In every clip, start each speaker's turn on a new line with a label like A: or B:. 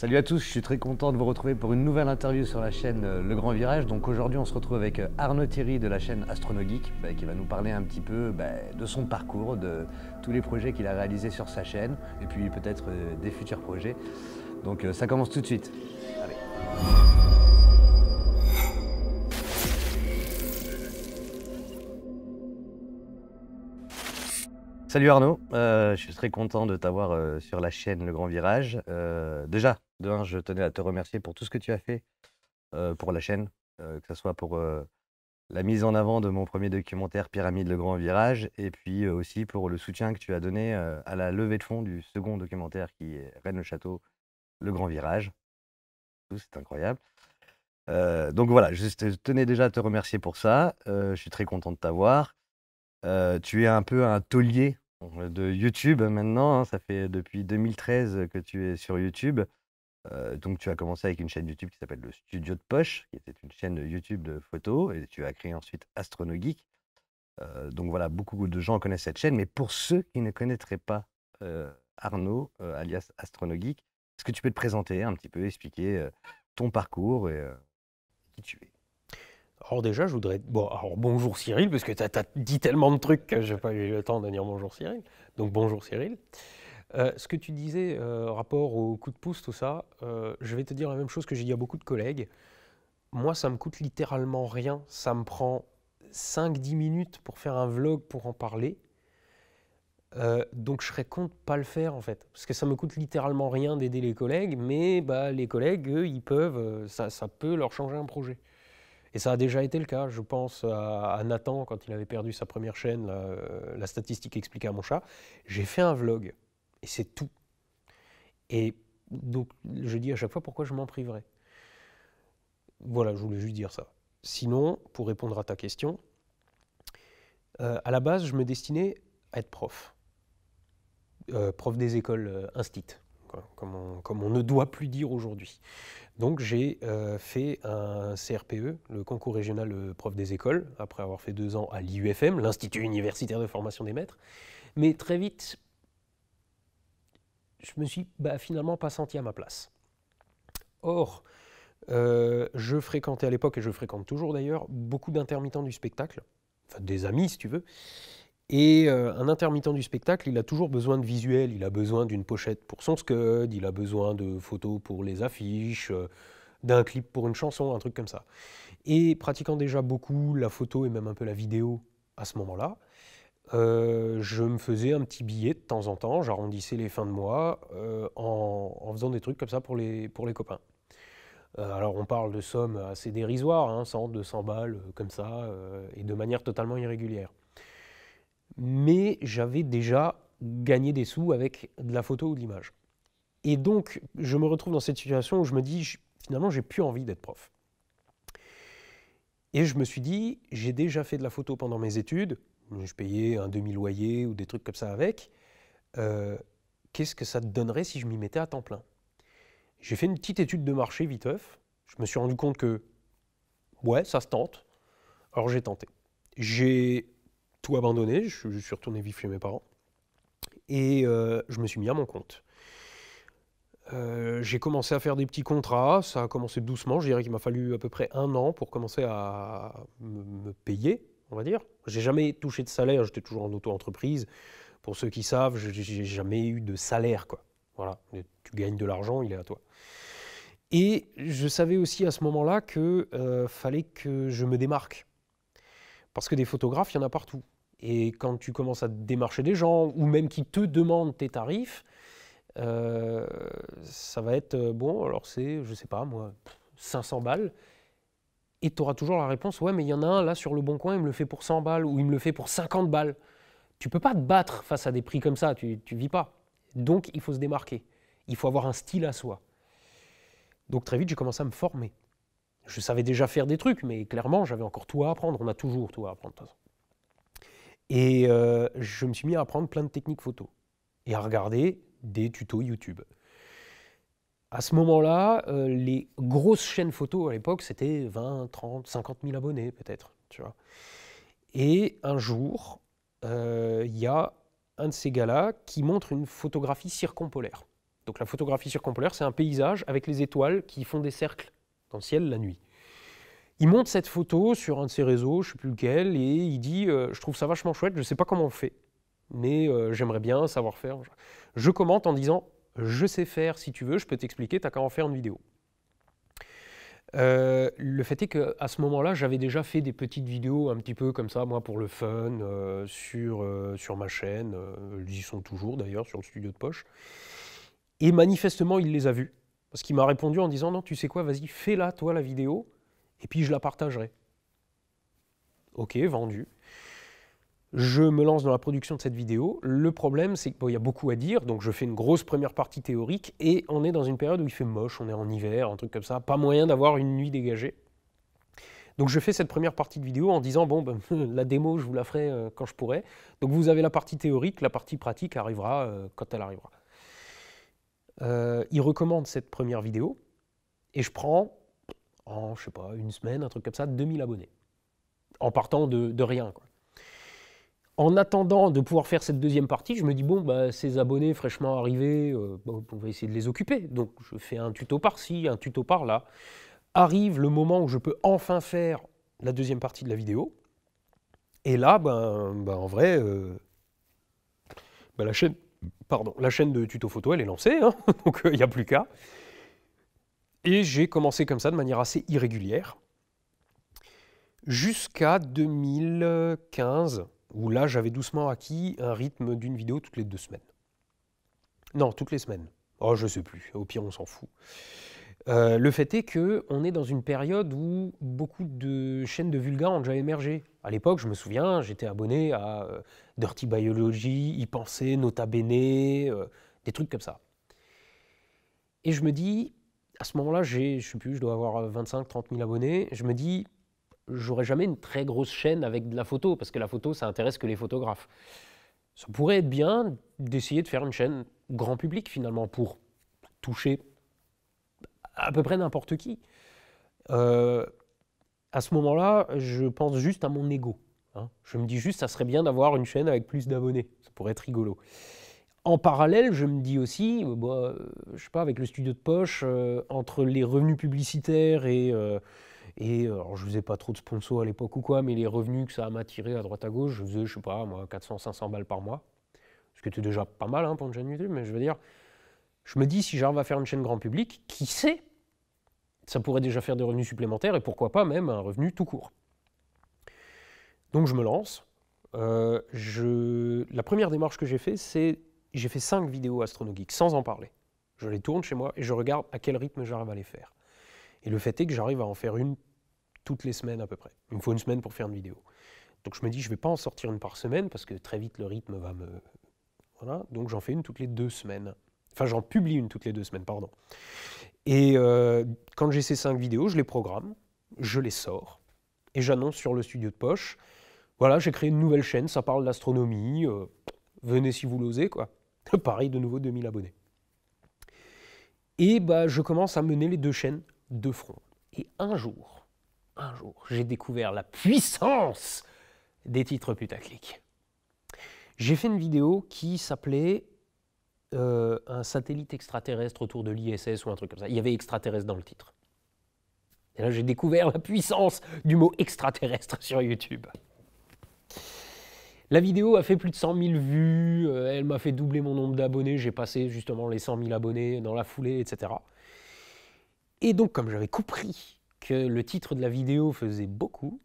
A: Salut à tous, je suis très content de vous retrouver pour une nouvelle interview sur la chaîne euh, Le Grand Virage. Donc aujourd'hui on se retrouve avec euh, Arnaud Thierry de la chaîne Astronogeek bah, qui va nous parler un petit peu bah, de son parcours, de tous les projets qu'il a réalisés sur sa chaîne et puis peut-être euh, des futurs projets. Donc ça commence tout de suite. Salut Arnaud, je suis très content de t'avoir sur la chaîne Le Grand Virage. déjà, d'un, je tenais à te remercier pour tout ce que tu as fait euh, pour la chaîne, euh, que ce soit pour euh, la mise en avant de mon premier documentaire Pyramide le Grand Virage, et puis aussi pour le soutien que tu as donné à la levée de fonds du second documentaire qui est Rennes le Château, le Grand Virage. C'est incroyable. donc voilà, je tenais déjà à te remercier pour ça. je suis très content de t'avoir. tu es un peu un taulier de YouTube maintenant. Hein, ça fait depuis 2013 que tu es sur YouTube. Euh, donc, tu as commencé avec une chaîne YouTube qui s'appelle le Studio de Poche, qui était une chaîne YouTube de photos, et tu as créé ensuite Astronogeek. Euh, donc voilà, beaucoup de gens connaissent cette chaîne, mais pour ceux qui ne connaîtraient pas euh, Arnaud, euh, alias Astronogeek, est-ce que tu peux te présenter
B: un petit peu, expliquer ton parcours et qui tu es alors déjà, je voudrais... Bon, alors bonjour Cyril, parce que tu as, dit tellement de trucs que je n'ai pas eu le temps de dire bonjour Cyril. Donc bonjour Cyril. Euh, ce que tu disais, euh, rapport au coup de pouce, tout ça, euh, je vais te dire la même chose que j'ai dit à beaucoup de collègues. Moi, ça me coûte littéralement rien. Ça me prend 5-10 minutes pour faire un vlog, pour en parler. donc, je serais ne pas le faire, en fait. Parce que ça me coûte littéralement rien d'aider les collègues, mais bah, les collègues, eux, ils peuvent, ça, ça, peut leur changer un projet. Et ça a déjà été le cas. Je pense à, Nathan, quand il avait perdu sa première chaîne, la statistique expliquée à mon chat. J'ai fait un vlog. Et c'est tout. Et donc, je dis à chaque fois pourquoi je m'en priverai. Voilà, je voulais juste dire ça. Sinon, pour répondre à ta question, euh, à la base, je me destinais à être prof. Euh, prof des écoles euh, comme, on, comme, on, ne doit plus dire aujourd'hui. Donc j'ai euh, fait un CRPE, le concours régional prof des écoles, après avoir fait deux ans à l'IUFM, l'Institut universitaire de formation des maîtres. Mais très vite, je me suis bah, finalement pas senti à ma place. Or, euh, je fréquentais à l'époque, et je fréquente toujours d'ailleurs, beaucoup d'intermittents du spectacle, enfin des amis si tu veux, et euh, un intermittent du spectacle, il a toujours besoin de visuel, il a besoin d'une pochette pour son scud, il a besoin de photos pour les affiches, euh, d'un clip pour une chanson, un truc comme ça. Et pratiquant déjà beaucoup la photo et même un peu la vidéo à ce moment-là, euh, je me faisais un petit billet de temps en temps, j'arrondissais les fins de mois euh, en, faisant des trucs comme ça pour les, pour les copains. Euh, alors on parle de sommes assez dérisoires, hein, 100, 200 balles comme ça, et de manière totalement irrégulière. Mais j'avais déjà gagné des sous avec de la photo ou de l'image. Et donc je me retrouve dans cette situation où je me dis finalement j'ai plus envie d'être prof. Et je me suis dit j'ai déjà fait de la photo pendant mes études, je payais un demi-loyer ou des trucs comme ça avec, euh, qu'est-ce que ça te donnerait si je m'y mettais à temps plein J'ai fait une petite étude de marché viteuf. Je me suis rendu compte que, ouais, ça se tente. Alors j'ai tenté. J'ai tout abandonné, je, suis retourné vivre chez mes parents. Et euh, je me suis mis à mon compte. Euh, j'ai commencé à faire des petits contrats, ça a commencé doucement, je dirais qu'il m'a fallu à peu près un an pour commencer à me payer, on va dire. J'ai jamais touché de salaire, j'étais toujours en auto-entreprise. Pour ceux qui savent, j'ai jamais eu de salaire, quoi. Voilà, tu gagnes de l'argent, il est à toi. Et je savais aussi à ce moment-là que euh, fallait que je me démarque. Parce que des photographes, il y en a partout. Et quand tu commences à démarcher des gens, ou même qui te demandent tes tarifs, euh, ça va être, euh, bon, alors c'est, je sais pas moi, 500 balles. Et tu auras toujours la réponse Ouais, mais il y en a un là sur le bon coin, il me le fait pour 100 balles ou il me le fait pour 50 balles. Tu peux pas te battre face à des prix comme ça, tu ne vis pas. Donc il faut se démarquer. Il faut avoir un style à soi. Donc très vite, j'ai commencé à me former. Je savais déjà faire des trucs, mais clairement, j'avais encore tout à apprendre. On a toujours tout à apprendre. Et euh, je me suis mis à apprendre plein de techniques photo et à regarder des tutos YouTube à ce moment-là, euh, les grosses chaînes photo à l'époque, c'était 20, 30, 50 000 abonnés peut-être. Tu vois. Et un jour, euh, il y a un de ces gars-là qui montre une photographie circumpolaire. Donc la photographie circumpolaire, c'est un paysage avec les étoiles qui font des cercles dans le ciel la nuit. Il monte cette photo sur un de ses réseaux, je ne sais plus lequel, et il dit euh, Je trouve ça vachement chouette, je ne sais pas comment on fait, mais j'aimerais bien savoir faire. » Je commente en disant je sais faire si tu veux, je peux t'expliquer, t'as qu'à en faire une vidéo. Euh, le fait est qu'à ce moment-là, j'avais déjà fait des petites vidéos un petit peu comme ça, moi, pour le fun, euh, sur, euh, sur ma chaîne. Ils y sont toujours d'ailleurs, sur le studio de poche. Et manifestement, il les a vues. Parce qu'il m'a répondu en disant Non, tu sais quoi, vas-y, fais la toi, la vidéo, et puis je la partagerai. Ok, vendu je me lance dans la production de cette vidéo. Le problème, c'est qu'il y a beaucoup à dire, donc je fais une grosse première partie théorique, et on est dans une période où il fait moche, on est en hiver, un truc comme ça, pas moyen d'avoir une nuit dégagée. Donc je fais cette première partie de vidéo en disant, bon, ben, la démo, je vous la ferai euh, quand je pourrai. Donc vous avez la partie théorique, la partie pratique arrivera euh, quand elle arrivera. Euh, il recommande cette première vidéo, et je prends, en, je sais pas, une semaine, un truc comme ça, 2000 abonnés, en partant de, de rien. Quoi en attendant de pouvoir faire cette deuxième partie, je me dis bon, bah, ces abonnés fraîchement arrivés, euh, on va essayer de les occuper. Donc je fais un tuto par-ci, un tuto par-là. Arrive le moment où je peux enfin faire la deuxième partie de la vidéo. Et là, ben, ben en vrai, euh, ben, la, chaîne, pardon, la chaîne de tuto photo, elle est lancée, hein, donc il euh, n'y a plus qu'à. Et j'ai commencé comme ça de manière assez irrégulière jusqu'à 2015 où là j'avais doucement acquis un rythme d'une vidéo toutes les deux semaines. Non, toutes les semaines. Oh, je sais plus. Au pire, on s'en fout. Euh, le fait est que on est dans une période où beaucoup de chaînes de vulga ont déjà émergé. À l'époque, je me souviens, j'étais abonné à euh, Dirty Biology, Y Penser, Nota Bene, euh, des trucs comme ça. Et je me dis, à ce moment-là, j'ai, je sais plus, je dois avoir 25-30 000 abonnés. Je me dis, J'aurais jamais une très grosse chaîne avec de la photo, parce que la photo, ça intéresse que les photographes. Ça pourrait être bien d'essayer de faire une chaîne grand public, finalement, pour toucher à peu près n'importe qui. Euh, à ce moment-là, je pense juste à mon ego. Hein. Je me dis juste, ça serait bien d'avoir une chaîne avec plus d'abonnés. Ça pourrait être rigolo. En parallèle, je me dis aussi, euh, bah, euh, je sais pas, avec le studio de poche, entre les revenus publicitaires et et euh, alors, je faisais pas trop de sponsors à l'époque ou quoi, mais les revenus que ça m'a tiré à droite à gauche, je faisais, je sais pas, moi, 400-500 balles par mois. Ce qui était déjà pas mal hein, pour une chaîne YouTube, mais je veux dire, je me dis, si j'arrive à faire une chaîne grand public, qui sait Ça pourrait déjà faire des revenus supplémentaires et pourquoi pas même un revenu tout court. Donc je me lance. Euh, je... La première démarche que j'ai fait, c'est j'ai fait 5 vidéos astronomiques sans en parler. Je les tourne chez moi et je regarde à quel rythme j'arrive à les faire. Et le fait est que j'arrive à en faire une toutes les semaines à peu près. Il me faut une semaine pour faire une vidéo. Donc je me dis, je ne vais pas en sortir une par semaine parce que très vite le rythme va me. Voilà. Donc j'en fais une toutes les deux semaines. Enfin, j'en publie une toutes les deux semaines, pardon. Et euh, quand j'ai ces cinq vidéos, je les programme, je les sors et j'annonce sur le studio de poche. Voilà, j'ai créé une nouvelle chaîne, ça parle d'astronomie. Euh, venez si vous l'osez, quoi. Pareil, de nouveau 2000 abonnés. Et bah, je commence à mener les deux chaînes de front. Et un jour, un jour, j'ai découvert la puissance des titres putaclic. J'ai fait une vidéo qui s'appelait euh, Un satellite extraterrestre autour de l'ISS ou un truc comme ça. Il y avait extraterrestre dans le titre. Et là, j'ai découvert la puissance du mot extraterrestre sur YouTube. La vidéo a fait plus de 100 000 vues, euh, elle m'a fait doubler mon nombre d'abonnés, j'ai passé justement les 100 000 abonnés dans la foulée, etc. Et donc, comme j'avais compris que le titre de la vidéo faisait beaucoup.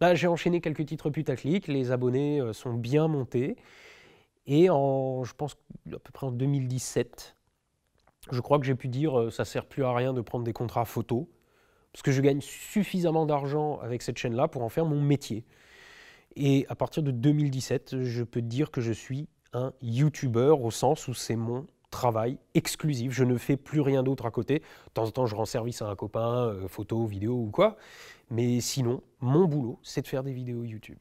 B: Là, bah, j'ai enchaîné quelques titres putaclic, les abonnés euh, sont bien montés. Et en, je pense, à peu près en 2017, je crois que j'ai pu dire euh, ça sert plus à rien de prendre des contrats photos, parce que je gagne suffisamment d'argent avec cette chaîne-là pour en faire mon métier. Et à partir de 2017, je peux dire que je suis un YouTuber au sens où c'est mon travail exclusif. Je ne fais plus rien d'autre à côté. De temps en temps, je rends service à un copain, euh, photo, vidéo ou quoi. Mais sinon, mon boulot, c'est de faire des vidéos YouTube.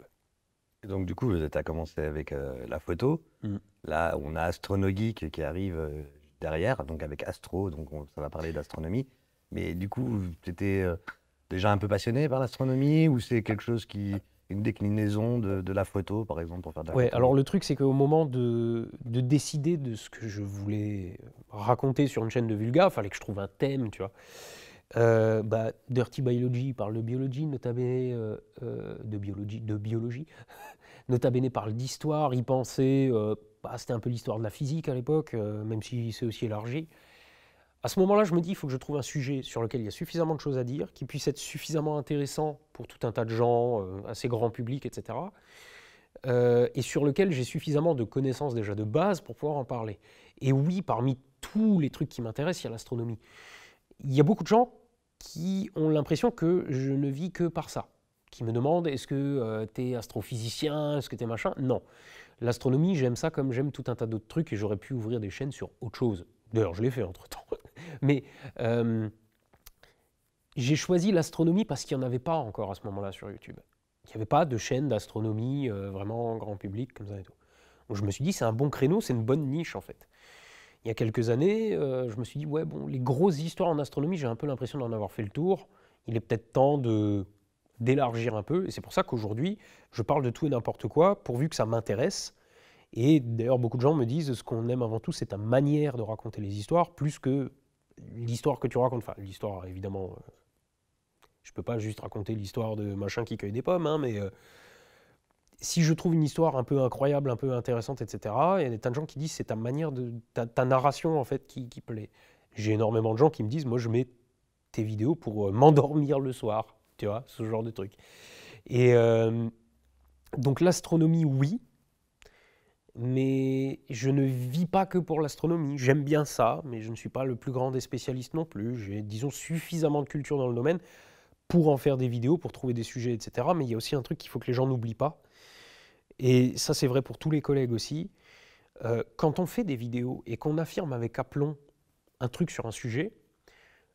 A: donc, du coup, vous êtes à commencer avec euh, la photo. Mm. Là, on a Astronogeek qui arrive euh, derrière, donc avec Astro, donc ça va parler d'astronomie. Mais du coup, vous étiez déjà un peu passionné par l'astronomie ou c'est quelque chose qui une déclinaison de, la photo, par exemple, pour faire de la ouais, alors le
B: truc, c'est qu'au moment de, de, décider de ce que je voulais raconter sur une chaîne de vulga, il fallait que je trouve un thème, tu vois. Euh, bah, Dirty Biology parle de biologie, Nota Bene euh, euh, de biologie, de biologie. Nota Bene parle d'histoire, y penser, bah, c'était un peu l'histoire de la physique à l'époque, même si c'est aussi élargi. À ce moment-là, je me dis, il faut que je trouve un sujet sur lequel il y a suffisamment de choses à dire, qui puisse être suffisamment intéressant pour tout un tas de gens, euh, assez grand public, etc. Euh, et sur lequel j'ai suffisamment de connaissances déjà de base pour pouvoir en parler. Et oui, parmi tous les trucs qui m'intéressent, il y a l'astronomie. Il y a beaucoup de gens qui ont l'impression que je ne vis que par ça, qui me demandent est-ce que euh, tu es astrophysicien, est-ce que tu es machin Non. L'astronomie, j'aime ça comme j'aime tout un tas d'autres trucs et j'aurais pu ouvrir des chaînes sur autre chose. D'ailleurs, je l'ai fait entre-temps. Mais euh, j'ai choisi l'astronomie parce qu'il n'y en avait pas encore à ce moment-là sur YouTube. Il n'y avait pas de chaîne d'astronomie euh, vraiment grand public comme ça et tout. Donc je me suis dit, c'est un bon créneau, c'est une bonne niche en fait. Il y a quelques années, euh, je me suis dit, ouais, bon, les grosses histoires en astronomie, j'ai un peu l'impression d'en avoir fait le tour. Il est peut-être temps de d'élargir un peu. Et c'est pour ça qu'aujourd'hui, je parle de tout et n'importe quoi, pourvu que ça m'intéresse. Et d'ailleurs, beaucoup de gens me disent ce qu'on aime avant tout, c'est ta manière de raconter les histoires, plus que l'histoire que tu racontes, enfin l'histoire évidemment, je euh, je peux pas juste raconter l'histoire de machin qui cueille des pommes, hein, mais euh, si je trouve une histoire un peu incroyable, un peu intéressante, etc., il y a des tas de gens qui disent c'est ta manière de ta, narration en fait qui, plaît. J'ai énormément de gens qui me disent moi je mets tes vidéos pour euh, m'endormir le soir, tu vois, ce genre de truc. Et donc l'astronomie oui, mais je ne vis pas que pour l'astronomie. J'aime bien ça, mais je ne suis pas le plus grand des spécialistes non plus. J'ai, disons, suffisamment de culture dans le domaine pour en faire des vidéos, pour trouver des sujets, etc. Mais il y a aussi un truc qu'il faut que les gens n'oublient pas. Et ça, c'est vrai pour tous les collègues aussi. Euh, quand on fait des vidéos et qu'on affirme avec aplomb un truc sur un sujet,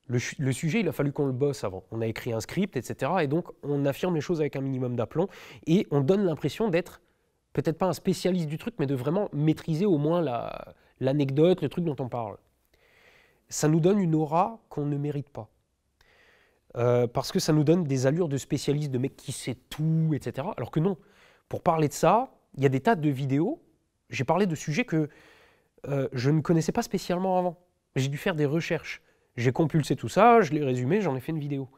B: le, sujet, il a fallu qu'on le bosse avant. On a écrit un script, etc. Et donc, on affirme les choses avec un minimum d'aplomb et on donne l'impression d'être peut-être pas un spécialiste du truc, mais de vraiment maîtriser au moins l'anecdote, le truc dont on parle. Ça nous donne une aura qu'on ne mérite pas. Euh, parce que ça nous donne des allures de spécialiste, de mec qui sait tout, etc. Alors que non, pour parler de ça, il y a des tas de vidéos. J'ai parlé de sujets que euh, je ne connaissais pas spécialement avant. J'ai dû faire des recherches. J'ai compulsé tout ça, je l'ai résumé, j'en ai fait une vidéo.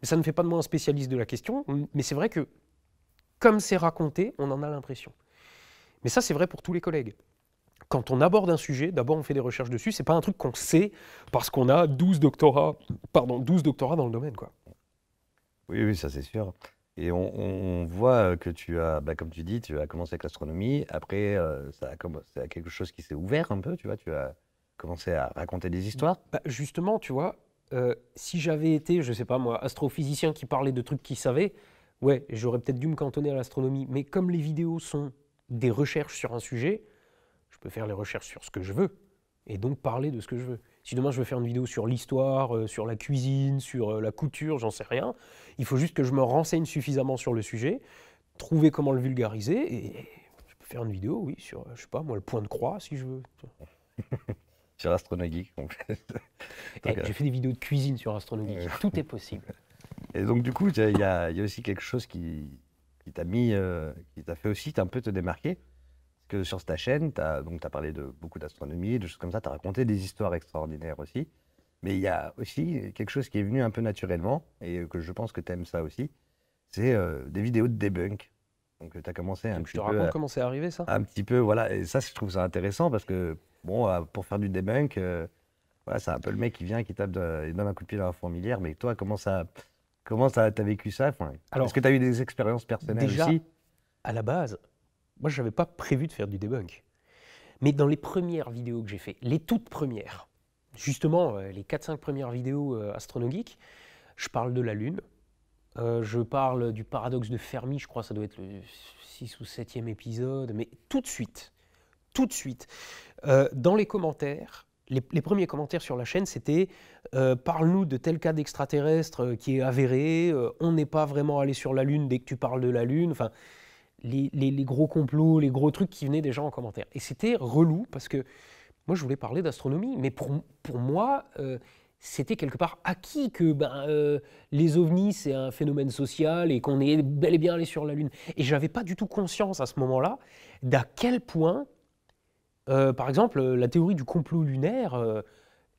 B: Mais ça ne fait pas de moi un spécialiste de la question, mais c'est vrai que comme c'est raconté, on en a l'impression. Mais ça, c'est vrai pour tous les collègues. Quand on aborde un sujet, d'abord on fait des recherches dessus, c'est pas un truc qu'on sait parce qu'on a 12 doctorats, pardon, 12 doctorats dans le domaine. Quoi.
A: Oui, oui, ça c'est sûr. Et on, voit que tu as, bah, comme tu dis, tu as commencé avec l'astronomie. Après, euh, ça a quelque chose qui s'est ouvert un peu, tu vois. Tu as commencé à raconter des
B: histoires. Bah, justement, tu vois, euh, si j'avais été, je ne sais pas moi, astrophysicien qui parlait de trucs qu'il savait, ouais, j'aurais peut-être dû me cantonner à l'astronomie, mais comme les vidéos sont des recherches sur un sujet, je peux faire les recherches sur ce que je veux, et donc parler de ce que je veux. Si demain je veux faire une vidéo sur l'histoire, euh, sur la cuisine, sur euh, la couture, j'en sais rien, il faut juste que je me renseigne suffisamment sur le sujet, trouver comment le vulgariser, et je peux faire une vidéo, oui, sur, euh, je sais pas, moi, le point de croix, si je veux.
A: sur l'astronomie, en eh,
B: fait. J'ai fait des vidéos de cuisine sur astronomie. tout est possible.
A: Et donc, du coup, il y, a aussi quelque chose qui, t'a mis, euh, qui t'a fait aussi un peu te démarquer. Parce que sur ta chaîne, tu as, as parlé de beaucoup d'astronomie, de choses comme ça, tu as raconté des histoires extraordinaires aussi. Mais il y a aussi quelque chose qui est venu un peu naturellement, et que je pense que tu aimes ça aussi, c'est euh, des vidéos de debunk. Donc tu as commencé un petit peu te racontes comment c'est arrivé ça Un petit peu, voilà. Et ça, je trouve ça intéressant parce que, bon, pour faire du debunk, euh, voilà, c'est un peu le mec qui vient, qui tape, de, donne un coup de pied dans la fourmilière. Mais toi, comment ça... Comment tu as, vécu ça enfin, Est-ce que tu as eu des expériences
B: personnelles déjà, aussi À la base, moi, je n'avais pas prévu de faire du debunk. Mais dans les premières vidéos que j'ai faites, les toutes premières, justement, euh, les 4-5 premières vidéos euh, astronomiques, je parle de la Lune, euh, je parle du paradoxe de Fermi, je crois que ça doit être le 6 ou 7e épisode, mais tout de suite, tout de suite, dans les commentaires, les, premiers commentaires sur la chaîne, c'était euh, parle-nous de tel cas d'extraterrestre euh, qui est avéré, euh, on n'est pas vraiment allé sur la Lune dès que tu parles de la Lune. Enfin, les, gros complots, les gros trucs qui venaient déjà en commentaire. Et c'était relou parce que moi, je voulais parler d'astronomie, mais pour, moi, c'était quelque part acquis que ben, les ovnis, c'est un phénomène social et qu'on est bel et bien allé sur la Lune. Et je n'avais pas du tout conscience à ce moment-là d'à quel point euh, par exemple, euh, la théorie du complot lunaire, euh,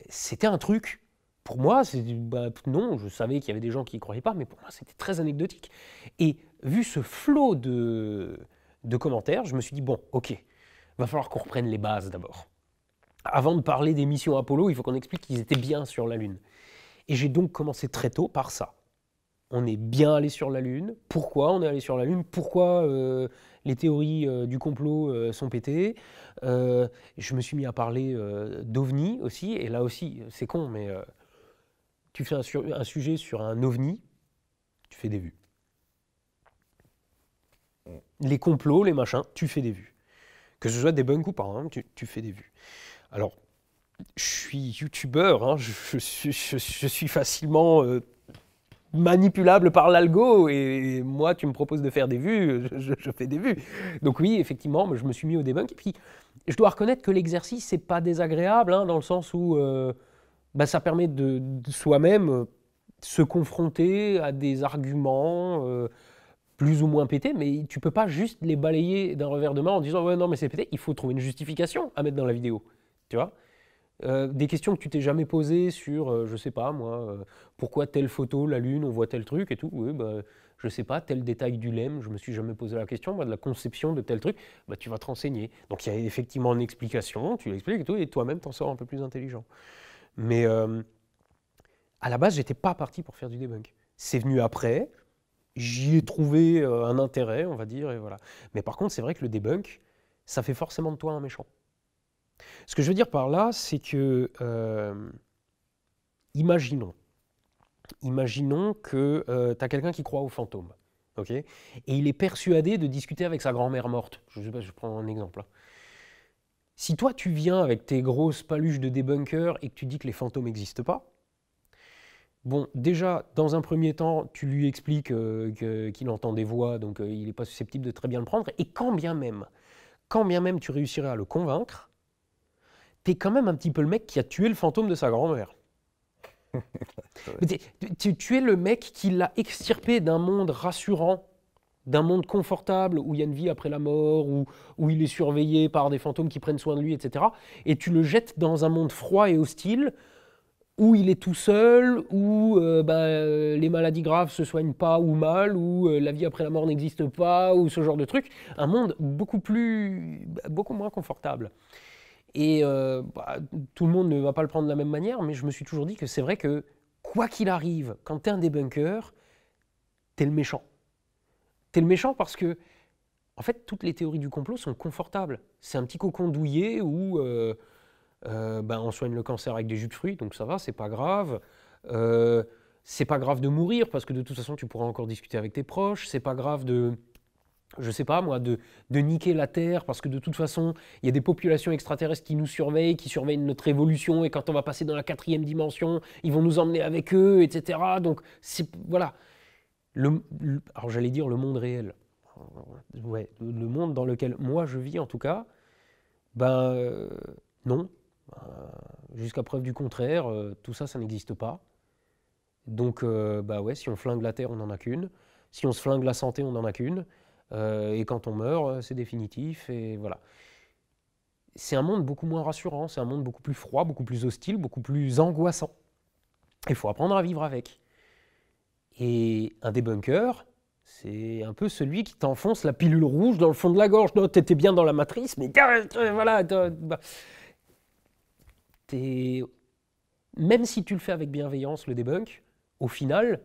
B: c'était un truc. Pour moi, c'est bah, non, je savais qu'il y avait des gens qui y croyaient pas, mais pour moi, c'était très anecdotique. Et vu ce flot de, de commentaires, je me suis dit bon, ok, va falloir qu'on reprenne les bases d'abord. Avant de parler des missions Apollo, il faut qu'on explique qu'ils étaient bien sur la Lune. Et j'ai donc commencé très tôt par ça on est bien allé sur la Lune, pourquoi on est allé sur la Lune, pourquoi euh, les théories euh, du complot euh, sont pétées. je me suis mis à parler d'OVNI aussi, et là aussi, c'est con, mais tu fais un, sujet sur un OVNI, tu fais des vues. Les complots, les machins, tu fais des vues. Que ce soit des bonnes ou pas, hein, tu, fais des vues. Alors, je suis youtubeur, hein, je, suis facilement manipulable par l'algo et moi tu me proposes de faire des vues, je, fais des vues. Donc oui, effectivement, je me suis mis au debunk et puis je dois reconnaître que l'exercice c'est pas désagréable hein, dans le sens où euh, bah, ça permet de, soi-même euh, se confronter à des arguments euh, plus ou moins pétés, mais tu peux pas juste les balayer d'un revers de main en disant ouais non mais c'est pété, il faut trouver une justification à mettre dans la vidéo, tu vois. Euh, des questions que tu t'es jamais posées sur, je euh, je sais pas moi, euh, pourquoi telle photo, la lune, on voit tel truc et tout. je ne bah, je sais pas, tel détail du lem. je me suis jamais posé la question, moi, de la conception de tel truc. Bah, tu vas te renseigner. Donc il y a effectivement une explication, tu l'expliques et tout, et toi-même t'en sors un peu plus intelligent. Mais à la base, j'étais pas parti pour faire du debunk. C'est venu après, j'y ai trouvé un intérêt, on va dire, et voilà. Mais par contre, c'est vrai que le debunk, ça fait forcément de toi un méchant. Ce que je veux dire par là, c'est que, euh, imaginons, imaginons que euh, tu as quelqu'un qui croit aux fantômes, Et il est persuadé de discuter avec sa grand-mère morte. Je sais pas, je prends un exemple. Hein. Si toi, tu viens avec tes grosses paluches de débunker et que tu dis que les fantômes n'existent pas, Bon, déjà, dans un premier temps, tu lui expliques euh, qu'il entend des voix, donc il n'est pas susceptible de très bien le prendre. Et quand bien même, quand bien même tu réussirais à le convaincre, t'es quand même un petit peu le mec qui a tué le fantôme de sa grand-mère. tu, es le mec qui l'a extirpé d'un monde rassurant, d'un monde confortable où il y a une vie après la mort, où, il est surveillé par des fantômes qui prennent soin de lui, etc. Et tu le jettes dans un monde froid et hostile où il est tout seul, où euh, bah, les maladies graves se soignent pas ou mal, où euh, la vie après la mort n'existe pas, ou ce genre de truc. Un monde beaucoup plus, beaucoup moins confortable. Et euh, bah, tout le monde ne va pas le prendre de la même manière, mais je me suis toujours dit que c'est vrai que quoi qu'il arrive, quand tu es un débunker, tu es le méchant. Tu es le méchant parce que, en fait, toutes les théories du complot sont confortables. C'est un petit cocon douillet où euh, euh, ben, on soigne le cancer avec des jus de fruits, donc ça va, c'est pas grave. c'est pas grave de mourir parce que de toute façon, tu pourras encore discuter avec tes proches. C'est pas grave de je sais pas moi, de, niquer la Terre, parce que de toute façon, il y a des populations extraterrestres qui nous surveillent, qui surveillent notre évolution, et quand on va passer dans la quatrième dimension, ils vont nous emmener avec eux, etc. Donc, voilà. alors j'allais dire le monde réel. Ouais, le monde dans lequel moi je vis en tout cas, ben euh, non. Euh, jusqu'à preuve du contraire, euh, tout ça, ça n'existe pas. Donc, bah ouais, si on flingue la Terre, on n'en a qu'une. Si on se flingue la santé, on n'en a qu'une. Euh, et quand on meurt, euh, c'est définitif, et voilà. C'est un monde beaucoup moins rassurant, c'est un monde beaucoup plus froid, beaucoup plus hostile, beaucoup plus angoissant. Il faut apprendre à vivre avec. Et un débunker, c'est un peu celui qui t'enfonce la pilule rouge dans le fond de la gorge. Non, t'étais bien dans la matrice, mais voilà. Bah. Es... Même si tu le fais avec bienveillance, le débunk, au final,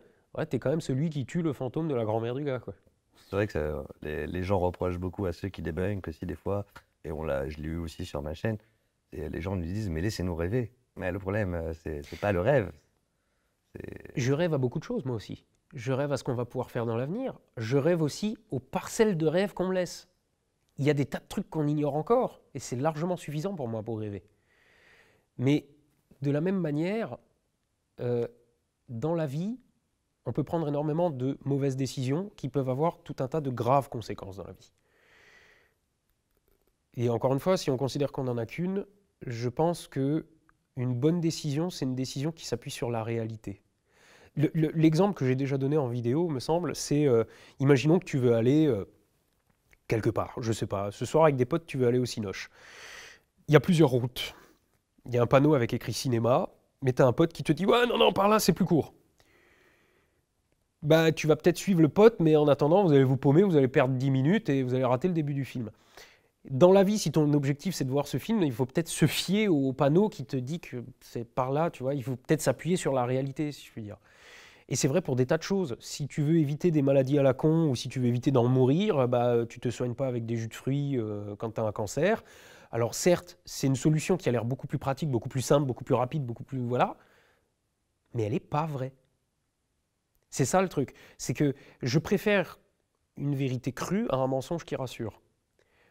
B: t'es quand même celui qui tue le fantôme de la grand-mère du gars. Quoi. C'est
A: vrai que les, gens reprochent beaucoup à ceux qui que aussi des fois, et on l'a, je l'ai eu aussi sur ma
B: chaîne, les gens nous disent mais laissez-nous rêver. Mais le problème, euh, c'est, n'est pas le rêve. Je rêve à beaucoup de choses moi aussi. Je rêve à ce qu'on va pouvoir faire dans l'avenir. Je rêve aussi aux parcelles de rêves qu'on me laisse. Il y a des tas de trucs qu'on ignore encore, et c'est largement suffisant pour moi pour rêver. Mais de la même manière, euh, dans la vie, on peut prendre énormément de mauvaises décisions qui peuvent avoir tout un tas de graves conséquences dans la vie. Et encore une fois, si on considère qu'on n'en a qu'une, je pense que une bonne décision, c'est une décision qui s'appuie sur la réalité. L'exemple que j'ai déjà donné en vidéo, me semble, c'est euh, imaginons que tu veux aller euh, quelque part, je sais pas, ce soir avec des potes, tu veux aller au Cinoche. Il y a plusieurs routes. Il y a un panneau avec écrit cinéma, mais tu as un pote qui te dit Ouais, non, non, par là, c'est plus court bah, tu vas peut-être suivre le pote, mais en attendant, vous allez vous paumer, vous allez perdre 10 minutes et vous allez rater le début du film. Dans la vie, si ton objectif c'est de voir ce film, il faut peut-être se fier au panneau qui te dit que c'est par là, tu vois. Il faut peut-être s'appuyer sur la réalité, si je puis dire. Et c'est vrai pour des tas de choses. Si tu veux éviter des maladies à la con ou si tu veux éviter d'en mourir, bah, tu te soignes pas avec des jus de fruits euh, quand tu as un cancer. Alors certes, c'est une solution qui a l'air beaucoup plus pratique, beaucoup plus simple, beaucoup plus rapide, beaucoup plus... Voilà. Mais elle n'est pas vraie. C'est ça le truc. C'est que je préfère une vérité crue à un mensonge qui rassure.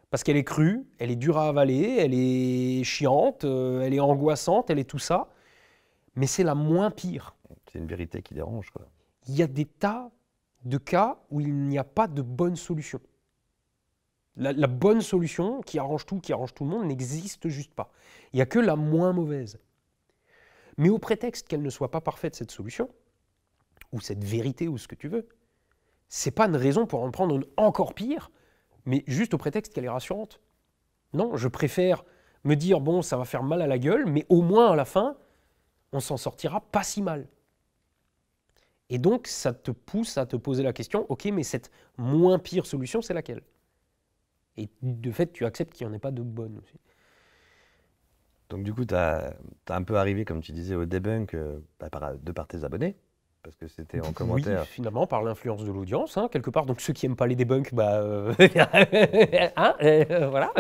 B: Parce qu'elle est crue, elle est dure à avaler, elle est chiante, euh, elle est angoissante, elle est tout ça. Mais c'est la moins pire.
A: C'est une vérité qui dérange. Quoi.
B: Il y a des tas de cas où il n'y a pas de bonne solution. La, la, bonne solution qui arrange tout, qui arrange tout le monde, n'existe juste pas. Il n'y a que la moins mauvaise. Mais au prétexte qu'elle ne soit pas parfaite, cette solution, ou cette vérité ou ce que tu veux, c'est pas une raison pour en prendre une encore pire, mais juste au prétexte qu'elle est rassurante. Non, je préfère me dire bon, ça va faire mal à la gueule, mais au moins à la fin, on s'en sortira pas si mal. Et donc, ça te pousse à te poser la question, ok, mais cette moins pire solution, c'est laquelle Et de fait, tu acceptes qu'il n'y en ait pas de bonne aussi.
A: Donc du coup, tu as, un peu arrivé, comme tu disais, au debunk euh, bah, de par
B: tes abonnés parce que c'était en commentaire. Oui, finalement, par l'influence de l'audience, hein, quelque part. Donc ceux qui n'aiment pas les debunks, bah, euh, hein, euh, voilà.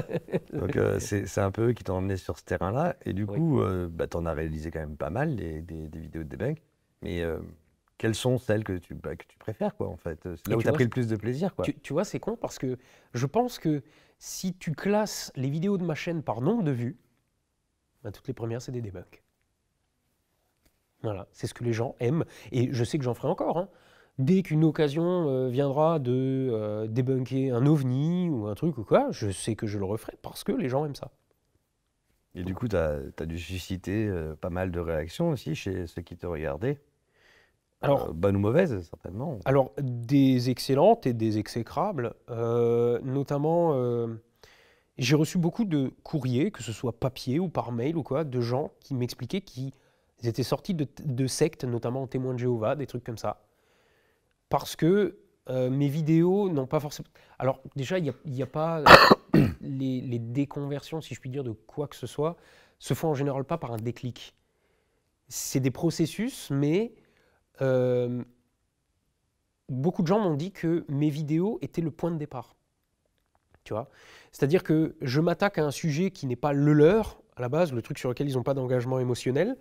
B: Donc
A: euh, c'est un peu eux qui t'ont emmené sur ce terrain-là. Et du coup, bah, tu en as réalisé quand même pas mal, des, vidéos de debunk. Mais quelles sont celles que tu, bah, que tu préfères, quoi, en fait là où tu as pris le plus de plaisir, quoi. Tu,
B: vois, c'est con parce que je pense que si tu classes les vidéos de ma chaîne par nombre de vues, bah, toutes les premières, c'est des debunks. Voilà, c'est ce que les gens aiment. Et je sais que j'en ferai encore. Hein. Dès qu'une occasion euh, viendra de euh, débunker un ovni ou un truc ou quoi, je sais que je le referai parce que les gens aiment ça.
A: Et du coup, tu as, dû susciter euh, pas mal de réactions aussi chez ceux qui te regardaient.
B: Alors, bonnes ou mauvaises, certainement. Alors, des excellentes et des exécrables. notamment, j'ai reçu beaucoup de courriers, que ce soit papier ou par mail ou quoi, de gens qui m'expliquaient qui... Ils étaient sortis de, sectes, notamment en témoins de Jéhovah, des trucs comme ça. Parce que euh, mes vidéos n'ont pas forcément. Alors, déjà, il n'y a, pas. les, déconversions, si je puis dire, de quoi que ce soit, se font en général pas par un déclic. C'est des processus, mais. Euh, beaucoup de gens m'ont dit que mes vidéos étaient le point de départ. Tu vois C'est-à-dire que je m'attaque à un sujet qui n'est pas le leur, à la base, le truc sur lequel ils n'ont pas d'engagement émotionnel.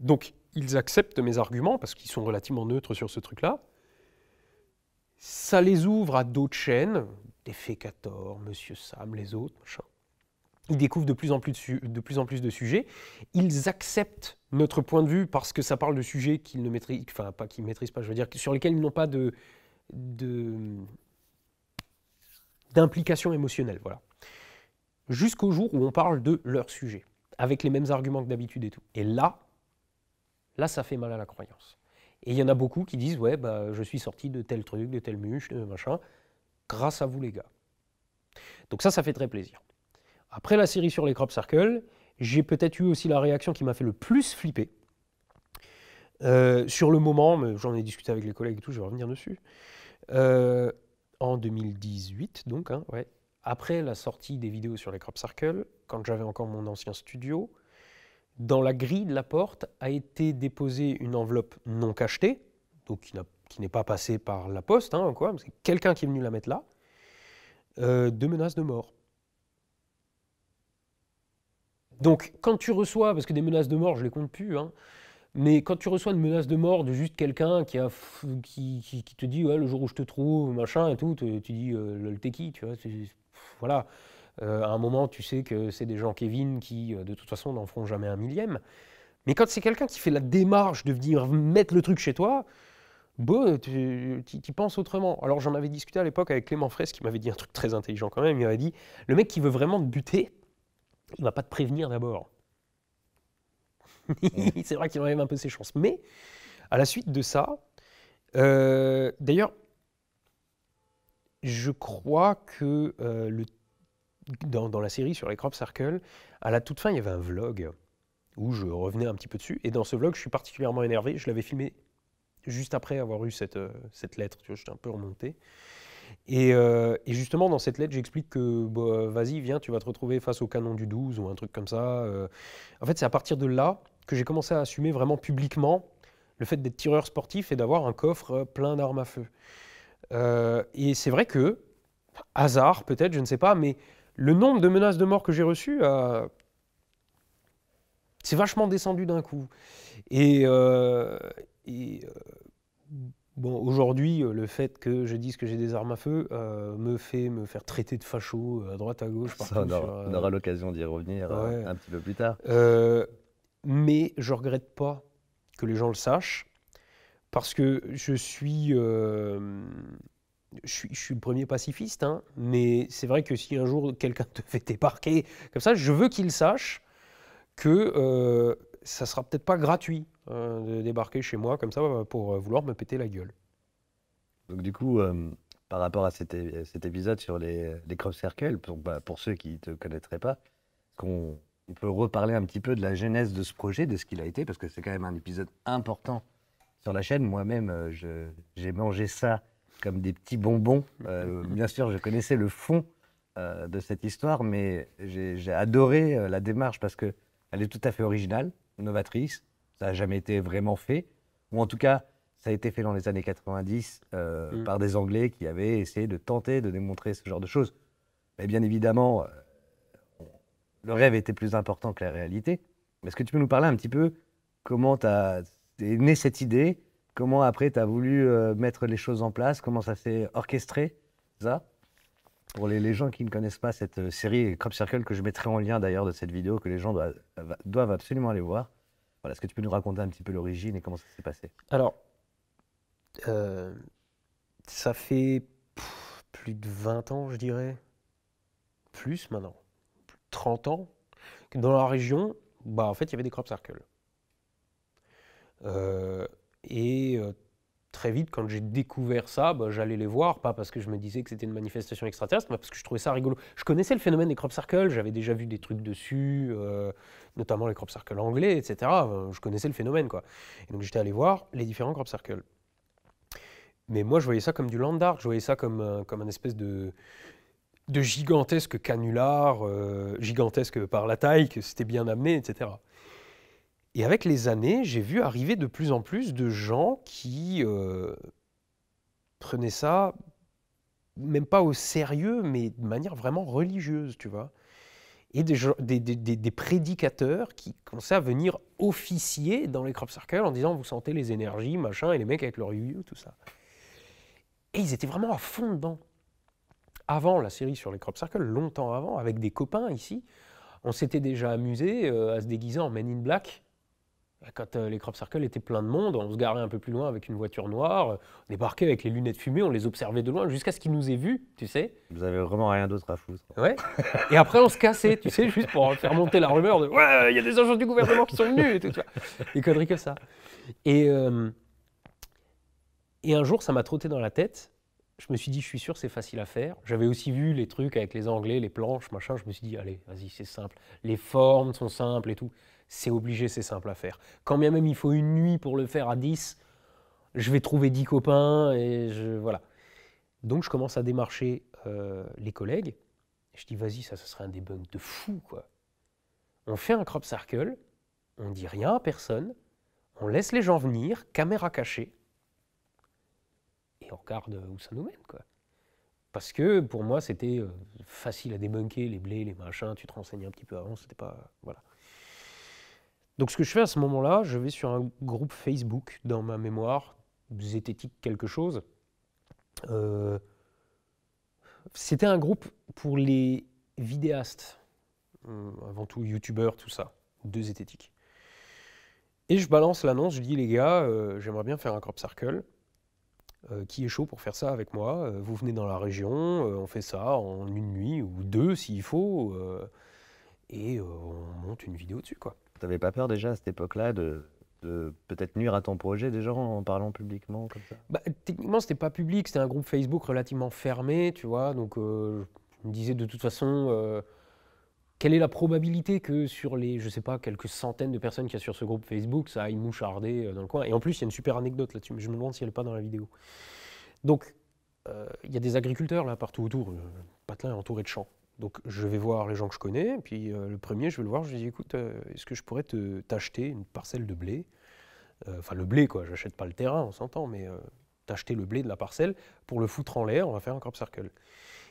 B: Donc ils acceptent mes arguments parce qu'ils sont relativement neutres sur ce truc-là. Ça les ouvre à d'autres chaînes, des Fécator, Monsieur Sam, les autres, machin. Ils découvrent de plus, en plus de, plus en plus de sujets. Ils acceptent notre point de vue parce que ça parle de sujets qu'ils ne maîtrisent, enfin pas qu'ils maîtrisent pas, je veux dire, sur lesquels ils n'ont pas de, d'implication émotionnelle, voilà. Jusqu'au jour où on parle de leur sujet, avec les mêmes arguments que d'habitude et tout. Et là, Là, ça fait mal à la croyance. Et il y en a beaucoup qui disent Ouais, bah, je suis sorti de tel truc, de telle muche, de machin, grâce à vous, les gars. Donc, ça, ça fait très plaisir. Après la série sur les crop circles, j'ai peut-être eu aussi la réaction qui m'a fait le plus flipper. Euh, sur le moment, j'en ai discuté avec les collègues et tout, je vais revenir dessus. Euh, en 2018, donc, hein, après la sortie des vidéos sur les crop circles, quand j'avais encore mon ancien studio, dans la grille de la porte a été déposée une enveloppe non cachetée, donc qui n'est pas passée par la poste, hein, quoi, quelqu'un qui est venu la mettre là, euh, de menaces de mort. Donc, quand tu reçois, parce que des menaces de mort, je les compte plus, hein, mais quand tu reçois une menace de mort de juste quelqu'un qui, te dit le jour où je te trouve, machin et tout, tu dis le euh, lol, t'es qui tu vois, Voilà. Euh, à un moment, tu sais que c'est des gens Kevin qui, euh, de toute façon, n'en feront jamais un millième. Mais quand c'est quelqu'un qui fait la démarche de venir mettre le truc chez toi, bah, tu, penses autrement. Alors j'en avais discuté à l'époque avec Clément Fraisse qui m'avait dit un truc très intelligent quand même. Il m'avait dit, le mec qui veut vraiment te buter, il va pas te prévenir d'abord. Mmh. c'est vrai qu'il enlève un peu ses chances. Mais à la suite de ça, euh, d'ailleurs, je crois que le dans, la série sur les crop circles, à la toute fin, il y avait un vlog où je revenais un petit peu dessus. Et dans ce vlog, je suis particulièrement énervé. Je l'avais filmé juste après avoir eu cette, euh, cette lettre. Je vois, j'étais un peu remonté. Euh, et, justement, dans cette lettre, j'explique que bah, vas-y, viens, tu vas te retrouver face au canon du 12 ou un truc comme ça. Euh. en fait, c'est à partir de là que j'ai commencé à assumer vraiment publiquement le fait d'être tireur sportif et d'avoir un coffre plein d'armes à feu. et c'est vrai que, hasard peut-être, je ne sais pas, mais le nombre de menaces de mort que j'ai reçues, euh, c'est vachement descendu d'un coup. Et, euh, euh, bon, aujourd'hui, le fait que je dise que j'ai des armes à feu me fait me faire traiter de facho à droite, à gauche, on aura,
A: l'occasion d'y revenir un petit peu plus tard.
B: mais je regrette pas que les gens le sachent parce que je suis je suis, le premier pacifiste, hein, mais c'est vrai que si un jour quelqu'un te fait débarquer comme ça, je veux qu'il sache que euh, ça sera peut-être pas gratuit hein, de débarquer chez moi comme ça euh, pour euh, vouloir me péter la gueule.
A: Donc du coup, euh, par rapport à cet, épisode sur les, les crop circles, pour, bah, ceux qui ne te connaîtraient pas, qu'on peut reparler un petit peu de la genèse de ce projet, de ce qu'il a été, parce que c'est quand même un épisode important sur la chaîne. Moi-même, j'ai mangé ça comme des petits bonbons. Euh, bien sûr, je connaissais le fond euh, de cette histoire, mais j'ai adoré euh, la démarche parce qu'elle est tout à fait originale, novatrice. Ça n'a jamais été vraiment fait. Ou en tout cas, ça a été fait dans les années 90 mm. par des Anglais qui avaient essayé de tenter de démontrer ce genre de choses. Mais bien évidemment, le rêve était plus important que la réalité. Est-ce que tu peux nous parler un petit peu comment tu as né cette idée Comment après, tu as voulu euh, mettre les choses en place Comment ça s'est orchestré, ça Pour les, gens qui ne connaissent pas cette euh, série Crop Circle, que je mettrai en lien d'ailleurs de cette vidéo, que les gens euh, doivent, absolument aller voir. Voilà, Est-ce que tu peux nous raconter un petit peu l'origine et comment ça s'est passé
B: Alors, ça fait plus de 20 ans, je dirais. Plus maintenant. Plus 30 ans. Dans la région, bah, en fait, il y avait des Crop Circles. Euh, et euh, très vite, quand j'ai découvert ça, bah, j'allais les voir, pas parce que je me disais que c'était une manifestation extraterrestre, mais parce que je trouvais ça rigolo. Je connaissais le phénomène des crop circles, j'avais déjà vu des trucs dessus, euh, notamment les crop circles anglais, etc. je connaissais le phénomène, quoi. Et donc j'étais allé voir les différents crop circles. Mais moi, je voyais ça comme du land art, je voyais ça comme, un, comme espèce de, gigantesque canular, euh, gigantesque par la taille, que c'était bien amené, etc. Et avec les années, j'ai vu arriver de plus en plus de gens qui euh, prenaient ça, même pas au sérieux, mais de manière vraiment religieuse, tu vois. Et des, des, prédicateurs qui commençaient à venir officier dans les crop circles en disant vous sentez les énergies, machin, et les mecs avec leur yu tout ça. Et ils étaient vraiment à fond dedans. Avant la série sur les crop circles, longtemps avant, avec des copains ici, on s'était déjà amusé euh, à se déguiser en Men in Black quand euh, les crop circles étaient plein de monde, on se garait un peu plus loin avec une voiture noire, on euh, débarquait avec les lunettes fumées, on les observait de loin jusqu'à ce qu'ils nous aient vus, tu sais. Vous avez
A: vraiment rien d'autre à foutre.
B: Ouais. Et après, on se cassait, tu sais, juste pour faire monter la rumeur de Ouais, il y a des agents du gouvernement qui sont venus et tout, ça. Des conneries que ça. Et, euh, et un jour, ça m'a trotté dans la tête. Je me suis dit, je suis sûr, c'est facile à faire. J'avais aussi vu les trucs avec les Anglais, les planches, machin. Je me suis dit, allez, vas-y, c'est simple. Les formes sont simples et tout c'est obligé, c'est simple à faire. Quand bien même il faut une nuit pour le faire à 10, je vais trouver 10 copains et je, voilà. Donc je commence à démarcher euh, les collègues. je dis, vas-y, ça, ce serait un debunk de fou, quoi. On fait un crop circle, on dit rien à personne, on laisse les gens venir, caméra cachée, et on regarde euh, où ça nous mène, quoi. Parce que pour moi, c'était euh, facile à débunker, les blés, les machins, tu te renseignes un petit peu avant, c'était pas. Voilà. Donc ce que je fais à ce moment-là, je vais sur un groupe Facebook dans ma mémoire, zététique quelque chose. Euh, c'était un groupe pour les vidéastes, euh, avant tout youtubeurs, tout ça, de zététique. Et je balance l'annonce, je dis les gars, euh, j'aimerais bien faire un crop circle. qui est chaud pour faire ça avec moi Vous venez dans la région, on fait ça en une nuit ou deux s'il faut, et on
A: monte une vidéo dessus quoi. T'avais pas peur déjà à cette époque-là de, peut-être nuire à ton projet déjà en
B: parlant publiquement comme ça bah, c'était pas public, c'était un groupe Facebook relativement fermé, tu vois. Donc, euh, je me disais de toute façon, euh, quelle est la probabilité que sur les, je sais pas, quelques centaines de personnes qu'il y a sur ce groupe Facebook, ça aille moucharder euh, dans le coin Et en plus, il y a une super anecdote là-dessus, je me demande si elle n'est pas dans la vidéo. Donc, il y a des agriculteurs là partout autour, patelin entouré de champs. Donc je vais voir les gens que je connais, puis euh, le premier, je vais le voir, je lui dis écoute, euh, est-ce que je pourrais te, t'acheter une parcelle de blé euh, Enfin, le blé, quoi, j'achète pas le terrain, on s'entend, mais t'acheter le blé de la parcelle pour le foutre en l'air, on va faire un crop circle.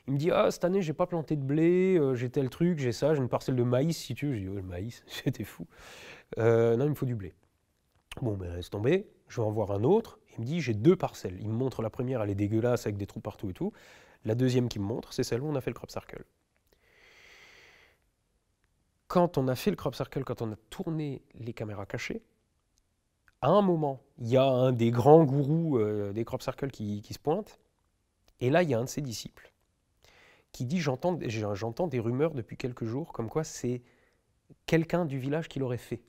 B: Il me dit Ah, cette année, j'ai pas planté de blé, j'ai tel truc, j'ai ça, j'ai une parcelle de maïs, si tu veux. Je dis le maïs, j'étais fou. non, il me faut du blé. Bon, ben, laisse tombé, je vais en voir un autre. Il me dit J'ai deux parcelles. Il me montre la première, elle est dégueulasse avec des trous partout et tout. La deuxième qu'il me montre, c'est celle où on a fait le crop circle quand on a fait le crop circle, quand on a tourné les caméras cachées, à un moment, il y a un des grands gourous euh, des crop circles qui, se pointe, et là, il y a un de ses disciples qui dit J'entends, j'entends des rumeurs depuis quelques jours comme quoi c'est quelqu'un du village qui l'aurait fait.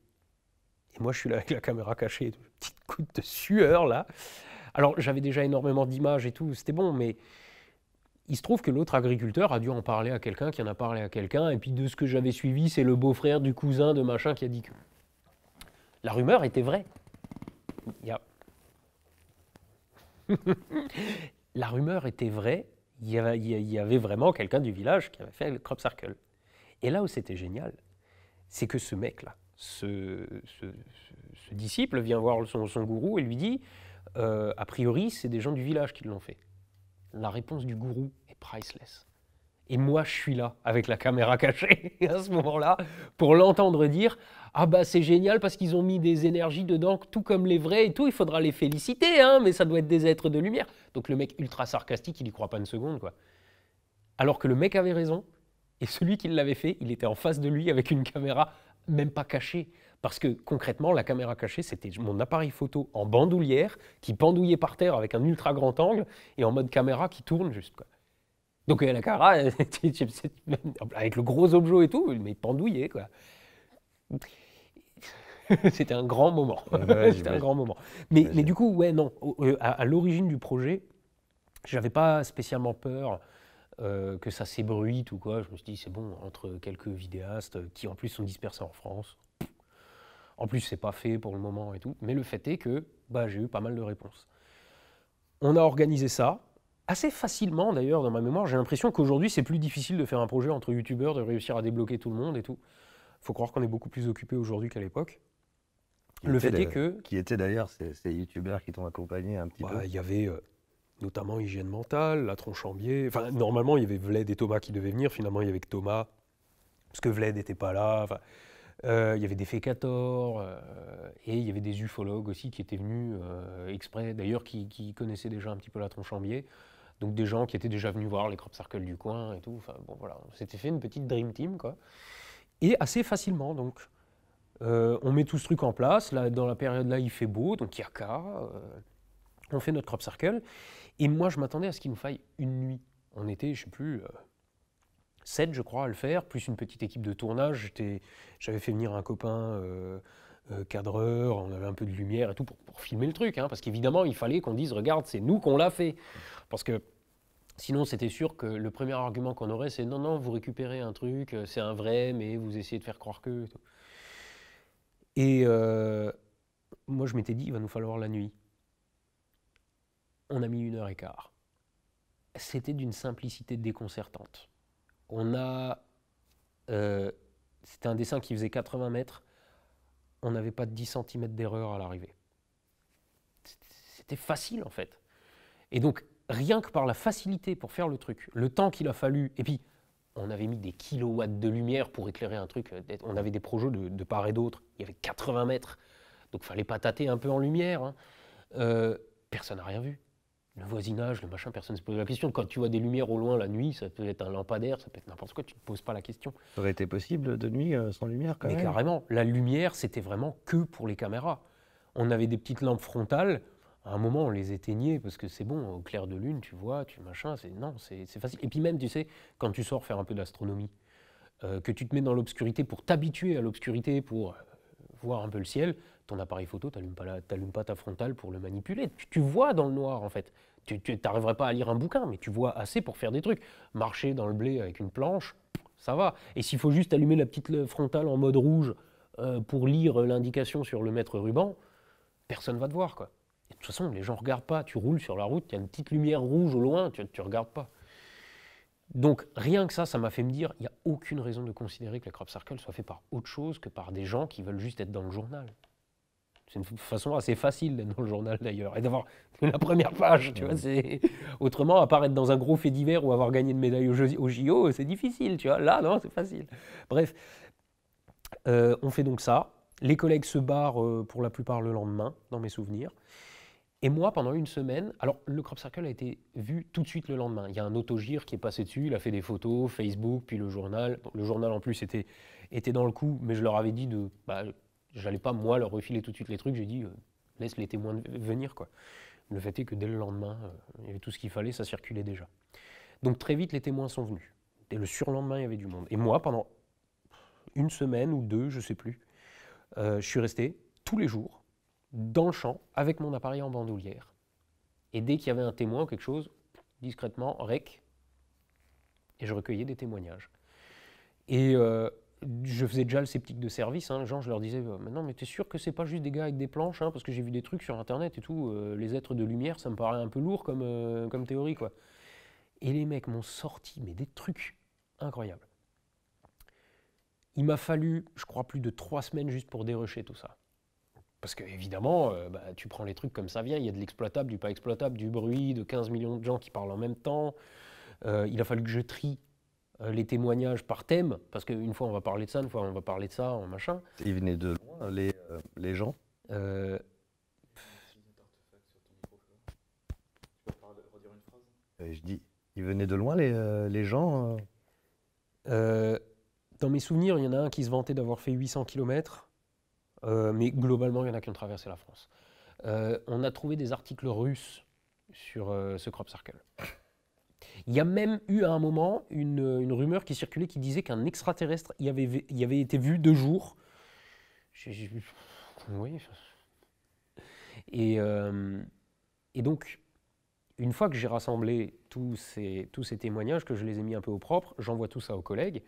B: Et moi, je suis là avec la caméra cachée, petite goutte de sueur là. Alors, j'avais déjà énormément d'images et tout, c'était bon, mais il se trouve que l'autre agriculteur a dû en parler à quelqu'un qui en a parlé à quelqu'un, et puis de ce que j'avais suivi, c'est le beau-frère du cousin de machin qui a dit que. La rumeur était vraie. la rumeur était vraie, il y avait, vraiment quelqu'un du village qui avait fait le crop circle. Et là où c'était génial, c'est que ce mec-là, ce, disciple vient voir son, gourou et lui dit euh, a priori, c'est des gens du village qui l'ont fait la réponse du gourou est priceless. Et moi, je suis là, avec la caméra cachée, à ce moment-là, pour l'entendre dire Ah, bah, c'est génial parce qu'ils ont mis des énergies dedans, tout comme les vrais et tout, il faudra les féliciter, hein, mais ça doit être des êtres de lumière. Donc, le mec ultra sarcastique, il n'y croit pas une seconde, quoi. Alors que le mec avait raison, et celui qui l'avait fait, il était en face de lui avec une caméra même pas cachée. Parce que concrètement, la caméra cachée, c'était mon appareil photo en bandoulière qui pendouillait par terre avec un ultra grand angle et en mode caméra qui tourne juste. Quoi. Donc euh, la caméra, avec le gros objet et tout, mais pendouillé. c'était un grand moment. un grand moment. Mais, du coup, ouais, non. Euh, à, l'origine du projet, j'avais pas spécialement peur euh, que ça s'ébruite ou quoi. Je me suis dit, c'est bon, entre quelques vidéastes qui en plus sont dispersés en France, en plus, c'est pas fait pour le moment et tout. Mais le fait est que bah, j'ai eu pas mal de réponses. On a organisé ça assez facilement d'ailleurs dans ma mémoire. J'ai l'impression qu'aujourd'hui, c'est plus difficile de faire un projet entre youtubeurs, de réussir à débloquer tout le monde et tout. Faut croire qu'on est beaucoup plus occupé aujourd'hui qu'à l'époque. Le fait est que.
A: Qui étaient d'ailleurs ces, youtubeurs qui
B: t'ont accompagné un petit bah, peu Il y avait euh, notamment Hygiène Mentale, La Tronche en Enfin, normalement, il y avait Vled et Thomas qui devaient venir. Finalement, il y avait que Thomas. Parce que Vled n'était pas là. Euh, il y avait des fécators euh, et il y avait des ufologues aussi qui étaient venus euh, exprès, d'ailleurs qui, connaissaient déjà un petit peu la tronche en biais. Donc des gens qui étaient déjà venus voir les crop circles du coin et tout. Enfin bon voilà, on s'était fait une petite dream team quoi. Et assez facilement donc. on met tout ce truc en place. Là, dans la période là, il fait beau, donc il y a cas. on fait notre crop circle. Et moi, je m'attendais à ce qu'il nous faille une nuit. On était, je sais plus, 7, je crois, à le faire, plus une petite équipe de tournage. J'avais fait venir un copain euh, euh, cadreur, on avait un peu de lumière et tout pour, pour filmer le truc, hein, parce qu'évidemment, il fallait qu'on dise, regarde, c'est nous qu'on l'a fait. Parce que sinon, c'était sûr que le premier argument qu'on aurait, c'est non, non, vous récupérez un truc, euh, c'est un vrai, mais vous essayez de faire croire que. Et, moi, je m'étais dit, il va nous falloir la nuit. On a mis une heure et quart. C'était d'une simplicité déconcertante. On a. Euh, c'était un dessin qui faisait 80 mètres. On n'avait pas de 10 cm d'erreur à l'arrivée. C'était facile, en fait. Et donc, rien que par la facilité pour faire le truc, le temps qu'il a fallu, et puis on avait mis des kilowatts de lumière pour éclairer un truc, euh, on avait des projets de, part et d'autre, il y avait 80 mètres, donc fallait pas tâter un peu en lumière. Hein. Euh, personne n'a rien vu le voisinage, le machin, personne ne se pose la question. Quand tu vois des lumières au loin la nuit, ça peut être un lampadaire, ça peut être n'importe quoi, tu ne te poses pas la question. Ça aurait été possible de nuit euh, sans lumière quand Mais carrément, la lumière, c'était vraiment que pour les caméras. On avait des petites lampes frontales. À un moment, on les éteignait parce que c'est bon, au clair de lune, tu vois, tu machin, c'est non, c'est facile. Et puis même, tu sais, quand tu sors faire un peu d'astronomie, euh, que tu te mets dans l'obscurité pour t'habituer à l'obscurité, pour euh, voir un peu le ciel, ton appareil photo, tu n'allumes pas, ta frontale pour le manipuler. Tu, vois dans le noir, en fait. Tu n'arriverais pas à lire un bouquin, mais tu vois assez pour faire des trucs. Marcher dans le blé avec une planche, ça va. Et s'il faut juste allumer la petite frontale en mode rouge euh, pour lire l'indication sur le mètre ruban, personne va te voir, quoi. de toute façon, les gens ne regardent pas. Tu roules sur la route, il y a une petite lumière rouge au loin, tu ne regardes pas. Donc rien que ça, ça m'a fait me dire, il n'y a aucune raison de considérer que la crop circle soit fait par autre chose que par des gens qui veulent juste être dans le journal. C'est une façon assez facile d'être dans le journal d'ailleurs, et d'avoir la première page, tu vois. C'est... Autrement, apparaître dans un gros fait divers ou avoir gagné une médaille au, JO, c'est difficile, tu vois. Là, non, c'est facile. Bref, euh, on fait donc ça. Les collègues se barrent euh, pour la plupart le lendemain, dans mes souvenirs. Et moi, pendant une semaine, alors le crop circle a été vu tout de suite le lendemain. Il y a un autogire qui est passé dessus, il a fait des photos, Facebook, puis le journal. le journal en plus était, était dans le coup, mais je leur avais dit de. Bah, J'allais pas, moi, leur refiler tout de suite les trucs. J'ai dit, euh, laisse les témoins venir, quoi. Le fait est que dès le lendemain, euh, il y avait tout ce qu'il fallait, ça circulait déjà. Donc très vite, les témoins sont venus. Dès le surlendemain, il y avait du monde. Et moi, pendant une semaine ou deux, je sais plus, euh, je suis resté tous les jours dans le champ avec mon appareil en bandoulière. Et dès qu'il y avait un témoin ou quelque chose, discrètement, rec, et je recueillais des témoignages. Et je faisais déjà le sceptique de service, hein. les gens, je leur disais, euh, Mais maintenant, mais t'es sûr que c'est pas juste des gars avec des planches, hein, parce que j'ai vu des trucs sur Internet et tout, euh, les êtres de lumière, ça me paraît un peu lourd comme, euh, théorie, quoi. Et les mecs m'ont sorti, mais des trucs incroyables. Il m'a fallu, je crois, plus de trois semaines juste pour dérocher tout ça. Parce que, évidemment, bah, tu prends les trucs comme ça vient, il y a de l'exploitable, du pas exploitable, du bruit, de 15 millions de gens qui parlent en même temps. il a fallu que je trie euh, les témoignages par thème, parce qu'une fois on va parler de ça, une fois on va parler de ça, machin.
A: Ils venaient de loin, les, euh,
B: les gens euh, Je dis, ils venaient de loin, les, les gens Dans mes souvenirs, il y en a un qui se vantait d'avoir fait 800 km, mais globalement, il y en a qui ont traversé la France. on a trouvé des articles russes sur ce crop circle. Il y a même eu à un moment une, rumeur qui circulait qui disait qu'un extraterrestre y avait, été vu deux jours. Euh, et, donc, une fois que j'ai rassemblé tous ces, témoignages, que je les ai mis un peu au propre, j'envoie tout ça aux collègues.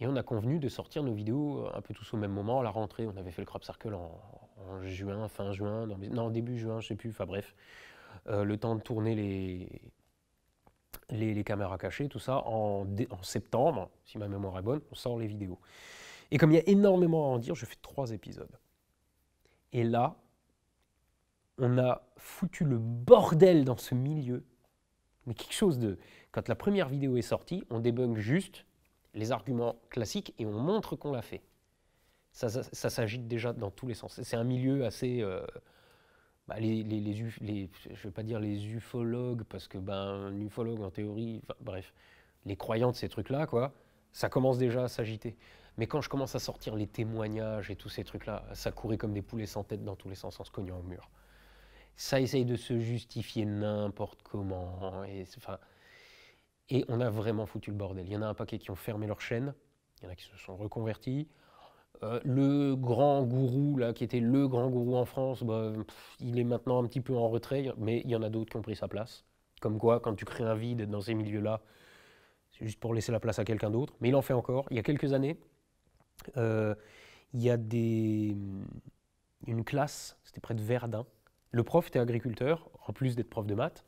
B: Et on a convenu de sortir nos vidéos un peu tous au même moment, à la rentrée. On avait fait le crop circle en, juin, fin juin, non, début juin, je sais plus, enfin bref. Euh, le temps de tourner les, les, caméras cachées, tout ça, en, septembre, si ma mémoire est bonne, on sort les vidéos. Et comme il y a énormément à en dire, je fais trois épisodes. Et là, on a foutu le bordel dans ce milieu. Mais quelque chose de... Quand la première vidéo est sortie, on débunk juste les arguments classiques et on montre qu'on l'a fait. Ça, ça, s'agite déjà dans tous les sens. C'est un milieu assez... Euh, bah, les, je vais pas dire les ufologues, parce que ben, ufologue en théorie, bref, les croyants de ces trucs-là, quoi, ça commence déjà à s'agiter. Mais quand je commence à sortir les témoignages et tous ces trucs-là, ça courait comme des poulets sans tête dans tous les sens en se cognant au mur. Ça essaye de se justifier n'importe comment. Et, et on a vraiment foutu le bordel. Il y en a un paquet qui ont fermé leur chaîne, il y en a qui se sont reconvertis, euh, le grand gourou, là, qui était le grand gourou en France, bah, il est maintenant un petit peu en retrait, mais il y en a d'autres qui ont pris sa place. Comme quoi, quand tu crées un vide dans ces milieux-là, c'est juste pour laisser la place à quelqu'un d'autre. Mais il en fait encore. Il y a quelques années, euh, il y a des, une classe, c'était près de Verdun. Le prof était agriculteur, en plus d'être prof de maths.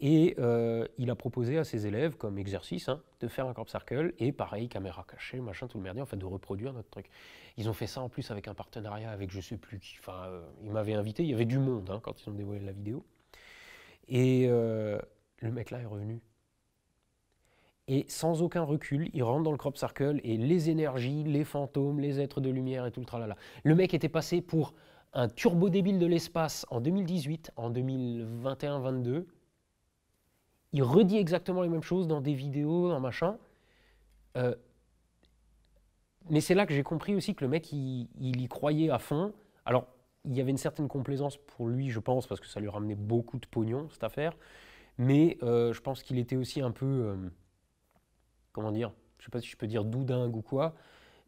B: Et euh, il a proposé à ses élèves, comme exercice, hein, de faire un crop circle et pareil, caméra cachée, machin, tout le merdier, en fait, de reproduire notre truc. Ils ont fait ça en plus avec un partenariat avec je sais plus qui. Enfin, il euh, ils m'avaient invité, il y avait du monde hein, quand ils ont dévoilé la vidéo. Et euh, le mec là est revenu. Et sans aucun recul, il rentre dans le crop circle et les énergies, les fantômes, les êtres de lumière et tout le tralala. Le mec était passé pour un turbo débile de l'espace en 2018, en 2021-22 il redit exactement les mêmes choses dans des vidéos, dans machin. Euh, mais c'est là que j'ai compris aussi que le mec, il, il, y croyait à fond. Alors, il y avait une certaine complaisance pour lui, je pense, parce que ça lui ramenait beaucoup de pognon, cette affaire. Mais euh, je pense qu'il était aussi un peu, euh, comment dire, je sais pas si je peux dire doudingue ou quoi,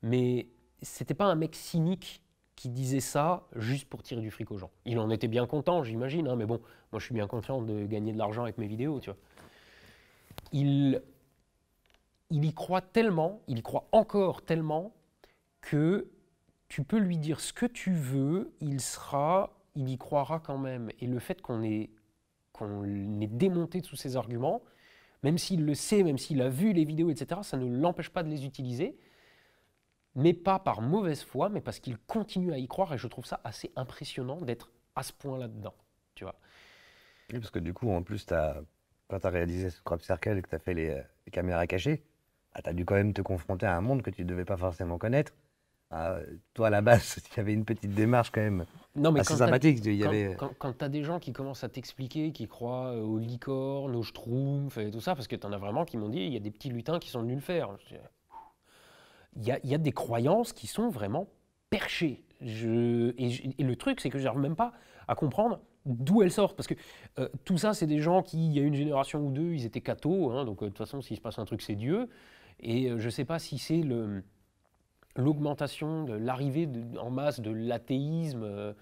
B: mais c'était pas un mec cynique qui disait ça juste pour tirer du fric aux gens. Il en était bien content, j'imagine, hein, mais bon, moi je suis bien confiant de gagner de l'argent avec mes vidéos, tu vois il, il y croit tellement, il y croit encore tellement que tu peux lui dire ce que tu veux, il sera, il y croira quand même. Et le fait qu'on ait, qu'on ait démonté tous ces arguments, même s'il le sait, même s'il a vu les vidéos, etc., ça ne l'empêche pas de les utiliser, mais pas par mauvaise foi, mais parce qu'il continue à y croire, et je trouve ça assez impressionnant d'être à ce point là-dedans, tu vois.
A: Oui, parce que du coup, en plus, tu as quand tu as réalisé ce crop circle et que tu as fait euh, les, caméras cachées, bah, t'as tu as dû quand même te confronter à un monde que tu ne devais pas forcément connaître. Bah, toi, à la base, il y avait une petite démarche quand même non, mais assez sympathique. quand, avait...
B: Euh, tu as des gens qui commencent à t'expliquer, qui croient euh, aux licornes, aux schtroumpfs et tout ça, parce que tu en as vraiment qui m'ont dit il y a des petits lutins qui sont venus le faire. Il y a, des croyances qui sont vraiment perchées. Je... Et, et le truc, c'est que je n'arrive même pas à comprendre d'où elles sortent. Parce que euh, tout ça, c'est des gens qui, il y a une génération ou deux, ils étaient cathos. Hein, donc, euh, de toute façon, s'il se passe un truc, c'est Dieu. Et euh, je ne sais pas si c'est l'augmentation, l'arrivée en masse de l'athéisme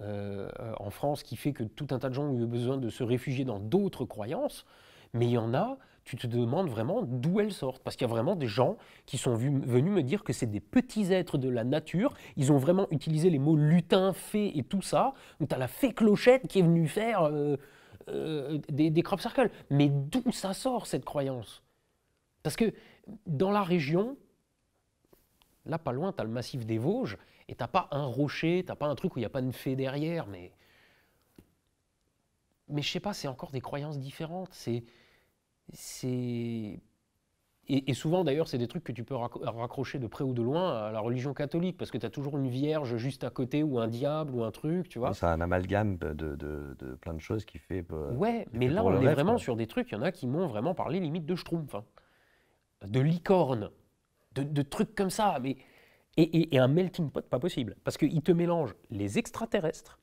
B: en France qui fait que tout un tas de gens ont eu besoin de se réfugier dans d'autres croyances. Mais il y en a tu te demandes vraiment d'où elles sortent. Parce qu'il y a vraiment des gens qui sont venus me dire que c'est des petits êtres de la nature. Ils ont vraiment utilisé les mots lutin, fée et tout ça. Donc tu as la fée clochette qui est venue faire euh, euh, des, des crop circles. Mais d'où ça sort cette croyance Parce que dans la région, là pas loin, tu as le massif des Vosges et t'as pas un rocher, t'as pas un truc où il n'y a pas une fée derrière, mais. Mais je sais pas, c'est encore des croyances différentes. C'est c'est et, souvent, d'ailleurs, c'est des trucs que tu peux raccrocher de près ou de loin à la religion catholique, parce que tu as toujours une vierge juste à côté, ou un diable, ou un truc, tu vois. C'est un amalgame de, plein de choses qui fait. ouais, mais là, on est vraiment sur des trucs, il y en a qui m'ont vraiment par les limites de schtroumpf, hein. de licorne, de, trucs comme ça, mais. Et, et un melting pot pas possible, parce qu'ils te mélangent les extraterrestres,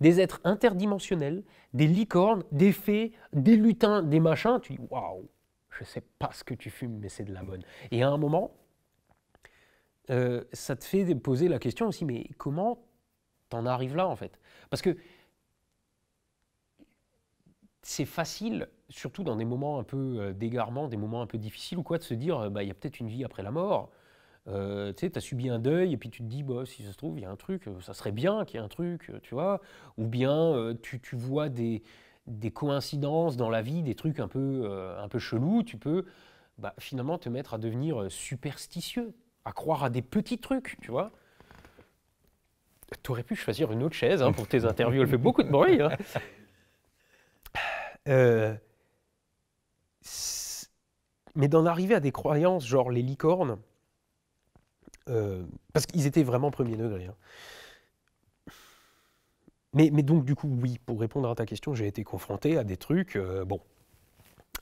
B: des êtres interdimensionnels, des licornes, des fées, des lutins, des machins. Tu dis waouh, je sais pas ce que tu fumes, mais c'est de la bonne. Et à un moment, euh, ça te fait poser la question aussi, mais comment t'en arrives là en fait Parce que c'est facile, surtout dans des moments un peu euh, d'égarement, des moments un peu difficiles ou quoi, de se dire, euh, bah, il y a peut-être une vie après la mort, euh, tu sais, tu as subi un deuil et puis tu te dis, bah, si ça se trouve, il y a un truc, euh, ça serait bien qu'il y ait un truc, euh, tu vois. Ou bien tu, tu, vois des, des, coïncidences dans la vie, des trucs un peu, un peu chelous, tu peux bah, finalement te mettre à devenir superstitieux, à croire à des petits trucs, tu vois. Tu aurais pu choisir une autre chaise hein, pour tes interviews, elle fait beaucoup de bruit. Hein. mais d'en arriver à des croyances genre les licornes, euh, parce qu'ils étaient vraiment premier degré. Hein. Mais, donc, du coup, oui, pour répondre à ta question, j'ai été confronté à des trucs. Euh, bon,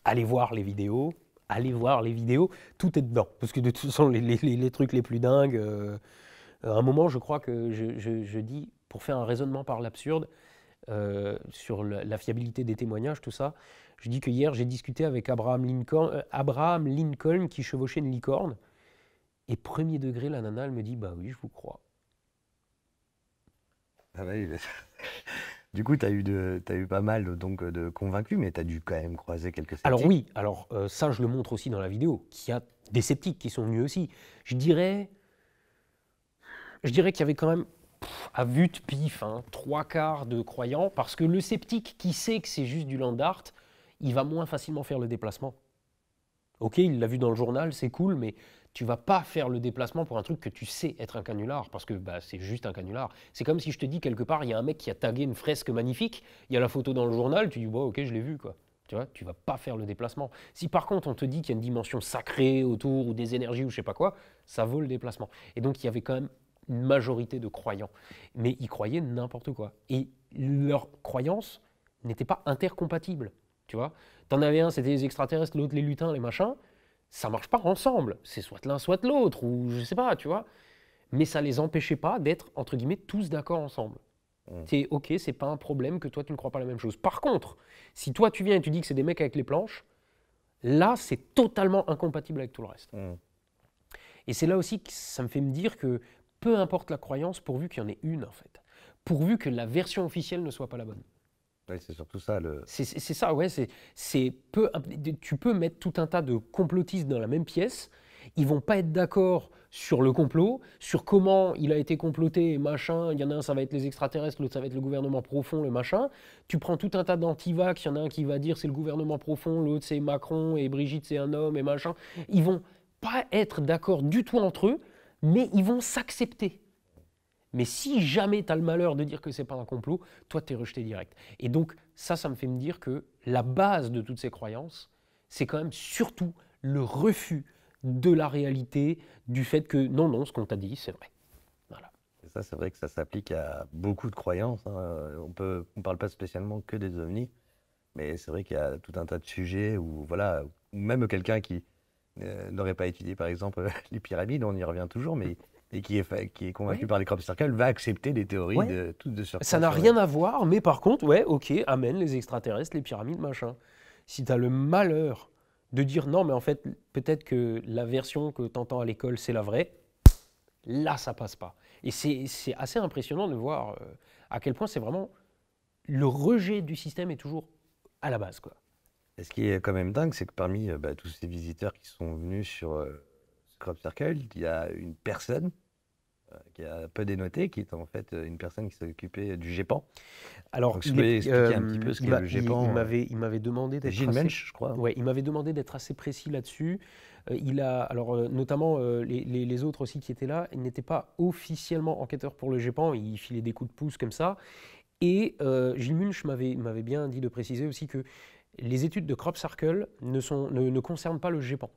B: allez voir les vidéos, allez voir les vidéos, tout est dedans. Parce que de toute façon, les, les trucs les plus dingues. Euh, à un moment, je crois que je, dis, pour faire un raisonnement par l'absurde, sur la, la, fiabilité des témoignages, tout ça, je dis que hier, j'ai discuté avec Abraham Lincoln, Abraham Lincoln qui chevauchait une licorne. Et premier degré, la nana, elle me dit Bah oui, je vous crois.
A: Ah bah du coup, tu as, eu eu
B: pas mal donc, de convaincus,
A: mais tu as dû quand même croiser quelques sceptiques. Alors oui,
B: alors euh, ça, je le montre aussi dans la vidéo, qu'il y a des sceptiques qui sont venus aussi. Je dirais, je dirais qu'il y avait quand même, à vue de pif, hein, trois quarts de croyants, parce que le sceptique qui sait que c'est juste du land art, il va moins facilement faire le déplacement. Ok, il l'a vu dans le journal, c'est cool, mais tu vas pas faire le déplacement pour un truc que tu sais être un canular, parce que bah, c'est juste un canular. C'est comme si je te dis quelque part, il y a un mec qui a tagué une fresque magnifique, il y a la photo dans le journal, tu dis, bah, ok, je l'ai vu, quoi. Tu vois, tu vas pas faire le déplacement. Si par contre on te dit qu'il y a une dimension sacrée autour ou des énergies ou je sais pas quoi, ça vaut le déplacement. Et donc il y avait quand même une majorité de croyants, mais ils croyaient n'importe quoi. Et leurs croyances n'étaient pas intercompatibles, tu vois. T'en avais un, c'était les extraterrestres, l'autre les lutins, les machins ça marche pas ensemble. C'est soit l'un, soit l'autre, ou je sais pas, tu vois. Mais ça les empêchait pas d'être, entre guillemets, tous d'accord ensemble. Hmm. C'est ok, c'est pas un problème que toi tu ne crois pas la même chose. Par contre, si toi tu viens et tu dis que c'est des mecs avec les planches, là c'est totalement incompatible avec tout le reste. Hmm. Et c'est là aussi que ça me fait me dire que peu importe la croyance, pourvu qu'il y en ait une en fait, pourvu que la version officielle ne soit pas la bonne c'est surtout ça. Le... C'est ça, ouais. C'est peu, tu peux mettre tout un tas de complotistes dans la même pièce. Ils vont pas être d'accord sur le complot, sur comment il a été comploté, machin. Il y en a un, ça va être les extraterrestres, l'autre, ça va être le gouvernement profond, le machin. Tu prends tout un tas d'antivax. Il y en a un qui va dire c'est le gouvernement profond, l'autre c'est Macron et Brigitte c'est un homme et machin. Ils vont pas être d'accord du tout entre eux, mais ils vont s'accepter. Mais si jamais tu as le malheur de dire que c'est pas un complot, toi, tu es rejeté direct. Et donc, ça, ça me fait me dire que la base de toutes ces croyances, c'est quand même surtout le refus de la réalité, du fait que non, non, ce qu'on t'a dit, c'est vrai.
A: ça, c'est vrai que ça s'applique à beaucoup de croyances. Hein. Euh, on ne parle pas spécialement que des ovnis, mais c'est vrai qu'il y a tout un tas de sujets où, voilà, même quelqu'un qui euh, n'aurait pas étudié, par exemple, les pyramides, on y revient toujours, mais et qui est, qui est convaincu par les crop circles va accepter des théories de toutes de surface. Ça n'a rien
B: à voir, mais par contre, ouais, ok, amène les extraterrestres, les pyramides, machin. Si tu as le malheur de dire non, mais en fait, peut-être que la version que t'entends à l'école, c'est la vraie, là, ça passe pas. Et c'est assez impressionnant de voir euh, à quel point c'est vraiment le rejet du système est toujours à la base. Quoi.
A: ce qui est quand même dingue, c'est que parmi euh, bah, tous ces visiteurs qui sont venus sur euh, Crop Circle, il y a une personne euh, qui a peu dénoté, qui est en fait euh, une personne qui s'est occupée du GEPAN. Alors, Donc, expliquer un euh, petit peu ce qu'est le GEPAN. Il, m'avait, il m'avait demandé
B: d'être assez, je crois. Ouais, il m'avait demandé d'être assez précis là-dessus. il a, alors notamment les, autres aussi qui étaient là, ils n'étaient pas officiellement enquêteurs pour le GEPAN, ils filaient des coups de pouce comme ça. Et Gilles Munch m'avait, m'avait bien dit de préciser aussi que les études de Crop Circle ne, sont, ne, ne concernent pas le GEPAN.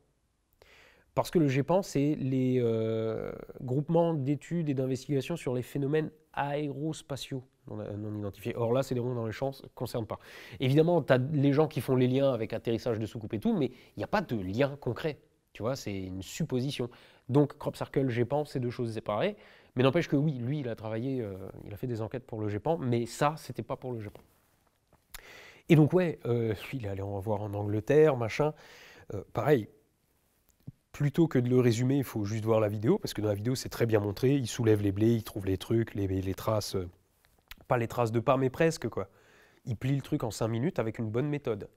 B: Parce que le GEPAN, c'est les euh, groupements d'études et d'investigations sur les phénomènes aérospatiaux non, euh, identifiés. Or là, c'est des ronds dans les champs, ça ne concerne pas. Évidemment, tu as les gens qui font les liens avec atterrissage de soucoupe et tout, mais il n'y a pas de lien concret. Tu vois, c'est une supposition. Donc, Crop Circle, GEPAN, c'est deux choses séparées. Mais n'empêche que oui, lui, il a travaillé, euh, il a fait des enquêtes pour le GEPAN, mais ça, c'était pas pour le GEPAN. Et donc, ouais, il est allé en voir en Angleterre, machin. pareil, plutôt que de le résumer, il faut juste voir la vidéo, parce que dans la vidéo, c'est très bien montré. Il soulève les blés, il trouve les trucs, les, traces, euh, pas les traces de pas, mais presque, quoi. Il plie le truc en cinq minutes avec une bonne méthode.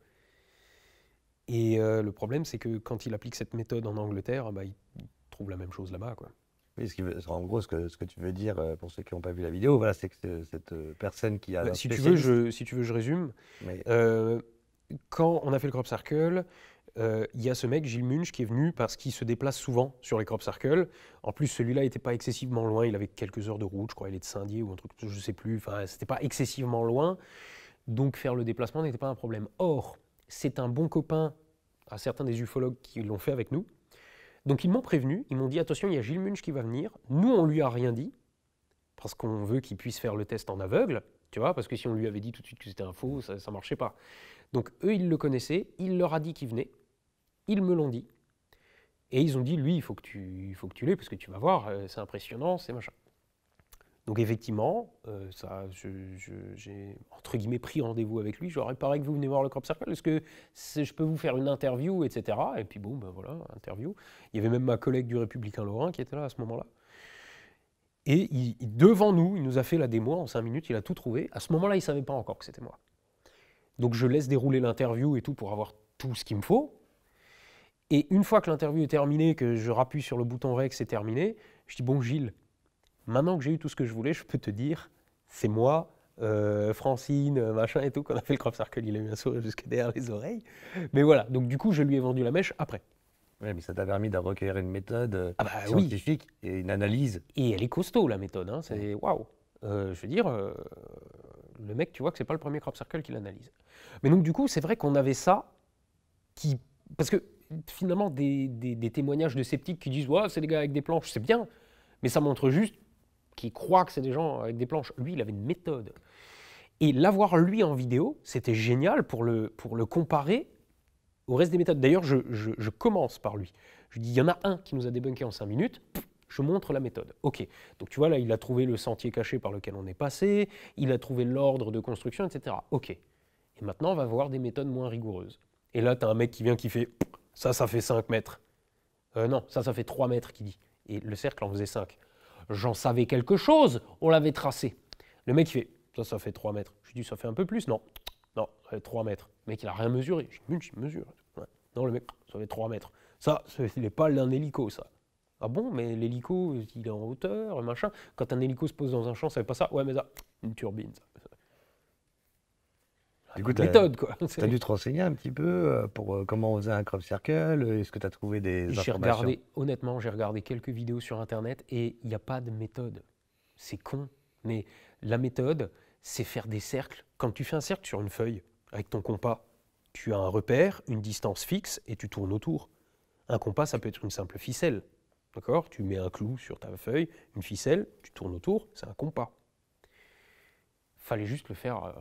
B: Et euh, le problème, c'est que quand il applique cette méthode en Angleterre, bah, il trouve la même chose là-bas, quoi.
A: Oui, ce qui en gros, ce que, ce tu veux
B: dire, euh, pour ceux qui n'ont pas vu la vidéo, voilà, c'est que cette personne qui a... Bah, si, tu veux, je, si tu veux, je résume. quand on a fait le crop circle, euh, il y a ce mec, Gilles Munch, qui est venu parce qu'il se déplace souvent sur les crop circles. En plus, celui-là n'était pas excessivement loin. Il avait quelques heures de route, je crois. Il est de Saint-Dié ou un truc, je ne sais plus. Enfin, c'était pas excessivement loin. Donc, faire le déplacement n'était pas un problème. Or, c'est un bon copain à certains des ufologues qui l'ont fait avec nous. Donc, ils m'ont prévenu. Ils m'ont dit attention, il y a Gilles Munch qui va venir. Nous, on lui a rien dit parce qu'on veut qu'il puisse faire le test en aveugle. Tu vois, parce que si on lui avait dit tout de suite que c'était un faux, ça ne marchait pas. Donc eux, ils le connaissaient, il leur a dit qu'il venait. Ils me l'ont dit. Et ils ont dit, lui, il faut que tu, il faut que tu l'aies parce que tu vas voir, euh, c'est impressionnant, c'est machin. Donc effectivement, euh, ça, j'ai entre guillemets pris rendez-vous avec lui. J'aurais parlé que vous venez voir le crop circle, est-ce que je peux vous faire une interview, etc. Et puis bon, ben voilà, interview. Il y avait même ma collègue du Républicain Lorrain qui était là à ce moment-là. Et devant nous, il nous a fait la démo en cinq minutes, il a tout trouvé. À ce moment-là, il ne savait pas encore que c'était moi. Donc je laisse dérouler l'interview et tout pour avoir tout ce qu'il me faut. Et une fois que l'interview est terminée, que je rappuie sur le bouton REC, c'est terminé, je dis, bon Gilles, maintenant que j'ai eu tout ce que je voulais, je peux te dire, c'est moi, euh, Francine, euh, machin et tout, qu'on a fait le crop circle, il a eu un sourire jusque derrière les oreilles. Mais voilà, donc du coup, je lui ai vendu la mèche après. Oui, mais ça t'a permis de recueillir une méthode euh, ah bah scientifique et une analyse. Et elle est costaud, la méthode. Hein. C'est waouh. Je veux dire, le mec, tu vois que c'est pas le premier crop circle qu'il analyse. Mais donc, du coup, c'est vrai qu'on avait ça qui. Parce que finalement des, des, témoignages de sceptiques qui disent ouais, c'est des gars avec des planches, c'est bien, mais ça montre juste qu'ils croient que c'est des gens avec des planches. Lui, il avait une méthode. Et l'avoir lui en vidéo, c'était génial pour le, pour le comparer au reste des méthodes. D'ailleurs, je, je, je, commence par lui. Je dis il y en a un qui nous a débunké en 5 minutes. Je montre la méthode. OK. Donc tu vois, là, il a trouvé le sentier caché par lequel on est passé, il a trouvé l'ordre de construction, etc. OK. Et maintenant, on va voir des méthodes moins rigoureuses. Et là, tu as un mec qui vient qui fait ça, ça fait 5 mètres. Euh, non, ça, ça fait 3 mètres qu'il dit. Et le cercle en faisait 5. J'en savais quelque chose, on l'avait tracé. Le mec, il fait Ça, ça fait 3 mètres. Je lui dis Ça fait un peu plus Non, non, ça fait 3 mètres. Le mec, il n'a rien mesuré. Je dis mesure. Non, le mec, ça fait 3 mètres. Ça, c'est les pales d'un hélico, ça. Ah bon, mais l'hélico, il est en hauteur, machin. Quand un hélico se pose dans un champ, ça fait pas ça Ouais, mais ça, une turbine, ça.
A: Du bah, coup, méthode, Tu as dû te renseigner un petit peu euh, pour euh, comment on faisait un crop circle euh, Est-ce que tu as trouvé des informations
B: Honnêtement, j'ai regardé quelques vidéos sur Internet et il n'y a pas de méthode. C'est con. Mais la méthode, c'est faire des cercles. Quand tu fais un cercle sur une feuille avec ton compas, tu as un repère, une distance fixe et tu tournes autour. Un compas, ça peut être une simple ficelle. D'accord Tu mets un clou sur ta feuille, une ficelle, tu tournes autour, c'est un compas. Fallait juste le faire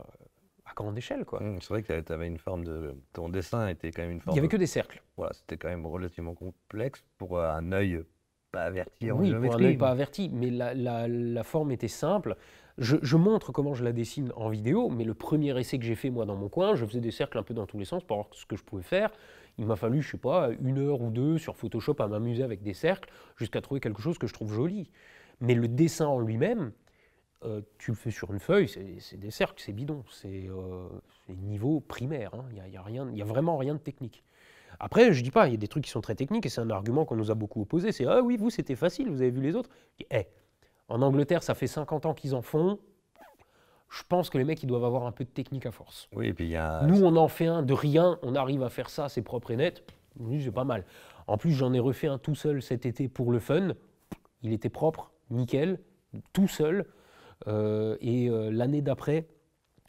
B: à grande échelle.
A: quoi. Mmh, c'est vrai que tu avais une forme de. Ton dessin était quand même une forme. Il n'y avait que des cercles. Voilà, c'était quand même relativement complexe pour un œil pas averti oui, mais... pas
B: averti, mais la, forme était simple. Je, montre comment je la dessine en vidéo, mais le premier essai que j'ai fait moi dans mon coin, je faisais des cercles un peu dans tous les sens pour voir ce que je pouvais faire. Il m'a fallu, je sais pas, une heure ou deux sur Photoshop à m'amuser avec des cercles jusqu'à trouver quelque chose que je trouve joli. Mais le dessin en lui-même, euh, tu le fais sur une feuille, c'est des cercles, c'est bidon, c'est euh, niveau primaire, hein. il n'y a, y a vraiment rien de technique. Après, je ne dis pas, il y a des trucs qui sont très techniques et c'est un argument qu'on nous a beaucoup opposé, c'est Ah oui, vous c'était facile, vous avez vu les autres. Eh, en Angleterre, ça fait 50 ans qu'ils en font, je pense que les mecs, ils doivent avoir un peu de technique à force. Oui, Nous, on en fait un de rien, on arrive à faire ça, c'est propre et net, c'est pas mal. En plus, j'en ai refait un tout seul cet été pour le fun, il était propre, nickel, tout seul. Euh, et euh, l'année d'après,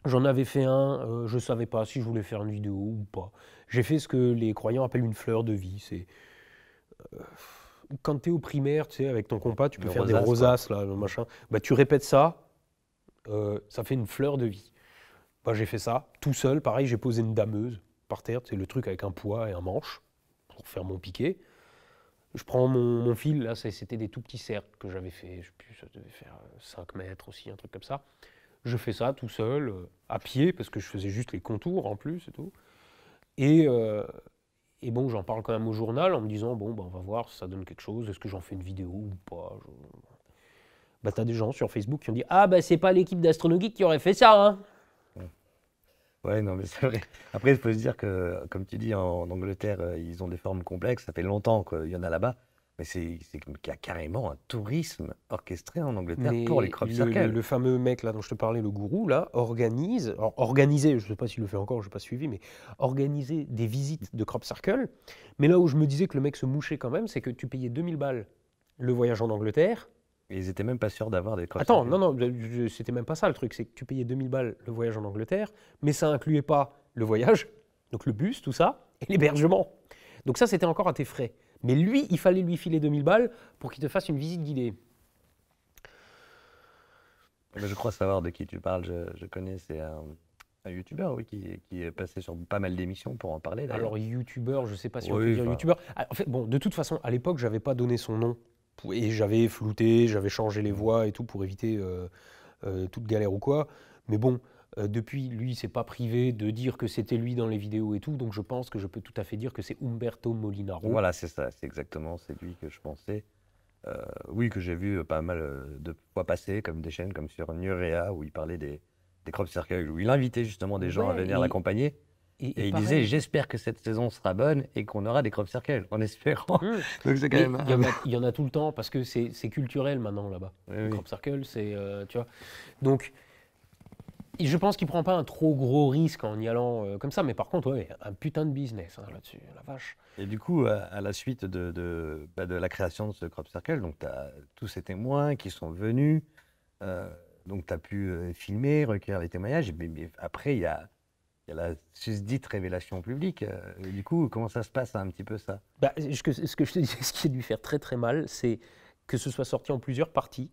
B: J'en avais fait un, euh, je ne savais pas si je voulais faire une vidéo ou pas. J'ai fait ce que les croyants appellent une fleur de vie. C'est quand tu es au primaire, tu sais, avec ton compas, tu peux faire des rosaces, là, machin. Bah, tu répètes ça, ça fait une fleur de vie. Bah, j'ai fait ça, tout seul, pareil, j'ai posé une dameuse par terre, c'est le truc avec un poids et un manche pour faire mon piquet je prends mon, fil, là c'était des tout petits cercles que j'avais fait, je sais plus, ça devait faire 5 euh, mètres aussi, un truc comme ça. Je fais ça tout seul, euh, à pied, parce que je faisais juste les contours en plus et tout. Et, euh, bon, j'en parle quand même au journal en me disant, bon, bah, on va voir si ça donne quelque chose, est-ce que j'en fais une vidéo ou pas bah, t'as des gens sur Facebook qui ont dit, ah ben c'est pas l'équipe d'Astronogeek qui aurait fait ça, hein Ouais,
A: non, mais c'est vrai. Après, il faut se dire que, comme tu dis, en, Angleterre, euh, ils ont des formes complexes. Ça fait longtemps qu'il y en a là-bas. Mais c'est qu'il y a carrément un tourisme orchestré en Angleterre pour les crop circles. Le,
B: fameux mec là dont je te parlais, le gourou, là, organise, je ne sais pas s'il le fait encore, je n'ai pas suivi, mais organiser des visites de crop circles. Mais là où je me disais que le mec se mouchait quand même, c'est que tu payais 2000 balles le voyage en Angleterre, ils n'étaient même pas sûrs d'avoir des croissants. Attends, non, non, c'était même pas ça le truc. C'est que tu payais 2000 balles le voyage en Angleterre, mais ça incluait pas le voyage, donc le bus, tout ça, et l'hébergement. Donc ça, c'était encore à tes frais. Mais lui, il fallait lui filer 2000 balles pour qu'il te fasse une visite guidée.
A: Je crois savoir de qui tu parles. Je, connais, c'est un, un youtubeur oui, qui, est passé sur pas mal d'émissions pour en parler. Alors,
B: youtubeur, je sais pas si on peut dire youtubeur. Ah, en fait, bon, de toute façon, à l'époque, j'avais pas donné son nom et j'avais flouté, j'avais changé les mmh. voix et tout pour éviter euh, euh, toute galère ou quoi. Mais bon, euh, depuis, lui, il s'est pas privé de dire que c'était lui dans les vidéos et tout, donc je pense que je peux tout à fait dire que c'est Umberto Molinaro. Voilà, c'est
A: ça, c'est exactement, c'est lui que je pensais. oui, que j'ai vu pas mal de fois passer, comme des chaînes comme sur Nurea, où il parlait des, des crop circles, où il invitait justement des gens à venir l'accompagner. Et, il disait J'espère que cette saison sera bonne et qu'on aura des crop circles, en espérant.
B: Il y, en a, tout le temps parce que c'est, culturel maintenant là-bas. Oui, crop circle, c'est. Euh, tu vois. Donc. Je pense qu'il prend pas un trop gros risque en y allant euh, comme ça, mais par contre, ouais, un putain de business hein, là-dessus, la vache. Et du coup, à, la suite
A: de, bah, de, la création de ce Crop Circle, donc tu as tous ces témoins qui sont venus, euh, donc tu as pu filmer, recueillir les témoignages, mais après, il y a il y a la susdite révélation publique. Euh, du coup, comment ça se passe un petit peu ça bah, Ce que
B: ce qui a dû faire très très mal, c'est que ce soit sorti en plusieurs parties,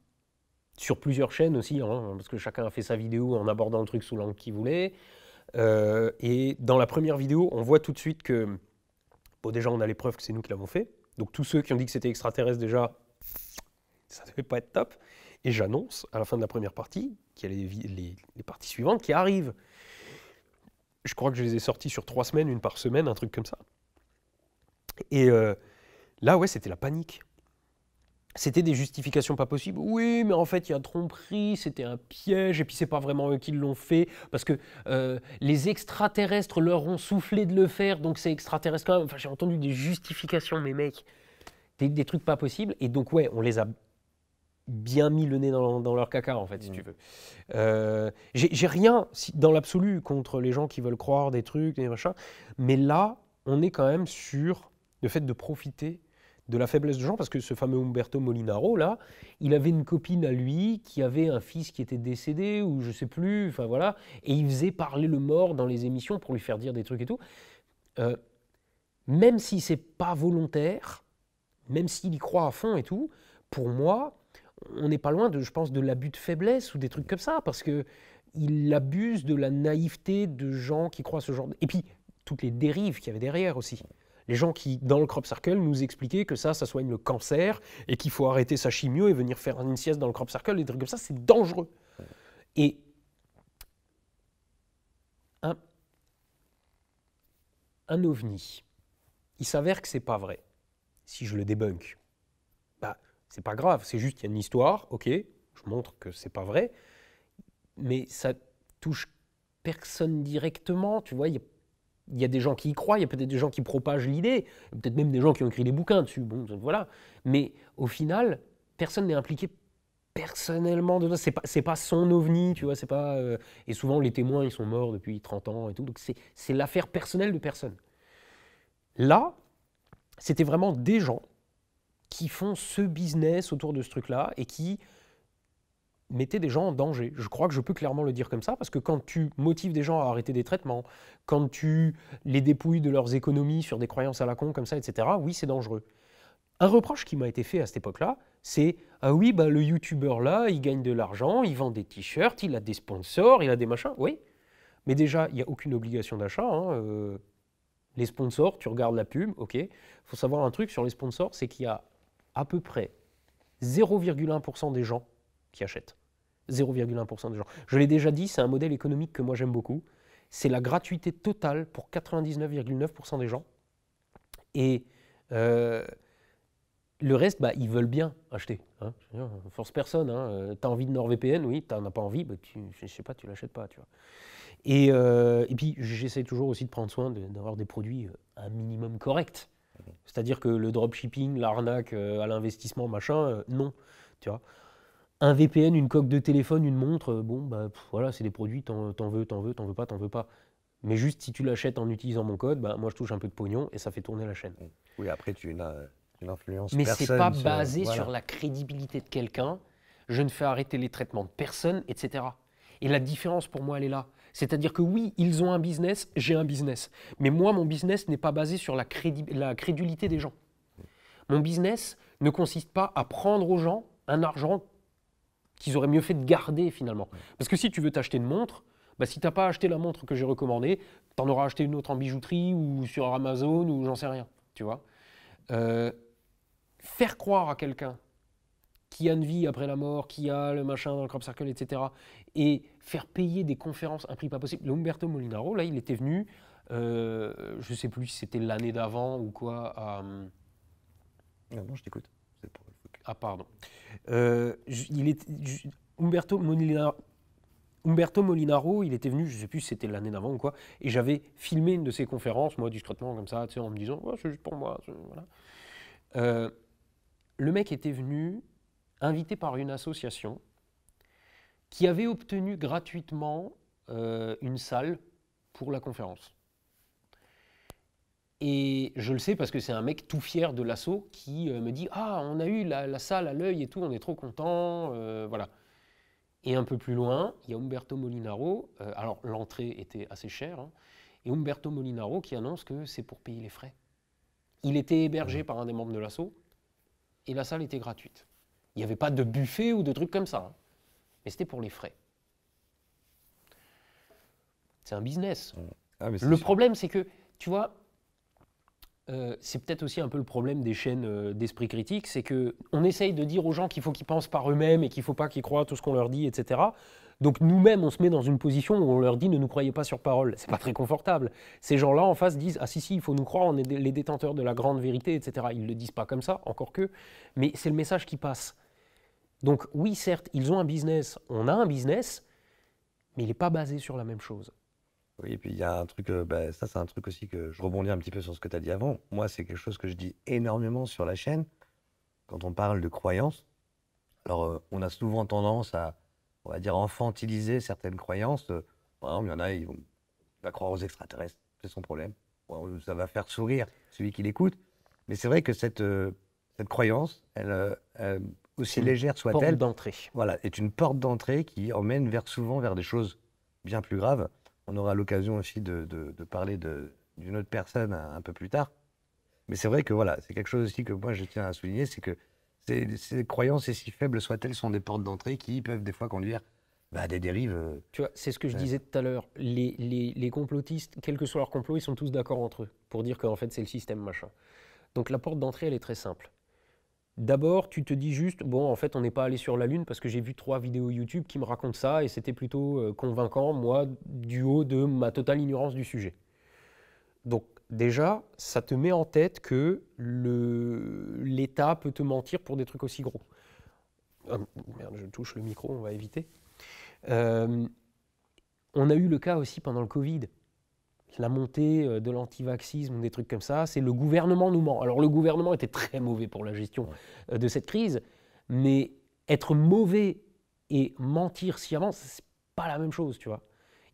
B: sur plusieurs chaînes aussi, hein, parce que chacun a fait sa vidéo en abordant le truc sous l'angle qu'il voulait. Euh, et dans la première vidéo, on voit tout de suite que, bon, déjà, on a les preuves que c'est nous qui l'avons fait. Donc tous ceux qui ont dit que c'était extraterrestre déjà, ça ne devait pas être top. Et j'annonce à la fin de la première partie qu'il y a les parties suivantes qui arrivent je crois que je les ai sortis sur trois semaines, une par semaine, un truc comme ça. Et euh, là, ouais, c'était la panique. C'était des justifications pas possibles. Oui, mais en fait, il y a tromperie, c'était un piège, et puis c'est pas vraiment eux qui l'ont fait, parce que euh, les extraterrestres leur ont soufflé de le faire, donc c'est extraterrestre quand même. Enfin, j'ai entendu des justifications, mais mec, des trucs pas possibles. Et donc, ouais, on les a bien mis le nez dans, leur caca, en fait, si mm. tu veux. Euh, j'ai rien, dans l'absolu, contre les gens qui veulent croire des trucs, des machins. Mais là, on est quand même sur le fait de profiter de la faiblesse de gens, parce que ce fameux Umberto Molinaro, là, il avait une copine à lui qui avait un fils qui était décédé, ou je sais plus, enfin voilà, et il faisait parler le mort dans les émissions pour lui faire dire des trucs et tout. Euh, même si c'est pas volontaire, même s'il y croit à fond et tout, pour moi, on n'est pas loin, de, je pense, de l'abus de faiblesse ou des trucs comme ça, parce que il abuse de la naïveté de gens qui croient ce genre de... Et puis, toutes les dérives qu'il y avait derrière aussi. Les gens qui, dans le crop circle, nous expliquaient que ça, ça soigne le cancer et qu'il faut arrêter sa chimio et venir faire une sieste dans le crop circle, des trucs comme ça, c'est dangereux. Et un, un ovni, il s'avère que c'est pas vrai, si je le débunk. C'est pas grave, c'est juste qu'il y a une histoire, ok, je montre que c'est pas vrai, mais ça touche personne directement, tu vois. Il y, a des gens qui y croient, il y a peut-être des gens qui propagent l'idée, peut-être même des gens qui ont écrit des bouquins dessus, bon, voilà. Mais au final, personne n'est impliqué personnellement dedans. C'est pas, pas son ovni, tu vois, c'est pas. Euh, et souvent, les témoins, ils sont morts depuis 30 ans et tout, donc c'est l'affaire personnelle de personne. Là, c'était vraiment des gens qui font ce business autour de ce truc-là et qui mettaient des gens en danger. Je crois que je peux clairement le dire comme ça, parce que quand tu motives des gens à arrêter des traitements, quand tu les dépouilles de leurs économies sur des croyances à la con comme ça, etc., oui, c'est dangereux. Un reproche qui m'a été fait à cette époque-là, c'est Ah oui, bah, le youtubeur là, il gagne de l'argent, il vend des t-shirts, il a des sponsors, il a des machins. Oui, mais déjà, il n'y a aucune obligation d'achat. Hein, euh, les sponsors, tu regardes la pub, ok. Il faut savoir un truc sur les sponsors, c'est qu'il y a à peu près 0,1% des gens qui achètent. 0,1% des gens. Je l'ai déjà dit, c'est un modèle économique que moi j'aime beaucoup. C'est la gratuité totale pour 99,9% des gens. Et euh, le reste, bah, ils veulent bien acheter. Hein. Force personne. Hein. Tu as envie de NordVPN, oui. Tu n'en as pas envie, bah, tu, je sais pas, tu l'achètes pas. Tu euh, Et, puis, j'essaie toujours aussi de prendre soin d'avoir des produits euh, un minimum corrects. C'est-à-dire que le dropshipping, l'arnaque euh, à l'investissement, machin, euh, non. Tu vois un VPN, une coque de téléphone, une montre, euh, bon, bah, voilà, c'est des produits, t'en, veux, t'en veux, t'en veux pas, t'en veux pas. Mais juste si tu l'achètes en utilisant mon code, bah, moi je touche un peu de pognon et ça fait tourner la chaîne. Oui, après tu as
A: une influence. Mais c'est pas basé sur
B: la crédibilité de quelqu'un. Je ne fais arrêter les traitements de personne, etc. Et la différence pour moi, elle est là. C'est-à-dire que oui, ils ont un business, j'ai un business. Mais moi, mon business n'est pas basé sur la, crédulité des gens. Mon business ne consiste pas à prendre aux gens un argent qu'ils auraient mieux fait de garder finalement. Parce que si tu veux t'acheter une montre, bah, si tu n'as pas acheté la montre que j'ai recommandée, tu en auras acheté une autre en bijouterie ou sur Amazon ou j'en sais rien. Tu vois euh, Faire croire à quelqu'un qui a une vie après la mort, qui a le machin dans le crop circle, etc., et faire payer des conférences un prix pas possible. Le Molinaro, là, il était venu, euh, je ne sais plus si c'était l'année d'avant ou quoi, euh, Non, je t'écoute. Ah, pardon. Euh, il est, Umberto, Molinaro, Umberto Molinaro, il était venu, je ne sais plus si c'était l'année d'avant ou quoi, et j'avais filmé une de ses conférences, moi, discrètement, comme ça, en me disant, oh, c'est juste pour moi. Voilà. Euh, le mec était venu, invité par une association, qui avait obtenu gratuitement euh, une salle pour la conférence. Et je le sais parce que c'est un mec tout fier de l'assaut qui euh, me dit Ah, on a eu la, salle à l'œil et tout, on est trop content. Euh, voilà. Et un peu plus loin, il y a Umberto Molinaro. alors, l'entrée était assez chère. Hein, et Umberto Molinaro qui annonce que c'est pour payer les frais. Il était hébergé par un des membres de l'assaut et la salle était gratuite. Il n'y avait pas de buffet ou de trucs comme ça. Hein mais c'était pour les frais. C'est un business. Mm. Ah, le problème, c'est que, tu vois, euh, c'est peut-être aussi un peu le problème des chaînes euh, d'esprit critique, c'est que on essaye de dire aux gens qu'il faut qu'ils pensent par eux-mêmes et qu'il ne faut pas qu'ils croient tout ce qu'on leur dit, etc. Donc nous-mêmes, on se met dans une position où on leur dit ne nous croyez pas sur parole. C'est pas très confortable. Ces gens-là en face disent ah si si, il faut nous croire, on est les détenteurs de la grande vérité, etc. Ils le disent pas comme ça, encore que, mais c'est le message qui passe. Donc oui, certes, ils ont un business, on a un business, mais il n'est pas basé sur la même chose. Oui, et puis il y a un
A: truc, euh, bah, ça c'est un truc aussi que je rebondis un petit peu sur ce que tu as dit avant. Moi, c'est quelque chose que je dis énormément sur la chaîne quand on parle de croyances. Alors, euh, on a souvent tendance à, on va dire, infantiliser certaines croyances. Euh, par il y en a, il va croire aux extraterrestres, c'est son problème. Ça va faire sourire celui qui l'écoute. Mais c'est vrai que cette, croyance, elle aussi légère soit-elle. d'entrée. Voilà, est une porte d'entrée qui emmène vers, souvent vers des choses bien plus graves. On aura l'occasion aussi de, de, de parler d'une autre personne un, peu plus tard. Mais c'est vrai que voilà, c'est quelque chose aussi que moi je tiens à souligner, c'est que ces, croyances, et si faibles soient-elles, sont des portes d'entrée qui peuvent des
B: fois conduire bah, à des dérives. Euh, tu vois, c'est ce que je euh, disais tout à l'heure. Les, les, les, complotistes, quel que soit leur complot, ils sont tous d'accord entre eux pour dire qu'en fait c'est le système machin. Donc la porte d'entrée, elle est très simple. D'abord, tu te dis juste, bon, en fait, on n'est pas allé sur la Lune parce que j'ai vu trois vidéos YouTube qui me racontent ça et c'était plutôt euh, convaincant, moi, du haut de ma totale ignorance du sujet. Donc, déjà, ça te met en tête que l'État peut te mentir pour des trucs aussi gros. Ah, merde, je touche le micro, on va éviter. Euh, on a eu le cas aussi pendant le Covid la montée euh, de l'antivaxisme, des trucs comme ça, c'est le gouvernement nous ment. Alors le gouvernement était très mauvais pour la gestion euh, de cette crise, mais être mauvais et mentir sciemment, c'est pas la même chose, tu vois.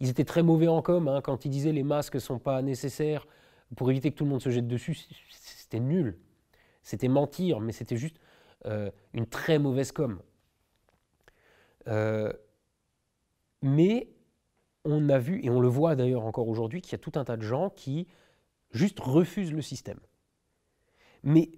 B: Ils étaient très mauvais en com hein, quand ils disaient les masques sont pas nécessaires pour éviter que tout le monde se jette dessus. C'était nul, c'était mentir, mais c'était juste euh, une très mauvaise com. mais on a vu, et on le voit d'ailleurs encore aujourd'hui, qu'il y a tout un tas de gens qui juste refusent le système. Mais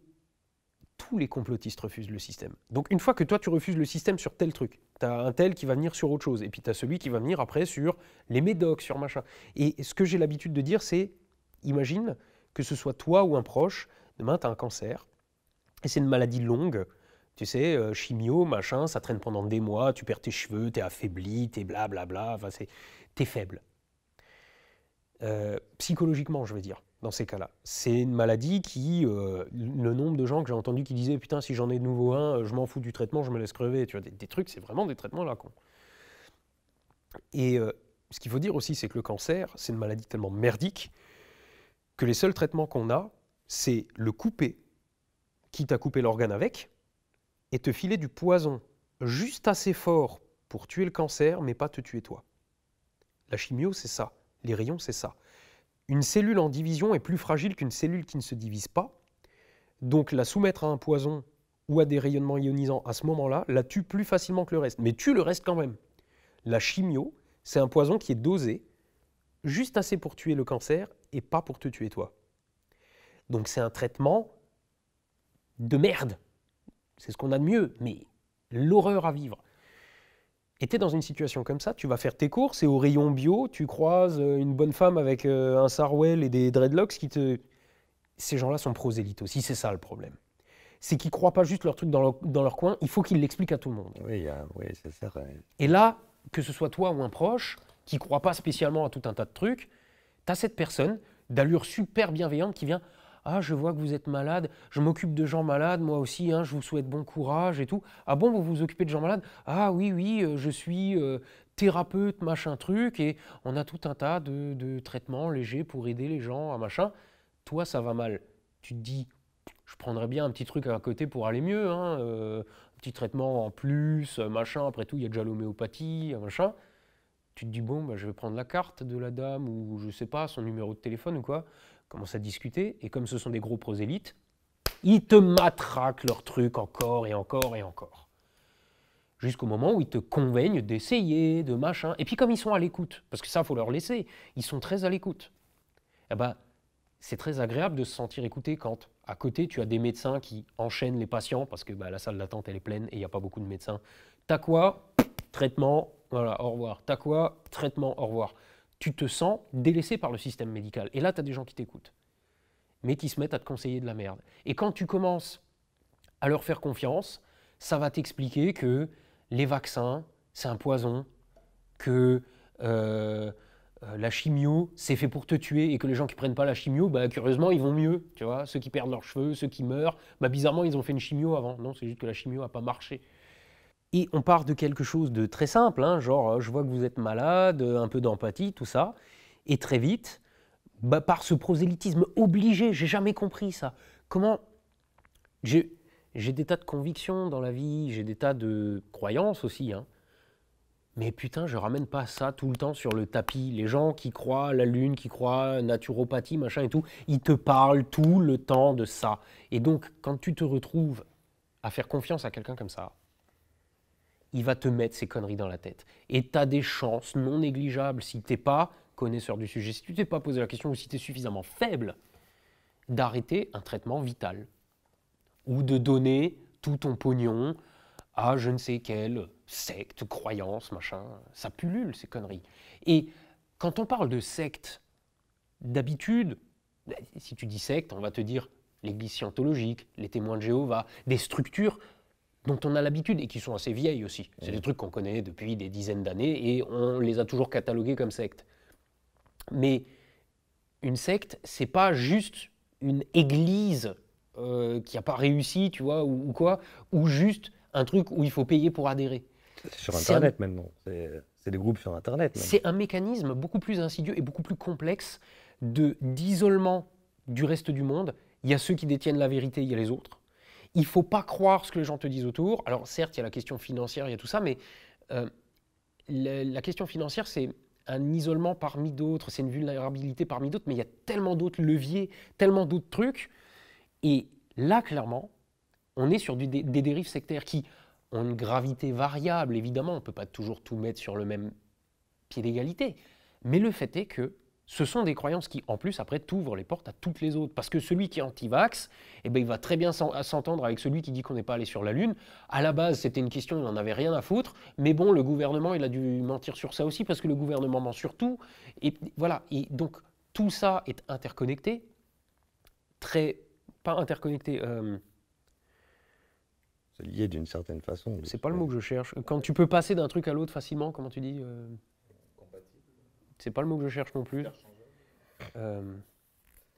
B: tous les complotistes refusent le système. Donc une fois que toi tu refuses le système sur tel truc, tu as un tel qui va venir sur autre chose, et puis tu as celui qui va venir après sur les médocs, sur machin. Et ce que j'ai l'habitude de dire, c'est imagine que ce soit toi ou un proche, demain tu as un cancer, et c'est une maladie longue, tu sais, euh, chimio, machin, ça traîne pendant des mois, tu perds tes cheveux, t'es affaibli, t'es blablabla, enfin c'est faible. Euh, psychologiquement, je veux dire, dans ces cas-là. C'est une maladie qui, euh, le nombre de gens que j'ai entendu qui disaient putain, si j'en ai de nouveau un, euh, je m'en fous du traitement, je me laisse crever. Tu vois, des, trucs, c'est vraiment des traitements là, con. Et ce qu'il faut dire aussi, c'est que le cancer, c'est une maladie tellement merdique que les seuls traitements qu'on a, c'est le couper, quitte à couper l'organe avec, et te filer du poison juste assez fort pour tuer le cancer, mais pas te tuer toi. La chimio, c'est ça. Les rayons, c'est ça. Une cellule en division est plus fragile qu'une cellule qui ne se divise pas. Donc la soumettre à un poison ou à des rayonnements ionisants à ce moment-là la tue plus facilement que le reste, mais tue le reste quand même. La chimio, c'est un poison qui est dosé juste assez pour tuer le cancer et pas pour te tuer toi. Donc c'est un traitement de merde. C'est ce qu'on a de mieux, mais l'horreur à vivre. Et dans une situation comme ça, tu vas faire tes courses et au rayon bio, tu croises euh, une bonne femme avec euh, un sarwell et des dreadlocks qui te. Ces gens-là sont prosélytes aussi, c'est ça le problème. C'est qu'ils croient pas juste leur truc dans leur, coin, il faut qu'ils l'expliquent à tout le monde. Oui, oui Et là, que ce soit toi ou un proche, qui croit pas spécialement à tout un tas de trucs, tu as cette personne d'allure super bienveillante qui vient ah, je vois que vous êtes malade, je m'occupe de gens malades, moi aussi, hein, je vous souhaite bon courage et tout. Ah bon, vous vous occupez de gens malades Ah oui, oui, euh, je suis euh, thérapeute, machin truc, et on a tout un tas de, de traitements légers pour aider les gens à machin. Toi, ça va mal. Tu te dis, je prendrais bien un petit truc à côté pour aller mieux, hein, euh, un petit traitement en plus, machin, après tout, il y a déjà l'homéopathie, machin tu te dis bon bah, je vais prendre la carte de la dame ou je sais pas son numéro de téléphone ou quoi commence à discuter, et comme ce sont des gros prosélytes, ils te matraquent leur truc encore et encore et encore. Jusqu'au moment où ils te convainquent d'essayer, de machin. Et puis comme ils sont à l'écoute, parce que ça, faut leur laisser, ils sont très à l'écoute. Eh ben, c'est très agréable de se sentir écouté quand, à côté, tu as des médecins qui enchaînent les patients, parce que bah, la salle d'attente, elle est pleine et il n'y a pas beaucoup de médecins. T'as quoi Traitement, voilà, au revoir. T'as quoi Traitement, au revoir tu te sens délaissé par le système médical. Et là, tu as des gens qui t'écoutent, mais qui se mettent à te conseiller de la merde. Et quand tu commences à leur faire confiance, ça va t'expliquer que les vaccins, c'est un poison, que euh, euh, la chimio, c'est fait pour te tuer, et que les gens qui prennent pas la chimio, bah, curieusement, ils vont mieux. Tu vois, ceux qui perdent leurs cheveux, ceux qui meurent, bah, bizarrement, ils ont fait une chimio avant. Non, c'est juste que la chimio n'a pas marché. Et on part de quelque chose de très simple, hein, genre euh, je vois que vous êtes malade, euh, un peu d'empathie, tout ça. Et très vite, bah, par ce prosélytisme obligé, j'ai jamais compris ça. Comment j'ai des tas de convictions dans la vie, j'ai des tas de croyances aussi. Hein. Mais putain, je ramène pas ça tout le temps sur le tapis. Les gens qui croient la lune, qui croient naturopathie, machin et tout, ils te parlent tout le temps de ça. Et donc, quand tu te retrouves à faire confiance à quelqu'un comme ça, il va te mettre ces conneries dans la tête. Et tu as des chances non négligeables, si t'es pas connaisseur du sujet, si tu t'es pas posé la question ou si tu es suffisamment faible, d'arrêter un traitement vital. Ou de donner tout ton pognon à je ne sais quelle secte, croyance, machin. Ça pullule ces conneries. Et quand on parle de secte, d'habitude, si tu dis secte, on va te dire l'église scientologique, les témoins de Jéhovah, des structures dont on a l'habitude et qui sont assez vieilles aussi. C'est des trucs qu'on connaît depuis des dizaines d'années et on les a toujours catalogués comme sectes. Mais une secte, c'est pas juste une église euh, qui n'a pas réussi, tu vois, ou, quoi, ou juste un truc où il faut payer pour adhérer. Sur Internet
A: maintenant. C'est des groupes sur Internet. C'est
B: un mécanisme beaucoup plus insidieux et beaucoup plus complexe d'isolement du reste du monde. Il y a ceux qui détiennent la vérité, il y a les autres. Il ne faut pas croire ce que les gens te disent autour. Alors certes, il y a la question financière, il y a tout ça, mais euh, la, question financière, c'est un isolement parmi d'autres, c'est une vulnérabilité parmi d'autres, mais il y a tellement d'autres leviers, tellement d'autres trucs. Et là, clairement, on est sur des, des dérives sectaires qui ont une gravité variable, évidemment, on ne peut pas toujours tout mettre sur le même pied d'égalité. Mais le fait est que ce sont des croyances qui, en plus, après, t'ouvrent les portes à toutes les autres. Parce que celui qui est anti-vax, eh ben, il va très bien s'entendre avec celui qui dit qu'on n'est pas allé sur la Lune. À la base, c'était une question, il n'en avait rien à foutre. Mais bon, le gouvernement, il a dû mentir sur ça aussi, parce que le gouvernement ment sur tout. Et voilà. Et donc, tout ça est interconnecté. Très. Pas interconnecté. Euh, c'est
A: lié d'une certaine façon. C'est
B: pas le mot que je cherche. Quand tu peux passer d'un truc à l'autre facilement, comment tu dis euh, c'est pas le mot que je cherche non plus. Euh,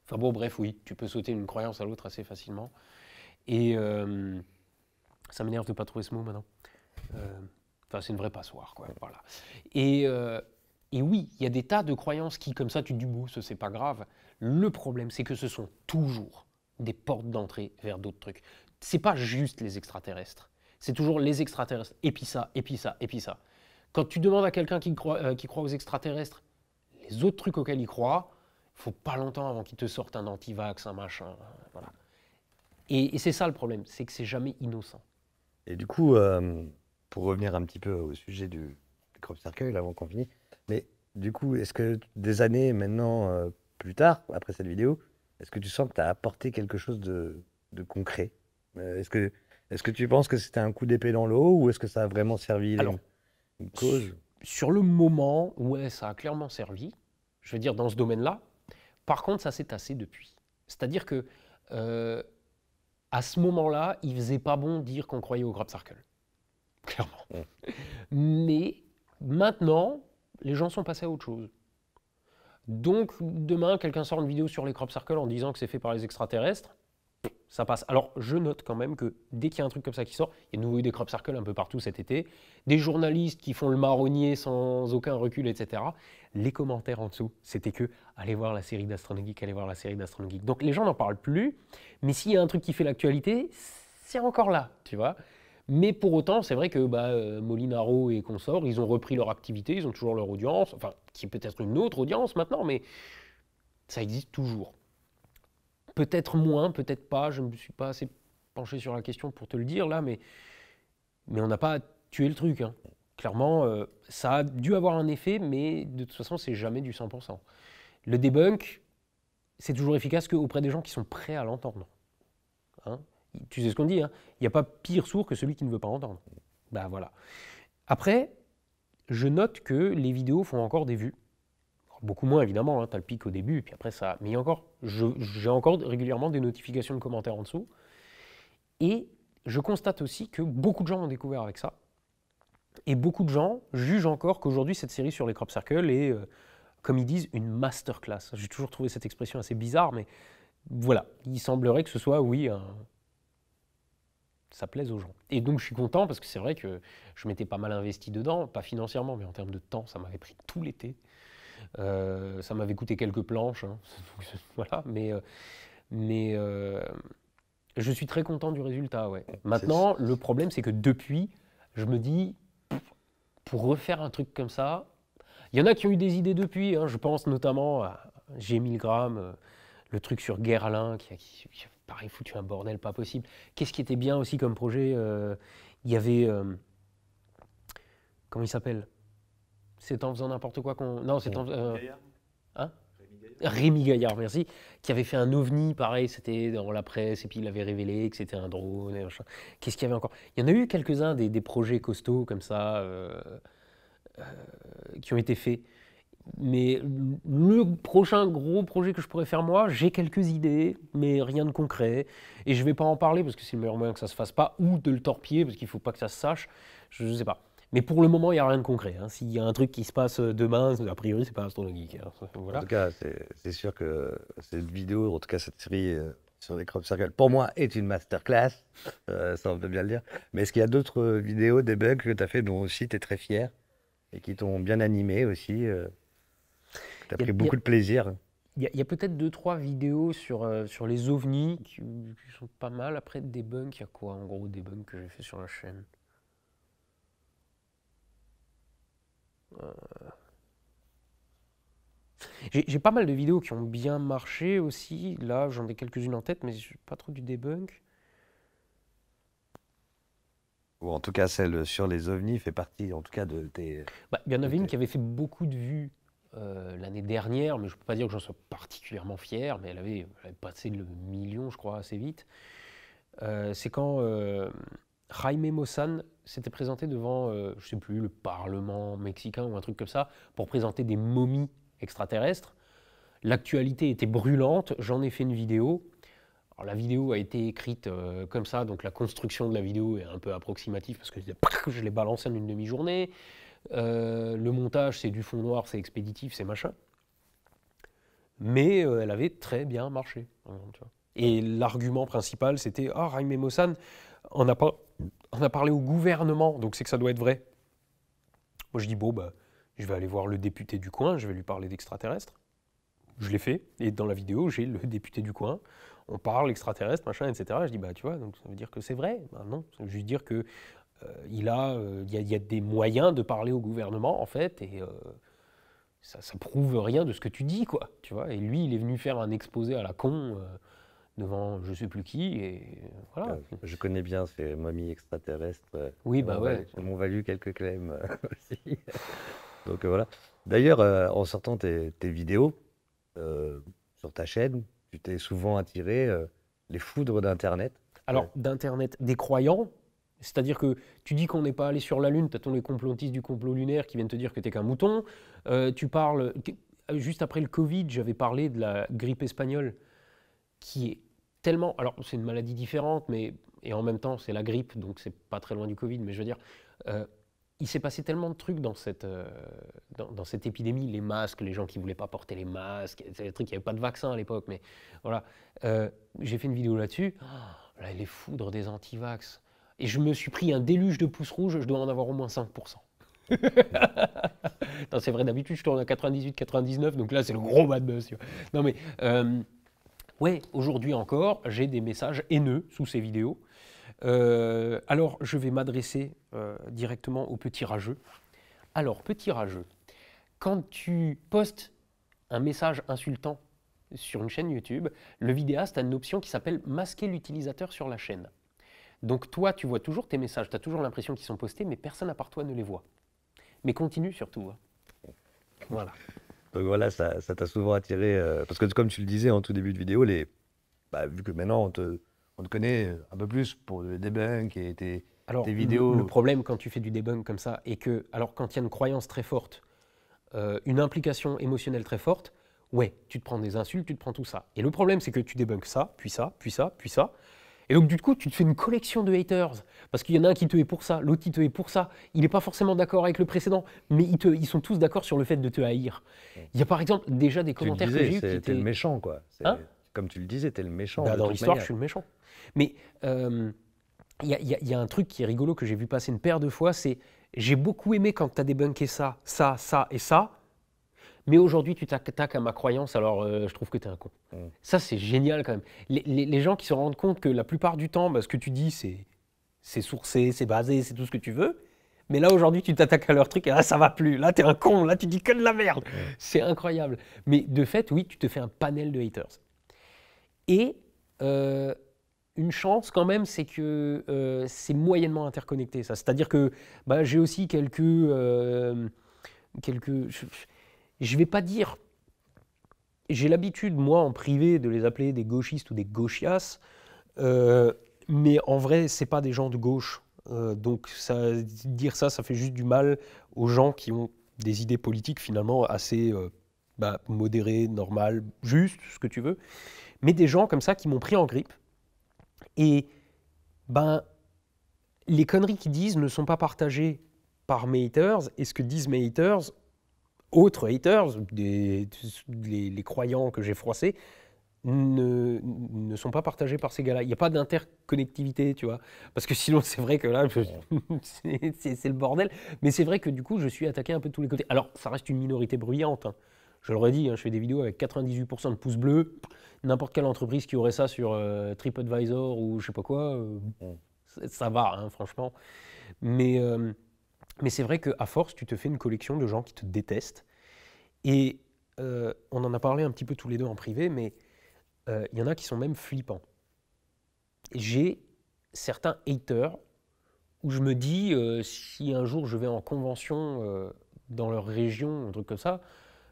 B: enfin bon, bref, oui, tu peux sauter d'une croyance à l'autre assez facilement. Et euh, ça m'énerve de pas trouver ce mot maintenant. Euh, enfin, c'est une vraie passoire, quoi. Voilà. Et, et oui, il y a des tas de croyances qui, comme ça, tu te dis, ce c'est pas grave. Le problème, c'est que ce sont toujours des portes d'entrée vers d'autres trucs. C'est pas juste les extraterrestres. C'est toujours les extraterrestres. Et puis ça, et puis ça, et puis ça. Quand tu demandes à quelqu'un qui, qui croit aux extraterrestres, les autres trucs auxquels il croient, il faut pas longtemps avant qu'il te sorte un anti-vax, un machin. Et, c'est ça le problème, c'est que c'est jamais innocent.
A: Et du coup, euh, pour revenir un petit peu au sujet du, crop circle avant qu'on finisse, mais du coup, est-ce que des années maintenant, euh, plus tard, après cette vidéo, est-ce que tu sens que tu as apporté quelque chose de, concret euh, Est-ce que, est que tu penses que c'était un coup d'épée dans l'eau ou est-ce que ça a vraiment servi une
B: cause sur le moment, ouais, ça a clairement servi, je veux dire, dans ce domaine-là. Par contre, ça s'est tassé depuis. C'est-à-dire que euh, à ce moment-là, il faisait pas bon dire qu'on croyait au Crop Circle. Clairement. Mm. Mais maintenant, les gens sont passés à autre chose. Donc, demain, quelqu'un sort une vidéo sur les crop circles en disant que c'est fait par les extraterrestres ça passe. Alors, je note quand même que dès qu'il y a un truc comme ça qui sort, il y a de nouveau eu des crop circles un peu partout cet été, des journalistes qui font le marronnier sans aucun recul, etc. Les commentaires en dessous, c'était que allez voir la série d'astronomie, allez voir la série Geek. Donc, les gens n'en parlent plus, mais s'il y a un truc qui fait l'actualité, c'est encore là, tu vois. Mais pour autant, c'est vrai que bah, euh, Molinaro et consorts, ils ont repris leur activité, ils ont toujours leur audience, enfin, qui est peut-être une autre audience maintenant, mais ça existe toujours. Peut-être moins, peut-être pas, je ne me suis pas assez penché sur la question pour te le dire là, mais, mais on n'a pas tué le truc. Hein. Clairement, euh, ça a dû avoir un effet, mais de toute façon, c'est jamais du 100%. Le debunk, c'est toujours efficace qu'auprès des gens qui sont prêts à l'entendre. Hein. tu sais ce qu'on dit, hein, il n'y a pas pire sourd que celui qui ne veut pas entendre. Bah voilà. Après, je note que les vidéos font encore des vues beaucoup moins évidemment, hein, tu as le pic au début, puis après ça. Mais encore, j'ai encore régulièrement des notifications de commentaires en dessous. Et je constate aussi que beaucoup de gens ont découvert avec ça. Et beaucoup de gens jugent encore qu'aujourd'hui, cette série sur les crop circles est, euh, comme ils disent, une masterclass. J'ai toujours trouvé cette expression assez bizarre, mais voilà, il semblerait que ce soit, oui, ça plaise aux gens. Et donc je suis content parce que c'est vrai que je m'étais pas mal investi dedans, pas financièrement, mais en termes de temps, ça m'avait pris tout l'été. Euh, ça m'avait coûté quelques planches, hein. voilà, mais, euh, mais euh, je suis très content du résultat. Ouais. Maintenant, le problème, c'est que depuis, je me dis, pour refaire un truc comme ça, il y en a qui ont eu des idées depuis, hein. je pense notamment à G1000 le truc sur Guerlain, qui, qui, foutu un bordel pas possible. Qu'est-ce qui était bien aussi comme projet Il y avait. comment il s'appelle c'est en faisant n'importe quoi qu'on. Non, c'est euh, hein? Rémi Gaillard, merci, qui avait fait un ovni, pareil, c'était dans la presse, et puis il avait révélé que c'était un drone, et machin. Qu'est-ce qu'il y avait encore Il y en a eu quelques-uns, des, projets costauds comme ça, euh, euh, qui ont été faits. Mais le prochain gros projet que je pourrais faire moi, j'ai quelques idées, mais rien de concret. Et je ne vais pas en parler parce que c'est le meilleur moyen que ça ne se fasse pas, ou de le torpiller parce qu'il ne faut pas que ça se sache. Je ne sais pas. Mais pour le moment, il n'y a rien de concret. Hein. S'il y a un truc qui se passe euh, demain, a priori, c'est pas astronomique. Hein. En tout
A: cas, c'est sûr que cette vidéo, en tout cas cette série euh, sur les crop circles, pour moi, est une masterclass. Euh, ça, on peut bien le dire. Mais est-ce qu'il y a d'autres vidéos, des bugs que tu as fait dont aussi tu es très fier et qui t'ont bien animé aussi euh, Tu as pris beaucoup de plaisir.
B: Il y a, peut-être deux, trois vidéos sur, euh, sur les ovnis qui, qui, sont pas mal. Après, des bugs, il y a quoi en gros des bugs que j'ai fait sur la chaîne Euh, j'ai pas mal de vidéos qui ont bien marché aussi. Là, j'en ai quelques-unes en tête, mais je pas trop du debunk.
A: Ou en tout cas, celle sur les ovnis fait partie, en tout cas, de
B: tes. Bah, il y en avait une qui avait fait beaucoup de vues euh, l'année dernière, mais je ne peux pas dire que j'en sois particulièrement fier, mais elle avait, passé le million, je crois, assez vite. Euh, c'est quand. Jaime Mossan s'était présenté devant, euh, je sais plus, le Parlement mexicain ou un truc comme ça, pour présenter des momies extraterrestres. L'actualité était brûlante, j'en ai fait une vidéo. la vidéo a été écrite euh, comme ça, donc la construction de la vidéo est un peu approximative parce que je l'ai balancée en une demi-journée. Euh, le montage, c'est du fond noir, c'est expéditif, c'est machin. Mais elle avait très bien marché. Et l'argument principal, c'était Ah, oh, Jaime Mossan, on n'a pas on a parlé au gouvernement, donc c'est que ça doit être vrai. Moi, je dis, bon, bah, je vais aller voir le député du coin, je vais lui parler d'extraterrestres. Je l'ai fait, et dans la vidéo, j'ai le député du coin. On parle extraterrestre, machin, etc. Je dis, bah, tu vois, donc ça veut dire que c'est vrai. Bah, non, ça veut juste dire que euh, il a, euh, y, a, des moyens de parler au gouvernement, en fait, et euh, ça, ça prouve rien de ce que tu dis, quoi. Tu vois, et lui, il est venu faire un exposé à la con devant je sais plus qui et euh, voilà. Euh,
A: je connais bien ces mamies extraterrestres. Euh, oui, bah ouais. Ils m'ont valu quelques claims Donc voilà. D'ailleurs, en sortant tes, vidéos sur ta chaîne, tu t'es souvent attiré les foudres d'Internet.
B: Alors, d'Internet des croyants, c'est-à-dire que tu dis qu'on n'est pas allé sur la Lune, t'attends les complotistes du complot lunaire qui viennent te dire que tu es qu'un mouton. tu parles, juste après le Covid, j'avais parlé de la grippe espagnole qui est tellement. Alors, c'est une maladie différente, mais. Et en même temps, c'est la grippe, donc c'est pas très loin du Covid, mais je veux dire. Euh, il s'est passé tellement de trucs dans cette, euh, dans, cette épidémie, les masques, les gens qui ne voulaient pas porter les masques, des trucs, il n'y avait pas de vaccin à l'époque, mais voilà. Euh, j'ai fait une vidéo là-dessus, ah, là, les foudres des antivax. Et je me suis pris un déluge de pouces rouges, je dois en avoir au moins 5%. c'est vrai, d'habitude je tourne à 98-99, donc là c'est le gros bad buzz. Non mais Ouais, aujourd'hui encore, j'ai des messages haineux sous ces vidéos. Euh, alors, je vais m'adresser euh, directement au petit rageux. Alors, petit rageux, quand tu postes un message insultant sur une chaîne YouTube, le vidéaste a une option qui s'appelle masquer l'utilisateur sur la chaîne. Donc toi, tu vois toujours tes messages, tu as toujours l'impression qu'ils sont postés, mais personne à part toi ne les voit. Mais continue surtout. Hein.
A: Voilà. Donc voilà, ça t'a souvent attiré. Euh, parce que comme tu le disais en tout début de vidéo, bah, vu que maintenant on te, connaît un peu plus
B: pour le debunk et tes, vidéos. Le, problème quand tu fais du debunk comme ça, est que, alors quand il y a une croyance très forte, euh, une implication émotionnelle très forte, ouais, tu te prends des insultes, tu te prends tout ça. Et le problème, c'est que tu débunkes ça, puis ça, puis ça, puis ça. Et donc, du coup, tu te fais une collection de haters. Parce qu'il y en a un qui te hait pour ça, l'autre qui te hait pour ça. Il n'est pas forcément d'accord avec le précédent, mais ils, te, ils sont tous d'accord sur le fait de te haïr. Il y a par exemple déjà des commentaires le que j'ai qui étaient. le méchant, quoi. Hein
A: comme tu le disais, t'es le méchant. Bah, dans l'histoire, je suis le
B: méchant. Mais euh, il y, y, a un truc qui est rigolo que j'ai vu passer une paire de fois c'est j'ai beaucoup aimé quand tu as débunké ça, ça, ça et ça mais aujourd'hui tu t'attaques à ma croyance, alors euh, je trouve que tu es un con. Mm. Ça, c'est génial quand même. Les, gens qui se rendent compte que la plupart du temps, bah, ce que tu dis, c'est, c'est sourcé, c'est basé, c'est tout ce que tu veux. Mais là, aujourd'hui, tu t'attaques à leur truc et là, ça va plus. Là, tu es un con. Là, tu dis que de la merde. Mm. C'est incroyable. Mais de fait, oui, tu te fais un panel de haters. Et euh, une chance quand même, c'est que euh, c'est moyennement interconnecté, ça. C'est-à-dire que bah, j'ai aussi quelques. quelques je ne vais pas dire. J'ai l'habitude, moi, en privé, de les appeler des gauchistes ou des gauchias, euh, mais en vrai, ce pas des gens de gauche. Euh, donc, ça, dire ça, ça fait juste du mal aux gens qui ont des idées politiques finalement assez euh, bah, modérées, normales, justes, ce que tu veux. Mais des gens comme ça qui m'ont pris en grippe. Et ben, les conneries qu'ils disent ne sont pas partagées par mes haters, et ce que disent mes haters, autres haters, des, les, croyants que j'ai froissés, ne, sont pas partagés par ces gars-là. Il n'y a pas d'interconnectivité, tu vois. Parce que sinon, c'est vrai que là, c'est le bordel. Mais c'est vrai que du coup, je suis attaqué un peu de tous les côtés. Alors, ça reste une minorité bruyante. Hein. Je le redis, hein, je fais des vidéos avec 98% de pouces bleus. N'importe quelle entreprise qui aurait ça sur euh, TripAdvisor ou je sais pas quoi, euh, mm. ça va, hein, franchement. Mais. Euh, mais c'est vrai qu'à force, tu te fais une collection de gens qui te détestent. Et euh, on en a parlé un petit peu tous les deux en privé, mais euh, il y en a qui sont même flippants. J'ai certains haters où je me dis, euh, si un jour je vais en convention dans leur région, un truc comme ça,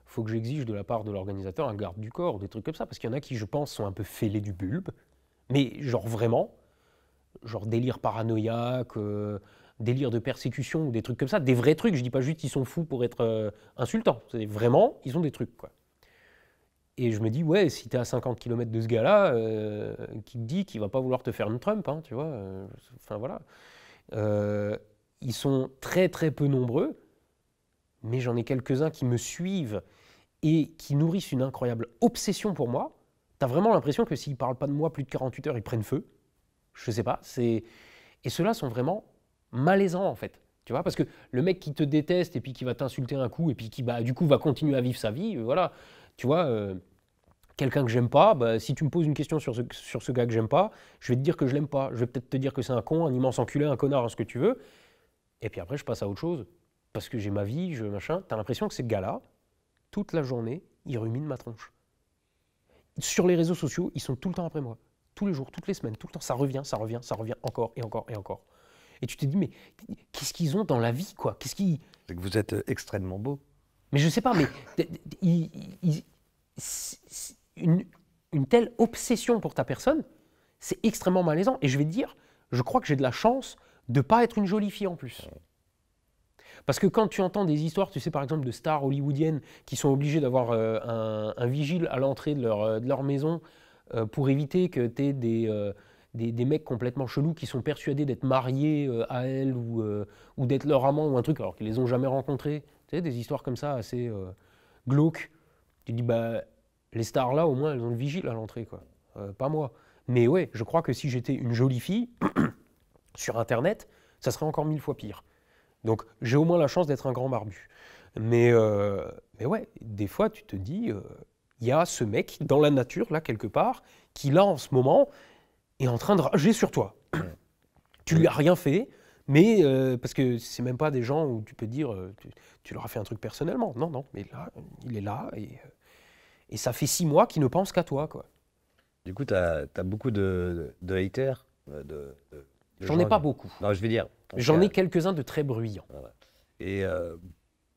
B: faut que j'exige de la part de l'organisateur un garde du corps, des trucs comme ça, parce qu'il y en a qui, je pense, sont un peu fêlés du bulbe, mais genre vraiment, genre délire paranoïaque délire de persécution ou des trucs comme ça, des vrais trucs. Je dis pas juste ils sont fous pour être euh, insultants. C'est vraiment, ils ont des trucs quoi. Et je me dis ouais, si tu es à 50 km de ce gars-là, euh, qui te dit qu'il va pas vouloir te faire une Trump, hein, tu vois. Euh, enfin voilà. ils sont très très peu nombreux, mais j'en ai quelques-uns qui me suivent et qui nourrissent une incroyable obsession pour moi. Tu as vraiment l'impression que s'ils parlent pas de moi plus de 48 heures, ils prennent feu. Je sais pas. C'est et ceux-là sont vraiment malaisant en fait. Tu vois, parce que le mec qui te déteste et puis qui va t'insulter un coup et puis qui bah, du coup va continuer à vivre sa vie, euh, voilà. Tu vois, euh, quelqu'un que j'aime pas, bah, si tu me poses une question sur ce, gars que j'aime pas, je vais te dire que je l'aime pas. Je vais peut-être te dire que c'est un con, un immense enculé, un connard, ce que tu veux. Et puis après, je passe à autre chose. Parce que j'ai ma vie, je machin. T'as l'impression que ces gars-là, toute la journée, ils ruminent ma tronche. Sur les réseaux sociaux, ils sont tout le temps après moi. Tous les jours, toutes les semaines, tout le temps. Ça revient, ça revient, ça revient encore et encore et encore. Et tu te dis, mais qu'est-ce qu'ils ont dans la vie, quoi Qu'est-ce qui... C'est que vous êtes euh, extrêmement beau. Mais je sais pas, mais une, une, telle obsession pour ta personne, c'est extrêmement malaisant. Et je vais te dire, je crois que j'ai de la chance de pas être une jolie fille en plus. Parce que quand tu entends des histoires, tu sais par exemple de stars hollywoodiennes qui sont obligées d'avoir euh, un, vigile à l'entrée de leur, euh, de leur maison pour éviter que tu aies des, des, mecs complètement chelous qui sont persuadés d'être mariés euh, à elle euh, ou, d'être leur amant ou un truc alors qu'ils les ont jamais rencontrés. Tu sais, des histoires comme ça assez euh, glauques. Tu dis, bah, les stars là, au moins, elles ont le vigile à l'entrée, quoi. pas moi. Mais ouais, je crois que si j'étais une jolie fille sur Internet, ça serait encore mille fois pire. Donc j'ai au moins la chance d'être un grand barbu. Mais, ouais, des fois tu te dis, il y a ce mec dans la nature, là, quelque part, qui là en ce moment, est en train de rager sur toi. tu lui as rien fait, mais euh, parce que c'est même pas des gens où tu peux dire euh, tu, leur as fait un truc personnellement. Non, non, mais là, il est là et, euh, ça fait six mois qu'il ne pense qu'à toi. quoi.
A: Du coup, tu as, beaucoup de, de haters de, J'en ai pas beaucoup. Non, je vais dire. J'en ai
B: quelques-uns de très bruyants. Ah
A: et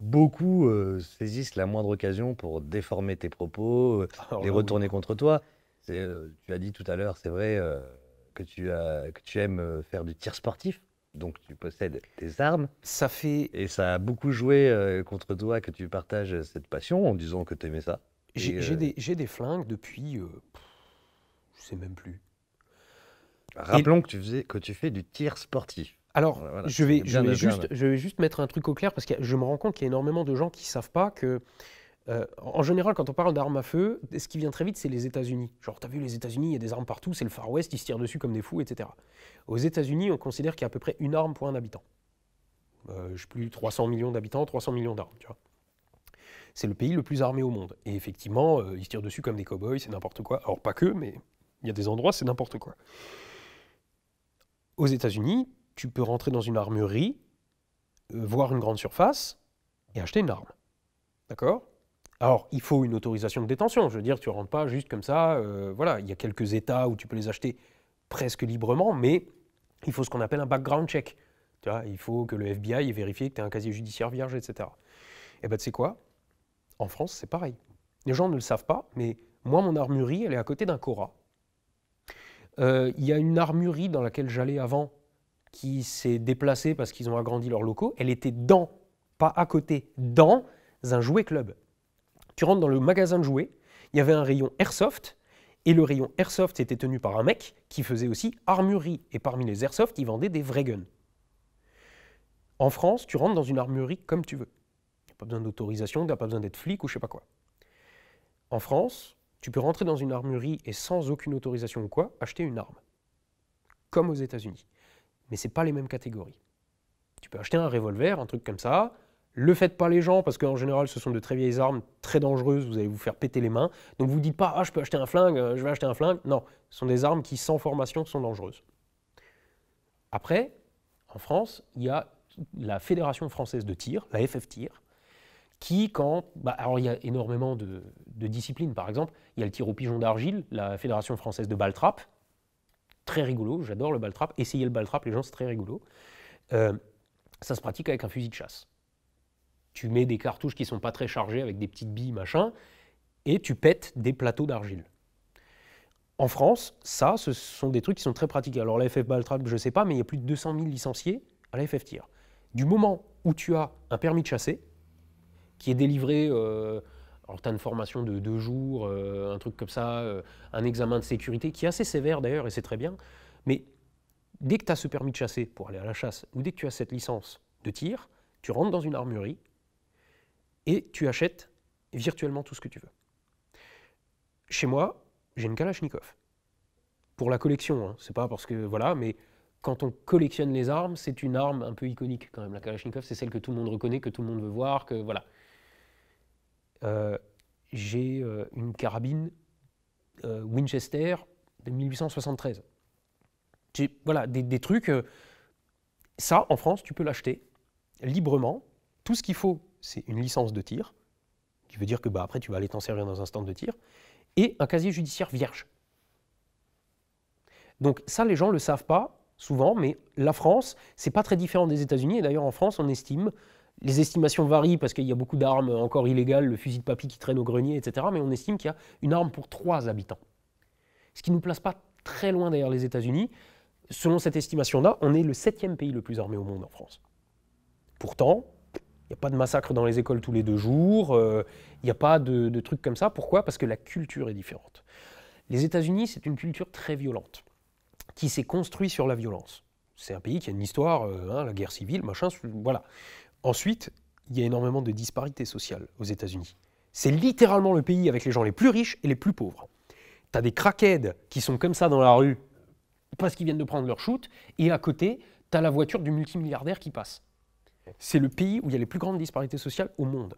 A: beaucoup saisissent la moindre occasion pour déformer tes propos, oh les retourner contre toi. Euh, tu as dit tout à l'heure, c'est vrai, euh, que, tu as, que tu aimes euh, faire du tir sportif. Donc tu possèdes tes armes. Ça fait. Et ça a beaucoup joué contre toi que tu partages cette passion en disant que tu aimais ça. J'ai
B: des, flingues depuis. Je je sais même plus.
A: Rappelons que, tu faisais, que tu fais du tir sportif. Alors, je, vais, juste,
B: je vais juste mettre un truc au clair parce que je me rends compte qu'il y a énormément de gens qui ne savent pas que euh, en général, quand on parle d'armes à feu, ce qui vient très vite, c'est les États-Unis. Genre, t'as vu les États-Unis, il y a des armes partout, c'est le Far West, ils se tirent dessus comme des fous, etc. Aux États-Unis, on considère qu'il y a à peu près une arme pour un habitant. Euh, je sais plus, 300 millions d'habitants, 300 millions d'armes, tu vois. C'est le pays le plus armé au monde. Et effectivement, euh, ils se tirent dessus comme des cow-boys, c'est n'importe quoi. Alors, pas que, mais il y a des endroits, c'est n'importe quoi. Aux États-Unis, tu peux rentrer dans une armurerie, euh, voir une grande surface et acheter une arme. D'accord alors, il faut une autorisation de détention. Je veux dire, tu rentres pas juste comme ça. Euh, voilà, il y a quelques États où tu peux les acheter presque librement, mais il faut ce qu'on appelle un background check. Tu vois, il faut que le FBI ait vérifié que tu as un casier judiciaire vierge, etc. Et eh ben, tu sais quoi En France, c'est pareil. Les gens ne le savent pas, mais moi, mon armurerie, elle est à côté d'un Cora. Euh, il y a une armurerie dans laquelle j'allais avant qui s'est déplacée parce qu'ils ont agrandi leurs locaux. Elle était dans, pas à côté, dans un jouet club. Tu rentres dans le magasin de jouets, il y avait un rayon airsoft, et le rayon airsoft était tenu par un mec qui faisait aussi armurerie, et parmi les airsoft, il vendait des vrais guns. En France, tu rentres dans une armurerie comme tu veux. Il a pas besoin d'autorisation, il pas besoin d'être flic ou je sais pas quoi. En France, tu peux rentrer dans une armurerie et sans aucune autorisation ou quoi, acheter une arme. Comme aux États-Unis. Mais ce pas les mêmes catégories. Tu peux acheter un revolver, un truc comme ça, le faites pas les gens parce qu'en général ce sont de très vieilles armes, très dangereuses, vous allez vous faire péter les mains. Donc vous dites pas ah je peux acheter un flingue, euh, je vais acheter un flingue. Non, ce sont des armes qui sans formation sont dangereuses. Après, en France, il y a la Fédération française de tir, la FF Tir, qui quand bah, alors il y a énormément de, disciplines. Par exemple, il y a le tir au pigeon d'argile, la Fédération française de baltrap, très rigolo. J'adore le baltrap. Essayez le baltrap, les gens c'est très rigolo. Euh, ça se pratique avec un fusil de chasse. Tu mets des cartouches qui sont pas très chargées avec des petites billes, machin, et tu pètes des plateaux d'argile. En France, ça, ce sont des trucs qui sont très pratiques. Alors la FF Baltrap, je ne sais pas, mais il y a plus de 200 000 licenciés à la FF Tir. Du moment où tu as un permis de chasser, qui est délivré, euh, alors tu une formation de deux jours, euh, un truc comme ça, euh, un examen de sécurité, qui est assez sévère d'ailleurs, et c'est très bien, mais dès que tu as ce permis de chasser pour aller à la chasse, ou dès que tu as cette licence de tir, tu rentres dans une armurerie, et tu achètes virtuellement tout ce que tu veux. Chez moi, j'ai une Kalachnikov. Pour la collection, hein, c'est pas parce que voilà, mais quand on collectionne les armes, c'est une arme un peu iconique quand même. La Kalachnikov, c'est celle que tout le monde reconnaît, que tout le monde veut voir, que voilà. Euh, j'ai euh, une carabine euh, Winchester de 1873. Voilà, des trucs. ça, en France, tu peux l'acheter librement. Tout ce qu'il faut c'est une licence de tir, qui veut dire que bah, après tu vas aller t'en servir dans un stand de tir, et un casier judiciaire vierge. Donc ça, les gens ne le savent pas souvent, mais la France, c'est pas très différent des États-Unis. Et d'ailleurs, en France, on estime, les estimations varient parce qu'il y a beaucoup d'armes encore illégales, le fusil de papy qui traîne au grenier, etc. Mais on estime qu'il y a une arme pour trois habitants. Ce qui ne nous place pas très loin derrière les États-Unis. Selon cette estimation-là, on est le septième pays le plus armé au monde en France. Pourtant, il n'y a pas de massacre dans les écoles tous les deux jours, il euh, n'y a pas de, trucs comme ça. Pourquoi Parce que la culture est différente. Les États-Unis, c'est une culture très violente, qui s'est construite sur la violence. C'est un pays qui a une histoire, euh, hein, la guerre civile, machin, voilà. Ensuite, il y a énormément de disparités sociales aux États-Unis. C'est littéralement le pays avec les gens les plus riches et les plus pauvres. Tu as des crackheads qui sont comme ça dans la rue parce qu'ils viennent de prendre leur shoot, et à côté, tu as la voiture du multimilliardaire qui passe. C'est le pays où il y a les plus grandes disparités sociales au monde.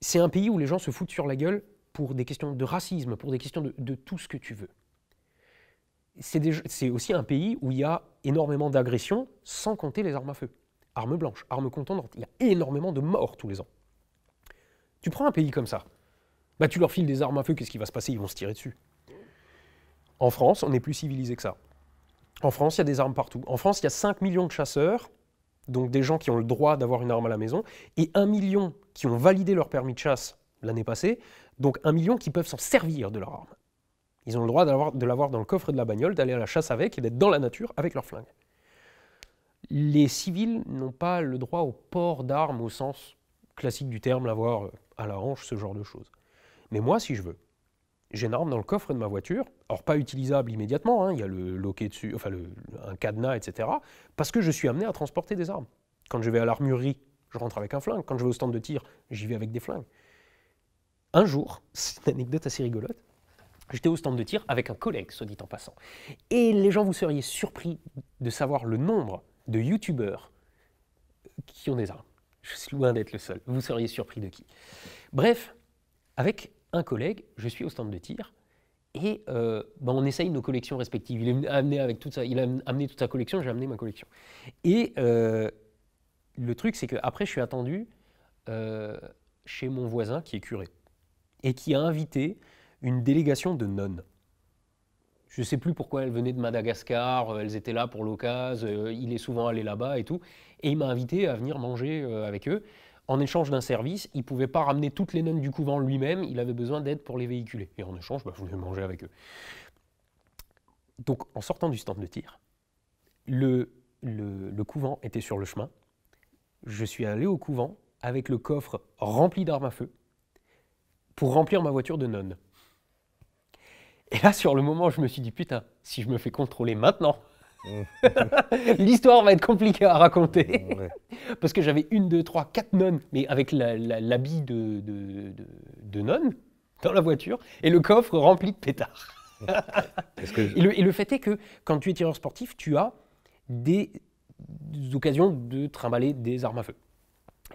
B: C'est un pays où les gens se foutent sur la gueule pour des questions de racisme, pour des questions de, tout ce que tu veux. C'est aussi un pays où il y a énormément d'agressions, sans compter les armes à feu. Armes blanches, armes contondantes. Il y a énormément de morts tous les ans. Tu prends un pays comme ça, bah tu leur files des armes à feu, qu'est-ce qui va se passer Ils vont se tirer dessus. En France, on est plus civilisé que ça. En France, il y a des armes partout. En France, il y a 5 millions de chasseurs donc des gens qui ont le droit d'avoir une arme à la maison, et un million qui ont validé leur permis de chasse l'année passée, donc un million qui peuvent s'en servir de leur arme. Ils ont le droit de l'avoir dans le coffre de la bagnole, d'aller à la chasse avec et d'être dans la nature avec leur flingue. Les civils n'ont pas le droit au port d'armes au sens classique du terme, l'avoir euh, à la hanche, ce genre de choses. Mais moi, si je veux, j'ai une arme dans le coffre de ma voiture, alors pas utilisable immédiatement, hein. il y a le loquet dessus, enfin un cadenas, etc., parce que je suis amené à transporter des armes. Quand je vais à l'armurerie, je rentre avec un flingue. Quand je vais au stand de tir, j'y vais avec des flingues. Un jour, c'est une anecdote assez rigolote, j'étais au stand de tir avec un collègue, soit dit en passant. Et les gens, vous seriez surpris de savoir le nombre de youtubeurs qui ont des armes. Je suis loin d'être le seul. Vous seriez surpris de qui. Bref, avec un collègue, je suis au stand de tir, et euh, ben, on essaye nos collections respectives. Il, amené avec tout ça, il a amené toute sa collection, j'ai amené ma collection. Et euh, le truc, c'est qu'après, je suis attendu euh, chez mon voisin qui est curé et qui a invité une délégation de nonnes. Je ne sais plus pourquoi elles venaient de Madagascar, elles étaient là pour l'occasion, il est souvent allé là-bas et tout. Et il m'a invité à venir manger avec eux en échange d'un service, il ne pouvait pas ramener toutes les nonnes du couvent lui-même, il avait besoin d'aide pour les véhiculer. Et en échange, bah, voulais manger avec eux. Donc en sortant du stand de tir, le, le, le couvent était sur le chemin. Je suis allé au couvent avec le coffre rempli d'armes à feu pour remplir ma voiture de nonnes. Et là, sur le moment, je me suis dit, putain, si je me fais contrôler maintenant, L'histoire va être compliquée à raconter. Parce que j'avais une, deux, trois, quatre nonnes, mais avec l'habit de, de, de, nonne dans la voiture et le coffre rempli de pétards. Que et, le, fait est que quand tu es tireur sportif, tu as des, occasions de trimballer des armes à feu.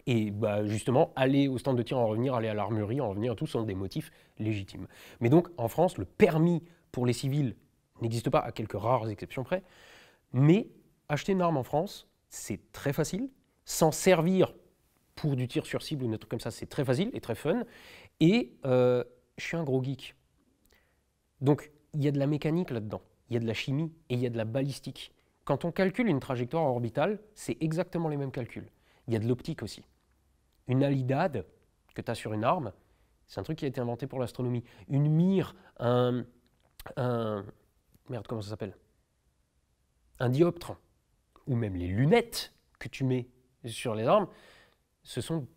B: Et bah, justement, aller au stand de tir, en revenir, aller à l'armurerie, en revenir, tout sont des motifs légitimes. Mais donc, en France, le permis pour les civils n'existe pas, à quelques rares exceptions près. Mais acheter une arme en France, c'est très facile. S'en servir pour du tir sur cible ou des trucs comme ça, c'est très facile et très fun. Et euh, je suis un gros geek. Donc, il y a de la mécanique là-dedans, il y a de la chimie et il y a de la balistique. Quand on calcule une trajectoire orbitale, c'est exactement les mêmes calculs. Il y a de l'optique aussi. Une alidade que tu as sur une arme, c'est un truc qui a été inventé pour l'astronomie. Une mire, un... Merde, comment ça s'appelle un dioptre, ou même les lunettes que tu mets sur les armes, ce sont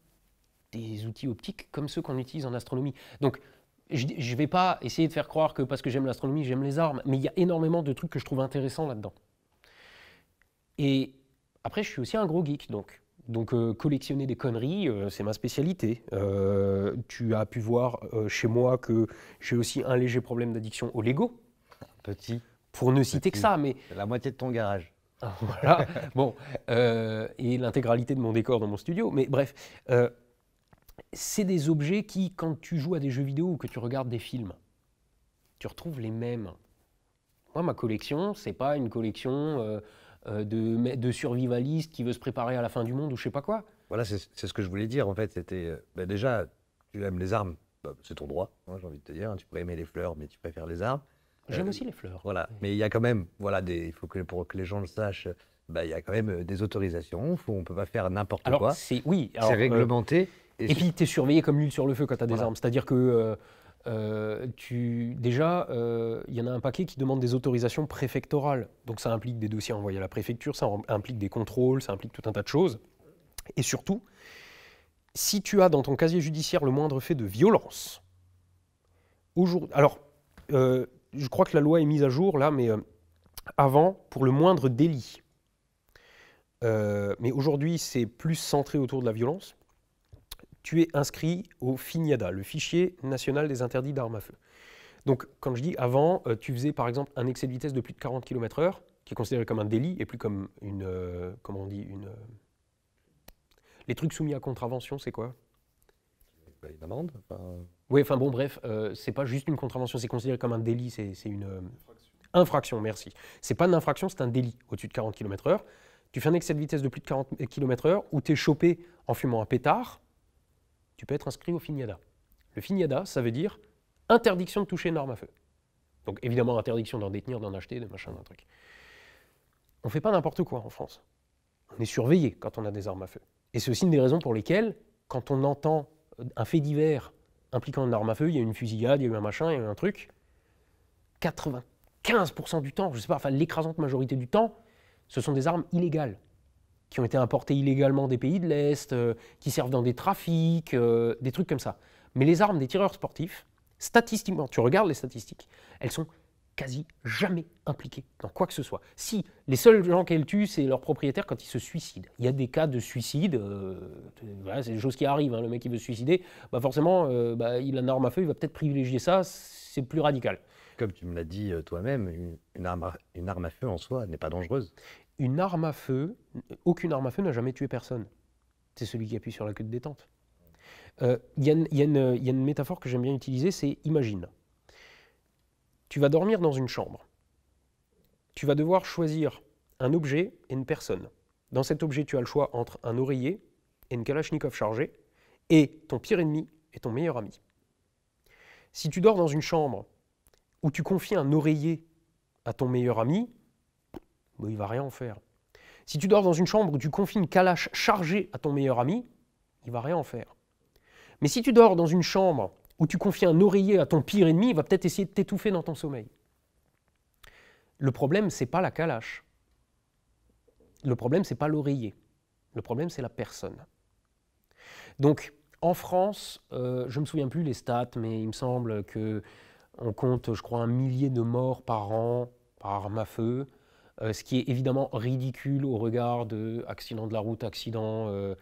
B: des outils optiques comme ceux qu'on utilise en astronomie. Donc, je ne vais pas essayer de faire croire que parce que j'aime l'astronomie, j'aime les armes, mais il y a énormément de trucs que je trouve intéressants là-dedans. Et après, je suis aussi un gros geek, donc. Donc, euh, collectionner des conneries, euh, c'est ma spécialité. Euh, tu as pu voir chez moi que j'ai aussi un léger problème d'addiction au Lego. Petit pour ne citer que ça. Mais... La moitié de ton garage. Ah, voilà, bon, euh, et l'intégralité de mon décor dans mon studio. Mais bref, euh, c'est des objets qui, quand tu joues à des jeux vidéo ou que tu regardes des films, tu retrouves les mêmes. Moi, ma collection, c'est pas une collection euh, de, de survivalistes qui veut se préparer à la fin du monde ou je sais pas quoi. Voilà, c'est ce que je voulais
A: dire en fait. C'était bah, déjà, tu aimes les armes, bah, c'est ton droit, hein, j'ai envie de te dire. tu pourrais aimer les fleurs, mais tu préfères les armes.
B: Euh, J'aime aussi les fleurs.
A: Voilà, mais il y a quand même, voilà, des, il faut que pour que les gens le sachent, bah, il y a quand même euh, des autorisations. on ne peut pas faire n'importe quoi. C'est oui, c'est euh, réglementé.
B: et, puis tu es surveillé comme l'huile sur le feu quand tu as des armes. C'est-à-dire que tu, déjà, il y en a un paquet qui demande des autorisations préfectorales. Donc ça implique des dossiers envoyés à la préfecture, ça implique des contrôles, ça implique tout un tas de choses. Et surtout, si tu as dans ton casier judiciaire le moindre fait de violence, alors je crois que la loi est mise à jour là, mais euh, avant, pour le moindre délit. Euh, mais aujourd'hui, c'est plus centré autour de la violence. Tu es inscrit au FINIADA, le fichier national des interdits d'armes à feu. Donc, quand je dis avant, euh, tu faisais par exemple un excès de vitesse de plus de 40 km/h, qui est considéré comme un délit et plus comme une. comment on dit une, Les trucs soumis à contravention, c'est quoi une Oui, enfin bon, bref, euh, c'est pas juste une contravention, c'est considéré comme un délit, c'est une euh, infraction. Merci. C'est pas une infraction, c'est un délit au-dessus de 40 km/h. Tu fais un excès de vitesse de plus de 40 km/h ou t'es chopé en fumant un pétard, tu peux être inscrit au FINIADA. Le FINIADA, ça veut dire interdiction de toucher une arme à feu. Donc évidemment, interdiction d'en détenir, d'en acheter, de machin, d'un truc. On fait pas n'importe quoi en France. On est surveillé quand on a des armes à feu. Et c'est aussi une des raisons pour lesquelles, quand on entend un fait divers impliquant une arme à feu, il y a eu une fusillade, il y a eu un machin, il y a eu un truc, 95% du temps, je sais pas, enfin l'écrasante majorité du temps, ce sont des armes illégales qui ont été importées illégalement des pays de l'Est, euh, qui servent dans des trafics, euh, des trucs comme ça. Mais les armes des tireurs sportifs, statistiquement, tu regardes les statistiques, elles sont quasi jamais impliqué dans quoi que ce soit. Si les seuls gens qu'elle tue, c'est leur propriétaire quand ils se suicident. Il y a des cas de suicide, euh, c'est des choses qui arrivent. Hein. Le mec qui veut se suicider, bah forcément, euh, bah, il a une arme à feu, il va peut-être privilégier ça, c'est plus radical. Comme tu me l'as dit euh, toi-même, une, arme à, une arme à feu en soi n'est pas dangereuse. Une arme à feu, aucune arme à feu n'a jamais tué personne. C'est celui qui appuie sur la queue de détente. Il y, a une métaphore que j'aime bien utiliser, c'est imagine. Tu vas dormir dans une chambre. Tu vas devoir choisir un objet et une personne. Dans cet objet, tu as le choix entre un oreiller et une kalachnikov chargée, et ton pire ennemi et ton meilleur ami. Si tu dors dans une chambre où tu confies un oreiller à ton meilleur ami, il ne va rien en faire. Si tu dors dans une chambre où tu confies une kalach chargée à ton meilleur ami, il va rien en faire. Mais si tu dors dans une chambre où tu confies un oreiller à ton pire ennemi, il va peut-être essayer de t'étouffer dans ton sommeil. Le problème, c'est pas la calache. Le problème, c'est pas l'oreiller. Le problème, c'est la personne. Donc, en France, euh, je ne me souviens plus les stats, mais il me semble que on compte, je crois, un millier de morts par an par arme à feu, euh, ce qui est évidemment ridicule au regard de accidents de la route, accidents euh,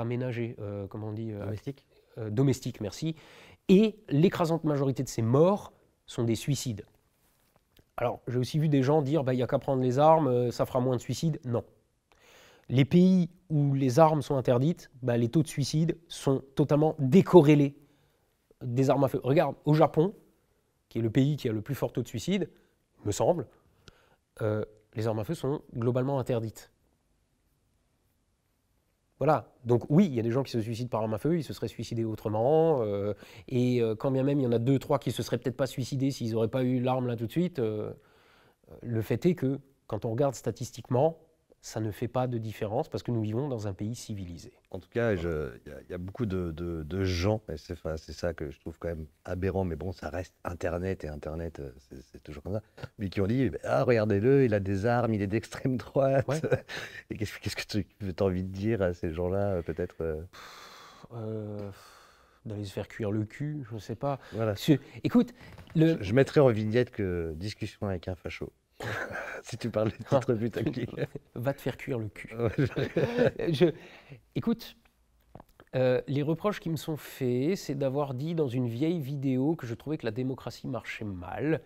B: aménagé, euh, comment on dit euh, euh, domestique, merci. Et l'écrasante majorité de ces morts sont des suicides. Alors, j'ai aussi vu des gens dire, bah, il n'y a qu'à prendre les armes, ça fera moins de suicides. Non. Les pays où les armes sont interdites, bah, les taux de suicide sont totalement décorrélés des armes à feu. Regarde, au Japon, qui est le pays qui a le plus fort taux de suicide, me semble, les armes à feu sont globalement interdites. Voilà. Donc oui, il y a des gens qui se suicident par arme à feu, ils se seraient suicidés autrement. Euh, et euh, quand bien même il y en a deux, trois qui se seraient peut-être pas suicidés s'ils n'auraient pas eu l'arme là tout de suite, euh, le fait est que quand on regarde statistiquement, ça ne fait pas de différence parce que nous vivons dans un pays civilisé.
A: En tout cas, il y, a beaucoup de, gens, et c'est ça que je trouve quand même aberrant, mais bon, ça reste Internet, et Internet, euh, c'est toujours comme ça, mais qui ont dit, ah, regardez-le, il a des armes, il est d'extrême droite. et qu'est-ce que tu as envie de dire à ces gens-là, euh, peut-être
B: euh D'aller se faire cuire le cul, je ne sais pas.
A: Voilà. écoute, le... je, je mettrai en vignette que discussion avec un facho.
B: si tu parles de titre t'inquiète. Va te faire cuire le cul. Je... Écoute, euh, les reproches qui me sont faits, c'est d'avoir dit dans une vieille vidéo que je trouvais que la démocratie marchait mal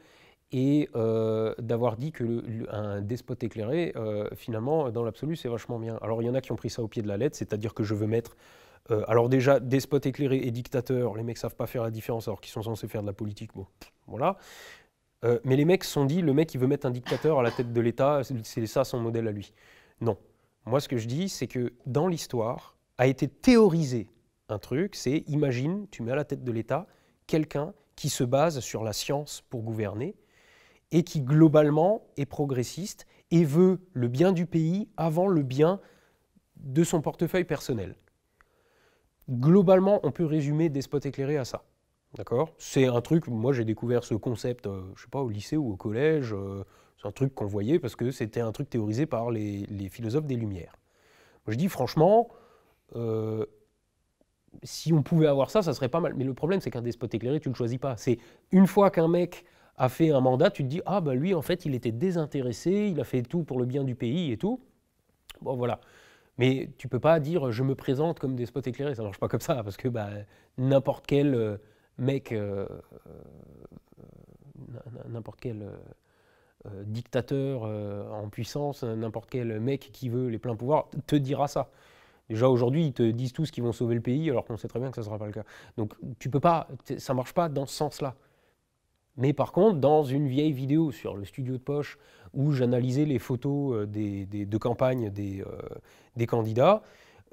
B: et euh, d'avoir dit que le, un despote éclairé, euh, finalement, dans l'absolu, c'est vachement bien. Alors il y en a qui ont pris ça au pied de la lettre, c'est-à-dire que je veux mettre alors déjà, despote éclairé et dictateur, les mecs savent pas faire la différence alors qu'ils sont censés faire de la politique. Bon, voilà. Euh, mais les mecs se sont dit, le mec, il veut mettre un dictateur à la tête de l'État, c'est ça son modèle à lui. Non. Moi, ce que je dis, c'est que dans l'histoire, a été théorisé un truc, c'est imagine, tu mets à la tête de l'État quelqu'un qui se base sur la science pour gouverner et qui globalement est progressiste et veut le bien du pays avant le bien de son portefeuille personnel. Globalement, on peut résumer des spots éclairés à ça. D'accord C'est un truc, moi j'ai découvert ce concept, euh, je sais pas, au lycée ou au collège, euh, c'est un truc qu'on voyait parce que c'était un truc théorisé par les, philosophes des Lumières. Moi, je dis franchement, euh, si on pouvait avoir ça, ça serait pas mal. Mais le problème, c'est qu'un despote éclairé, tu ne le choisis pas. C'est une fois qu'un mec a fait un mandat, tu te dis, ah bah lui, en fait, il était désintéressé, il a fait tout pour le bien du pays et tout. Bon, voilà. Mais tu peux pas dire, je me présente comme despote éclairé, ça marche pas comme ça, parce que bah, n'importe quel mec, euh, euh, n'importe quel euh, dictateur en puissance, n'importe quel mec qui veut les pleins pouvoirs te dira ça. Déjà aujourd'hui, ils te disent tous qu'ils vont sauver le pays, alors qu'on sait très bien que ce ne sera pas le cas. Donc tu peux pas, ça ne marche pas dans ce sens-là. Mais par contre, dans une vieille vidéo sur le studio de poche où j'analysais les photos des, de campagne des candidats,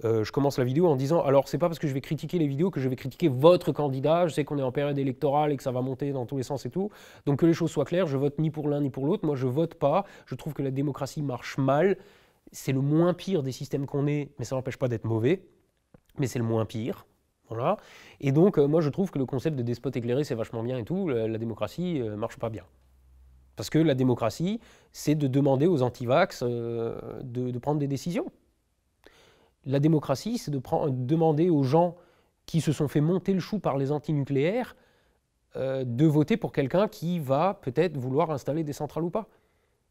B: euh, je commence la vidéo en disant alors c'est pas parce que je vais critiquer les vidéos que je vais critiquer votre candidat, je sais qu'on est en période électorale et que ça va monter dans tous les sens et tout. Donc que les choses soient claires, je vote ni pour l'un ni pour l'autre, moi je vote pas, je trouve que la démocratie marche mal, c'est le moins pire des systèmes qu'on ait, mais ça n'empêche pas d'être mauvais, mais c'est le moins pire. Voilà. Et donc euh, moi je trouve que le concept de despote éclairé c'est vachement bien et tout, la, démocratie euh, marche pas bien. Parce que la démocratie, c'est de demander aux antivax de, de prendre des décisions. La démocratie, c'est de demander aux gens qui se sont fait monter le chou par les antinucléaires euh, de voter pour quelqu'un qui va peut-être vouloir installer des centrales ou pas.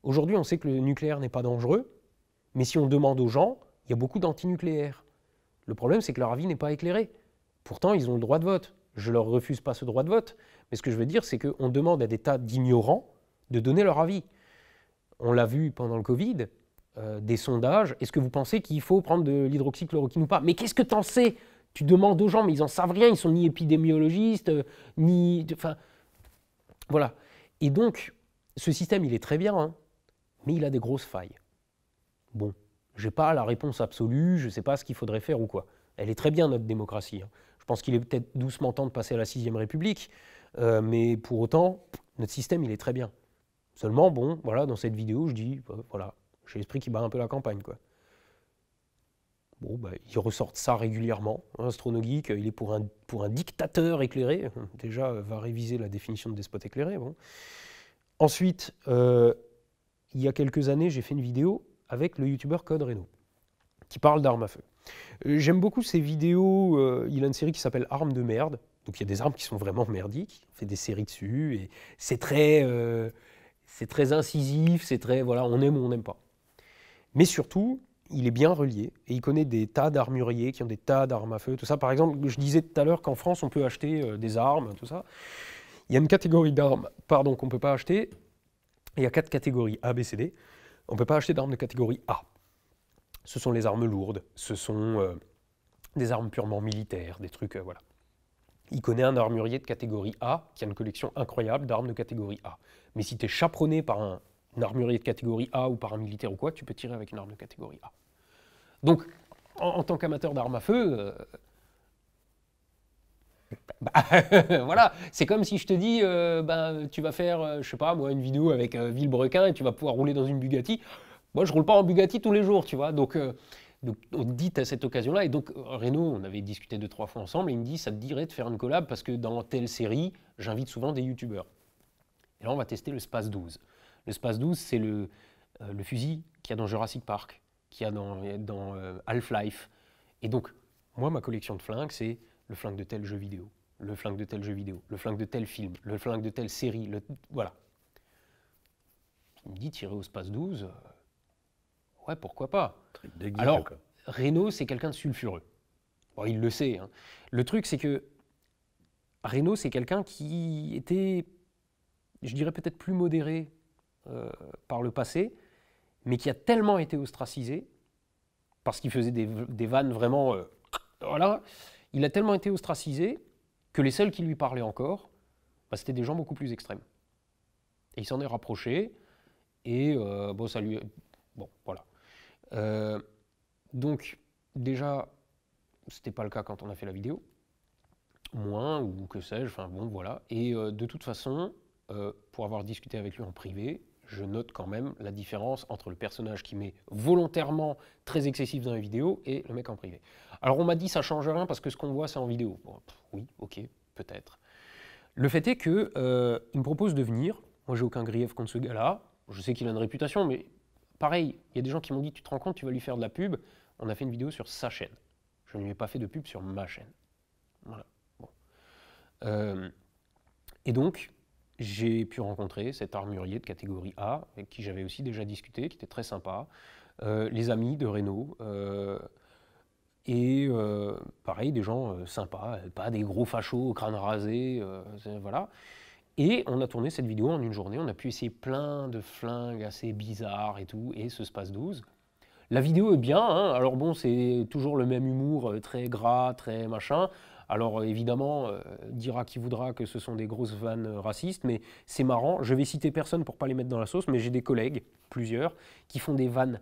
B: Aujourd'hui, on sait que le nucléaire n'est pas dangereux, mais si on demande aux gens, il y a beaucoup d'antinucléaires. Le problème, c'est que leur avis n'est pas éclairé. Pourtant, ils ont le droit de vote. Je ne leur refuse pas ce droit de vote. Mais ce que je veux dire, c'est qu'on demande à des tas d'ignorants de donner leur avis. On l'a vu pendant le Covid, euh, des sondages, est-ce que vous pensez qu'il faut prendre de l'hydroxychloroquine ou pas Mais qu'est-ce que t'en sais Tu demandes aux gens, mais ils en savent rien, ils sont ni épidémiologistes, euh, ni... Enfin, voilà. Et donc, ce système, il est très bien, hein, mais il a des grosses failles. Bon, je n'ai pas la réponse absolue, je ne sais pas ce qu'il faudrait faire ou quoi. Elle est très bien, notre démocratie. Hein. Je pense qu'il est peut-être doucement temps de passer à la sixième République, euh, mais pour autant, notre système, il est très bien. Seulement, bon, voilà, dans cette vidéo, je dis, voilà, j'ai l'esprit qui bat un peu la campagne, quoi. Bon, bah, ils ressortent ça régulièrement. Hein, astronogeek, euh, il est pour un, pour un dictateur éclairé. Déjà, euh, va réviser la définition de despote éclairé. Bon. Ensuite, euh, il y a quelques années, j'ai fait une vidéo avec le youtubeur Code Reno, qui parle d'armes à feu. J'aime beaucoup ses vidéos. il a une série qui s'appelle Armes de merde. Donc il y a des armes qui sont vraiment merdiques. On fait des séries dessus. Et c'est très, très incisif. C'est très, voilà, on aime ou on n'aime pas. Mais surtout, il est bien relié et il connaît des tas d'armuriers qui ont des tas d'armes à feu, tout ça. Par exemple, je disais tout à l'heure qu'en France, on peut acheter euh, des armes, tout ça. Il y a une catégorie d'armes, pardon, qu'on ne peut pas acheter. Il y a quatre catégories, A, B, C, D. On ne peut pas acheter d'armes de catégorie A. Ce sont les armes lourdes, ce sont euh, des armes purement militaires, des trucs, euh, voilà. Il connaît un armurier de catégorie A qui a une collection incroyable d'armes de catégorie A. Mais si tu es chaperonné par un une armurier de catégorie A ou paramilitaire, ou quoi, tu peux tirer avec une arme de catégorie A. Donc, en, tant qu'amateur d'armes à feu, euh, bah, voilà, c'est comme si je te dis, euh, bah, tu vas faire, euh, je sais pas, moi, une vidéo avec Villebrequin et tu vas pouvoir rouler dans une Bugatti. Moi, je roule pas en Bugatti tous les jours, tu vois. Donc, dites on dit à cette occasion-là. Et donc, Renaud, on avait discuté deux, trois fois ensemble, et il me dit, ça te dirait de faire une collab parce que dans telle série, j'invite souvent des youtubeurs. Et là, on va tester le Space 12. Le Space 12, c'est euh, le, fusil qu'il y a dans Jurassic Park, qu'il y a dans, euh, Half-Life. Et donc, moi, ma collection de flingues, c'est le flingue de tel jeu vidéo, le flingue de tel jeu vidéo, le flingue de tel film, le flingue de telle série, voilà. Il me dit tirer au space 12, euh, ouais, pourquoi pas. Alors, Reno, c'est quelqu'un de sulfureux. il le sait. Hein. Le truc, c'est que Reno, c'est quelqu'un qui était, je dirais peut-être plus modéré euh, par le passé, mais qui a tellement été ostracisé, parce qu'il faisait des, vannes vraiment... Euh, voilà, il a tellement été ostracisé que les seuls qui lui parlaient encore, bah, c'était des gens beaucoup plus extrêmes. Et il s'en est rapproché, et euh, bon, ça lui... Bon, voilà. donc, déjà, c'était pas le cas quand on a fait la vidéo, moins, ou que sais-je, enfin bon, voilà. Et de toute façon, pour avoir discuté avec lui en privé, je note quand même la différence entre le personnage qui met volontairement très excessif dans les vidéos et le mec en privé. Alors on m'a dit ça change rien parce que ce qu'on voit c'est en vidéo. oui, ok, peut-être. Le fait est qu'il euh, me propose de venir. Moi j'ai aucun grief contre ce gars-là. Je sais qu'il a une réputation, mais pareil, il y a des gens qui m'ont dit tu te rends compte, tu vas lui faire de la pub. On a fait une vidéo sur sa chaîne. Je ne lui ai pas fait de pub sur ma chaîne. Voilà. Euh, et donc, j'ai pu rencontrer cet armurier de catégorie A, avec qui j'avais aussi déjà discuté, qui était très sympa, euh, les amis de Renault, euh, et euh, pareil, des gens sympas, pas des gros fachos au crâne rasé, voilà. Et on a tourné cette vidéo en une journée, on a pu essayer plein de flingues assez bizarres et tout, et ce Space 12. La vidéo est bien, hein, alors bon, c'est toujours le même humour, très gras, très machin. Alors euh, évidemment, euh, dira qui voudra que ce sont des grosses vannes euh, racistes, mais c'est marrant. Je vais citer personne pour pas les mettre dans la sauce, mais j'ai des collègues, plusieurs, qui font des vannes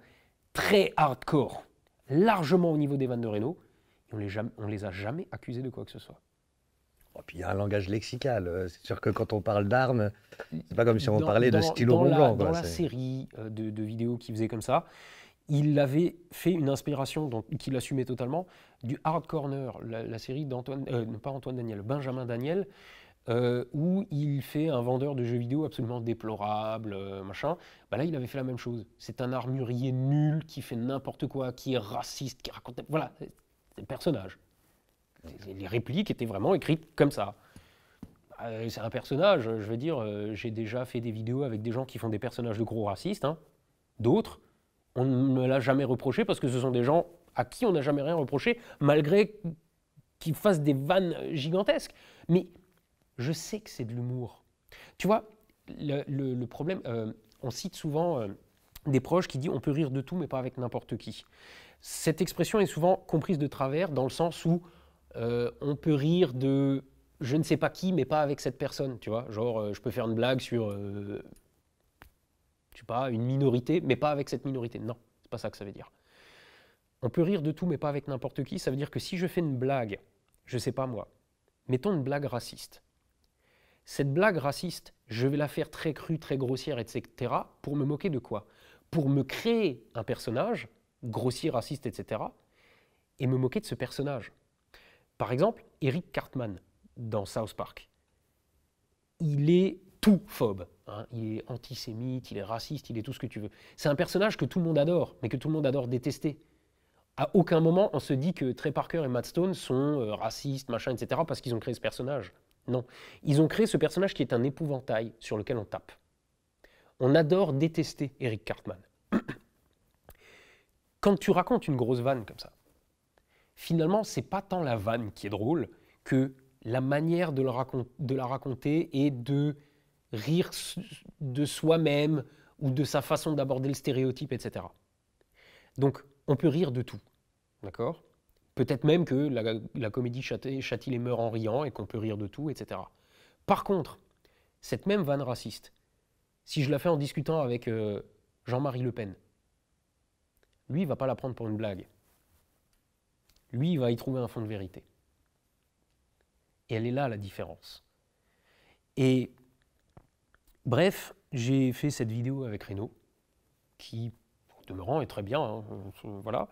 B: très hardcore, largement au niveau des vannes de Renault, et on les, les a jamais accusés de quoi que ce soit.
A: Oh, puis il y a un langage lexical. C'est sûr que quand on parle d'armes, c'est pas comme si on parlait de stylo blanc. Dans la
B: série de, de vidéos qui faisait comme ça, il avait fait une inspiration qu'il assumait totalement du Hard Corner, la, série d'Antoine, euh, non pas Antoine Daniel, Benjamin Daniel, euh, où il fait un vendeur de jeux vidéo absolument déplorable, euh, machin. Bah là, il avait fait la même chose. C'est un armurier nul qui fait n'importe quoi, qui est raciste, qui raconte. Voilà, c'est le personnage. Les répliques étaient vraiment écrites comme ça. c'est un personnage, je veux dire, j'ai déjà fait des vidéos avec des gens qui font des personnages de gros racistes, hein, d'autres on ne me l'a jamais reproché parce que ce sont des gens à qui on n'a jamais rien reproché, malgré qu'ils fassent des vannes gigantesques. Mais je sais que c'est de l'humour. Tu vois, le, problème, euh, on cite souvent euh, des proches qui disent on peut rire de tout, mais pas avec n'importe qui. Cette expression est souvent comprise de travers dans le sens où euh, on peut rire de je ne sais pas qui, mais pas avec cette personne, tu vois. Genre, je peux faire une blague sur je pas, une minorité, mais pas avec cette minorité. Non, c'est pas ça que ça veut dire. On peut rire de tout, mais pas avec n'importe qui. Ça veut dire que si je fais une blague, je sais pas moi, mettons une blague raciste. Cette blague raciste, je vais la faire très crue, très grossière, etc. Pour me moquer de quoi Pour me créer un personnage, grossier, raciste, etc. Et me moquer de ce personnage. Par exemple, Eric Cartman dans South Park. Il est tout phobe. Hein. Il est antisémite, il est raciste, il est tout ce que tu veux. C'est un personnage que tout le monde adore, mais que tout le monde adore détester. À aucun moment on se dit que Trey Parker et Matt Stone sont euh, racistes, machin, etc. parce qu'ils ont créé ce personnage. Non. Ils ont créé ce personnage qui est un épouvantail sur lequel on tape. On adore détester Eric Cartman. Quand tu racontes une grosse vanne comme ça, finalement, c'est pas tant la vanne qui est drôle que la manière de la raconter et de rire de soi-même ou de sa façon d'aborder le stéréotype, etc. Donc, on peut rire de tout, d'accord Peut-être même que la, comédie châtie, les meurs en riant et qu'on peut rire de tout, etc. Par contre, cette même vanne raciste, si je la fais en discutant avec euh, Jean-Marie Le Pen, lui, il va pas la prendre pour une blague. Lui, il va y trouver un fond de vérité. Et elle est là la différence. Et Bref, j'ai fait cette vidéo avec Renault, qui, demeurant, est très bien. Hein, voilà.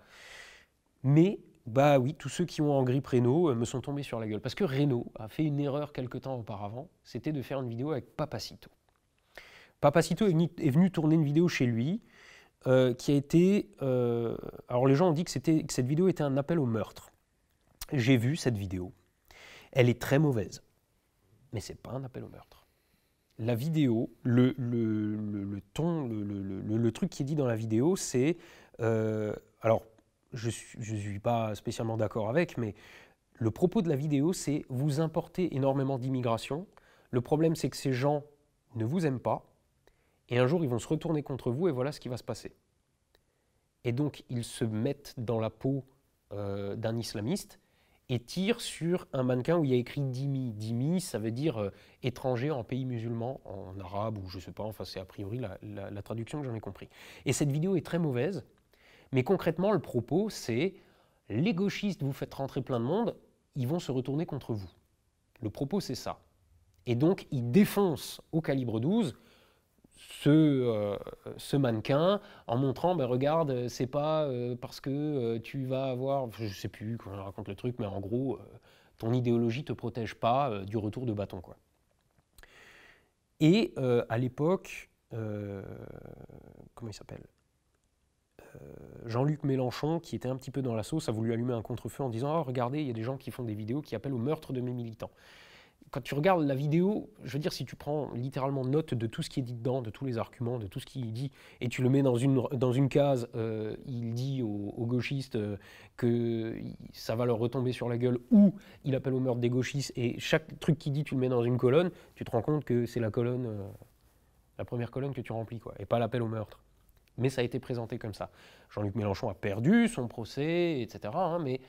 B: Mais, bah oui, tous ceux qui ont en grippe Renault euh, me sont tombés sur la gueule. Parce que Renault a fait une erreur quelque temps auparavant, c'était de faire une vidéo avec Papacito. Papacito est venu, tourner une vidéo chez lui, euh, qui a été... Euh, alors les gens ont dit que, que cette vidéo était un appel au meurtre. J'ai vu cette vidéo. Elle est très mauvaise, mais c'est pas un appel au meurtre la vidéo, le, ton, le, truc qui est dit dans la vidéo, c'est. Euh, alors, je ne suis pas spécialement d'accord avec, mais le propos de la vidéo, c'est vous importez énormément d'immigration. Le problème, c'est que ces gens ne vous aiment pas. Et un jour, ils vont se retourner contre vous et voilà ce qui va se passer. Et donc, ils se mettent dans la peau euh, d'un islamiste et tire sur un mannequin où il y a écrit Dimi. Dimi, ça veut dire euh, étranger en pays musulman, en arabe ou je ne sais pas, enfin c'est a priori la, la traduction que j'en ai compris. Et cette vidéo est très mauvaise, mais concrètement le propos c'est les gauchistes, vous faites rentrer plein de monde, ils vont se retourner contre vous. Le propos c'est ça. Et donc ils défoncent au calibre 12 euh, ce, mannequin en montrant, ben, regarde, c'est pas euh, parce que euh, tu vas avoir, je sais plus comment je raconte le truc, mais en gros, ton idéologie te protège pas du retour de bâton. Quoi. Et à l'époque, comment il s'appelle Jean-Luc Mélenchon, qui était un petit peu dans la sauce, a voulu allumer un contre-feu en disant oh, Regardez, il y a des gens qui font des vidéos qui appellent au meurtre de mes militants quand tu regardes la vidéo, je veux dire, si tu prends littéralement note de tout ce qui est dit dedans, de tous les arguments, de tout ce qu'il dit, et tu le mets dans une, dans une case, euh, il dit aux, gauchistes euh, que ça va leur retomber sur la gueule, ou il appelle au meurtre des gauchistes, et chaque truc qu'il dit, tu le mets dans une colonne, tu te rends compte que c'est la colonne, euh, la première colonne que tu remplis, quoi, et pas l'appel au meurtre. Mais ça a été présenté comme ça. Jean-Luc Mélenchon a perdu son procès, etc. Hein, mais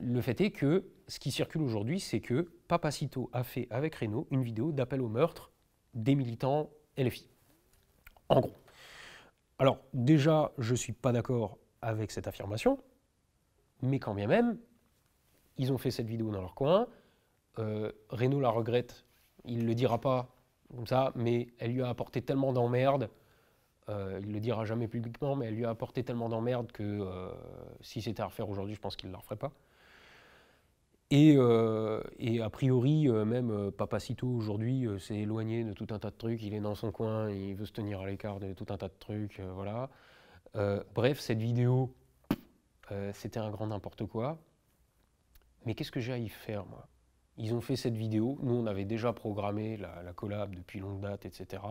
B: le fait est que ce qui circule aujourd'hui, c'est que Papacito a fait avec Renault une vidéo d'appel au meurtre des militants LFI. En gros. Alors, déjà, je ne suis pas d'accord avec cette affirmation, mais quand bien même, ils ont fait cette vidéo dans leur coin. Euh, Renault la regrette, il ne le dira pas comme ça, mais elle lui a apporté tellement d'emmerdes. il euh, il le dira jamais publiquement, mais elle lui a apporté tellement d'emmerdes que euh, si c'était à refaire aujourd'hui, je pense qu'il ne la referait pas. Euh, et, a priori, euh, même même euh, Papacito aujourd'hui s'est éloigné de tout un tas de trucs. Il est dans son coin, il veut se tenir à l'écart de tout un tas de trucs. voilà. bref, cette vidéo, c'était un grand n'importe quoi. Mais qu'est-ce que j'ai à y faire, moi Ils ont fait cette vidéo. Nous, on avait déjà programmé la, collab depuis longue date, etc.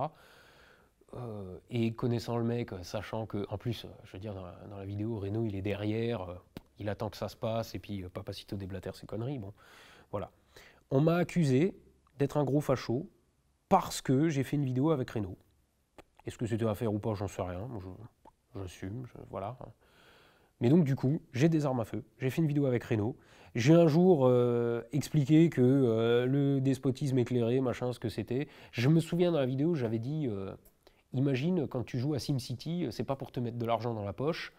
B: et connaissant le mec, sachant que, en plus, je veux dire, dans la, dans la vidéo, Renault, il est derrière il attend que ça se passe, et puis euh, papa Papacito déblatère ses conneries. Bon, voilà. On m'a accusé d'être un gros facho parce que j'ai fait une vidéo avec Renault. Est-ce que c'était à faire ou pas J'en sais rien. J'assume, je, voilà. Mais donc, du coup, j'ai des armes à feu. J'ai fait une vidéo avec Renault. J'ai un jour euh, expliqué que euh, le despotisme éclairé, machin, ce que c'était. Je me souviens dans la vidéo, j'avais dit Imagine quand tu joues à SimCity, c'est pas pour te mettre de l'argent dans la poche,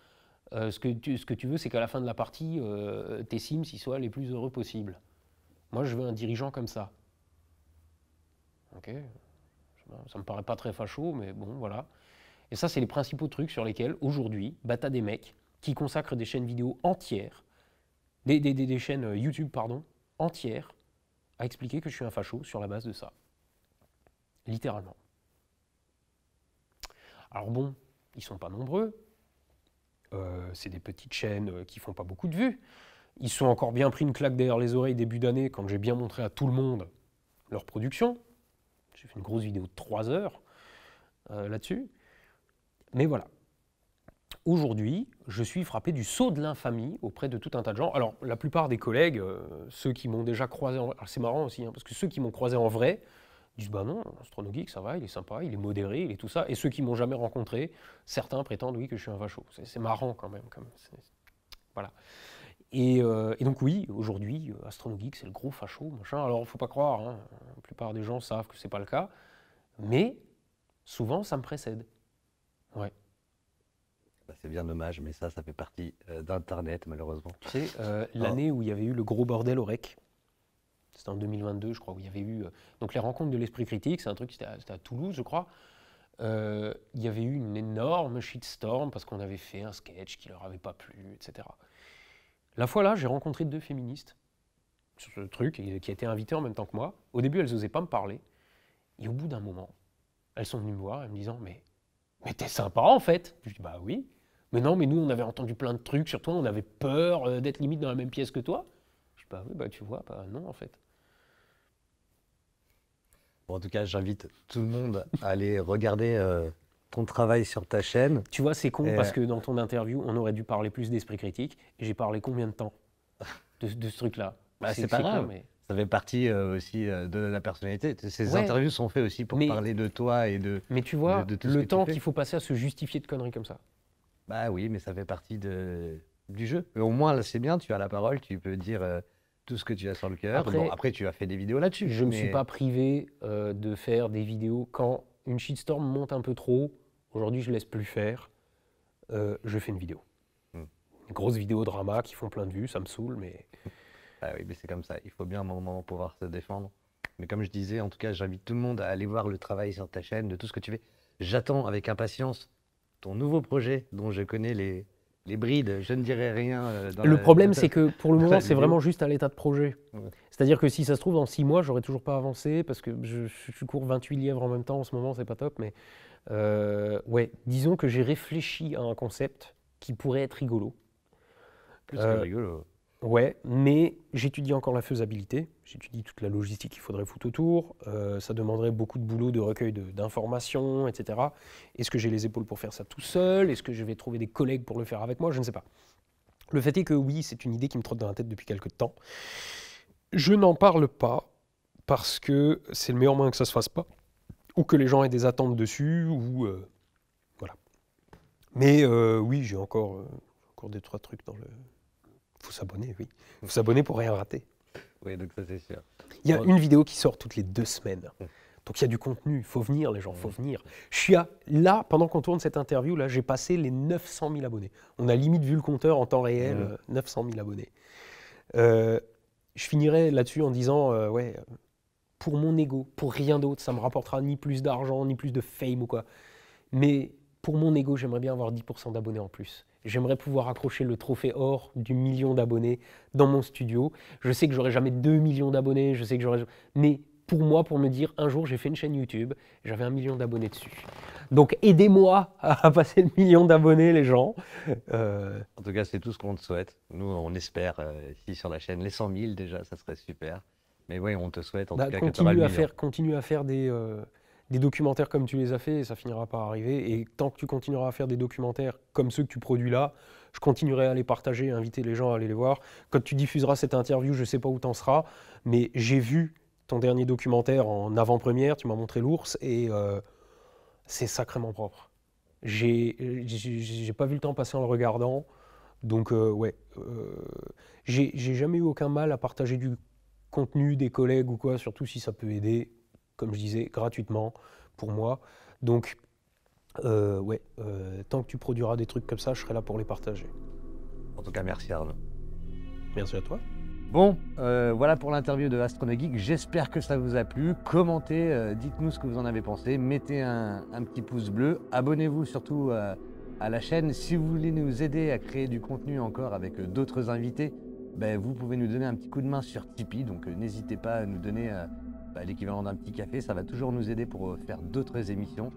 B: euh, ce, que tu, veux, c'est qu'à la fin de la partie, euh, tes Sims soient les plus heureux possibles. Moi, je veux un dirigeant comme ça. Ok Ça me paraît pas très facho, mais bon, voilà. Et ça, c'est les principaux trucs sur lesquels, aujourd'hui, bata des mecs qui consacrent des chaînes vidéo entières, des, des, des chaînes euh, YouTube, pardon, entières, à expliquer que je suis un facho sur la base de ça. Littéralement. Alors bon, ils sont pas nombreux, euh, c'est des petites chaînes euh, qui font pas beaucoup de vues. Ils sont encore bien pris une claque derrière les oreilles début d'année quand j'ai bien montré à tout le monde leur production. J'ai fait une grosse vidéo de 3 heures euh, là-dessus. Mais voilà. Aujourd'hui, je suis frappé du saut de l'infamie auprès de tout un tas de gens. Alors, la plupart des collègues, ceux qui m'ont déjà croisé en... c'est marrant aussi, hein, parce que ceux qui m'ont croisé en vrai, ils disent Bah non, Astronogeek, ça va, il est sympa, il est modéré, il est tout ça. Et ceux qui m'ont jamais rencontré, certains prétendent Oui, que je suis un vacho. C'est marrant quand même. voilà. Euh, et, donc oui, aujourd'hui, euh, Astronogeek, c'est le gros facho, machin. Alors, il ne faut pas croire, hein, la plupart des gens savent que ce n'est pas le cas. Mais souvent, ça me précède. Ouais.
A: Bah, c'est bien dommage, mais ça, ça fait partie euh, d'Internet, malheureusement. Tu sais, oh. l'année
B: où il y avait eu le gros bordel au REC, c'était en 2022, je crois, où il y avait eu. Euh, donc les rencontres de l'esprit critique, c'est un truc, qui à, à, Toulouse, je crois. Euh, il y avait eu une énorme shitstorm parce qu'on avait fait un sketch qui leur avait pas plu, etc. La fois là, j'ai rencontré deux féministes sur ce truc euh, qui étaient invitées en même temps que moi. Au début, elles n'osaient pas me parler. Et au bout d'un moment, elles sont venues me voir en me disant Mais, mais t'es sympa en fait Je dis Bah oui. Mais non, mais nous, on avait entendu plein de trucs sur toi, on avait peur d'être limite dans la même pièce que toi. Je dis Bah oui, bah tu vois, bah non en fait en tout cas, j'invite tout le monde à aller regarder euh, ton travail sur ta chaîne. Tu vois, c'est con parce que dans ton interview, on aurait dû parler plus d'esprit critique. J'ai parlé combien de temps de, ce truc-là bah, C'est pas grave. mais...
A: Ça fait partie euh, aussi euh, de la personnalité. Ces interviews sont faites aussi pour parler de toi et de. Mais
B: tu vois, le temps qu'il faut passer à se justifier de conneries comme ça.
A: Bah oui, mais ça fait partie de, du jeu. au moins, là, c'est bien, tu as la parole, tu peux dire tout ce que tu as sur le cœur. Après, tu as fait des vidéos là-dessus. Je ne me suis pas
B: privé euh, de faire des vidéos quand une shitstorm monte un peu trop. Aujourd'hui, je ne laisse plus faire. Euh, je fais une vidéo. Hmm. Une grosse vidéo drama qui font plein de vues, ça me saoule,
A: mais. ah oui, mais c'est comme ça. Il faut bien un moment pouvoir se défendre. Mais comme je disais, en tout cas, j'invite tout le monde à aller voir le travail sur ta chaîne, de tout ce que tu fais. J'attends avec impatience ton nouveau projet dont je connais les, les brides, je ne dirais rien. Euh, le problème, c'est que pour le moment, c'est vraiment
B: juste à l'état de projet. C'est-à-dire que si ça se trouve, dans six mois, j'aurais toujours pas avancé parce que je, cours 28 lièvres en même temps en ce moment, c'est pas top. Mais euh, ouais, disons que j'ai réfléchi à un concept qui pourrait être rigolo. Plus que euh, rigolo. Ouais, mais j'étudie encore la faisabilité. J'étudie toute la logistique qu'il faudrait foutre autour. Euh, ça demanderait beaucoup de boulot, de recueil d'informations, etc. Est-ce que j'ai les épaules pour faire ça tout seul Est-ce que je vais trouver des collègues pour le faire avec moi Je ne sais pas. Le fait est que oui, c'est une idée qui me trotte dans la tête depuis quelques temps. Je n'en parle pas parce que c'est le meilleur moyen que ça se fasse pas, ou que les gens aient des attentes dessus, ou euh, voilà. Mais euh, oui, j'ai encore, encore des trois trucs dans le faut s'abonner, oui. Vous s'abonner pour rien rater. Oui, donc ça c'est sûr. Il y a une vidéo qui sort toutes les deux semaines. Hum. Donc il y a du contenu, il faut venir les gens, il faut hum. venir. Je suis à, là, pendant qu'on tourne cette interview, là, j'ai passé les 900 000 abonnés. On a limite vu le compteur en temps réel, 900 hum. 000 euh, abonnés. Euh, je finirais là-dessus en disant, euh, ouais, pour mon ego, pour rien d'autre, ça me rapportera ni plus d'argent, ni plus de fame ou quoi. Mais pour mon ego, j'aimerais bien avoir 10% d'abonnés en plus. J'aimerais pouvoir accrocher le trophée or du million d'abonnés dans mon studio. Je sais que j'aurai jamais 2 millions d'abonnés, je sais que j'aurai. Mais pour moi, pour me dire, un jour j'ai fait une chaîne YouTube, j'avais un million d'abonnés dessus. Donc aidez-moi à passer le million d'abonnés, les gens. Euh, en tout cas, c'est tout ce qu'on te souhaite. Nous, on espère euh, ici
A: sur la chaîne les 100 000 déjà, ça serait super. Mais oui, on te souhaite en bah, tout cas continue que à faire,
B: Continue à faire des. Euh, des documentaires comme tu les as fait, ça finira par arriver. Et tant que tu continueras à faire des documentaires comme ceux que tu produis là, je continuerai à les partager, à inviter les gens à aller les voir. Quand tu diffuseras cette interview, je ne sais pas où en seras, mais j'ai vu ton dernier documentaire en avant-première, tu m'as montré l'ours, et euh, c'est sacrément propre. J'ai pas vu le temps passer en le regardant, donc euh, ouais, euh, j'ai jamais eu aucun mal à partager du contenu des collègues ou quoi, surtout si ça peut aider comme je disais, gratuitement pour moi. Donc, euh, ouais, euh, tant que tu produiras des trucs comme ça, je serai là pour les partager. En tout cas, merci Arnaud. Merci à toi.
A: Bon, euh, voilà pour l'interview de Astronogeek. J'espère que ça vous a plu. Commentez, dites-nous ce que vous en avez pensé. Mettez un, petit pouce bleu. Abonnez-vous surtout à la chaîne. Si vous voulez nous aider à créer du contenu encore avec d'autres invités, ben, vous pouvez nous donner un petit coup de main sur Tipeee. Donc n'hésitez pas à nous donner bah, l'équivalent d'un petit café, ça va toujours nous aider pour euh, faire d'autres émissions.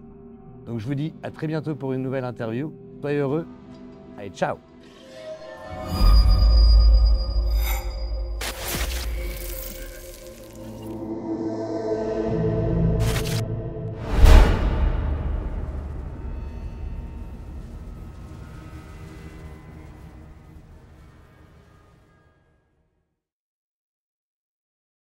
A: Donc je vous dis à très bientôt pour une nouvelle interview. Soyez heureux. Allez, ciao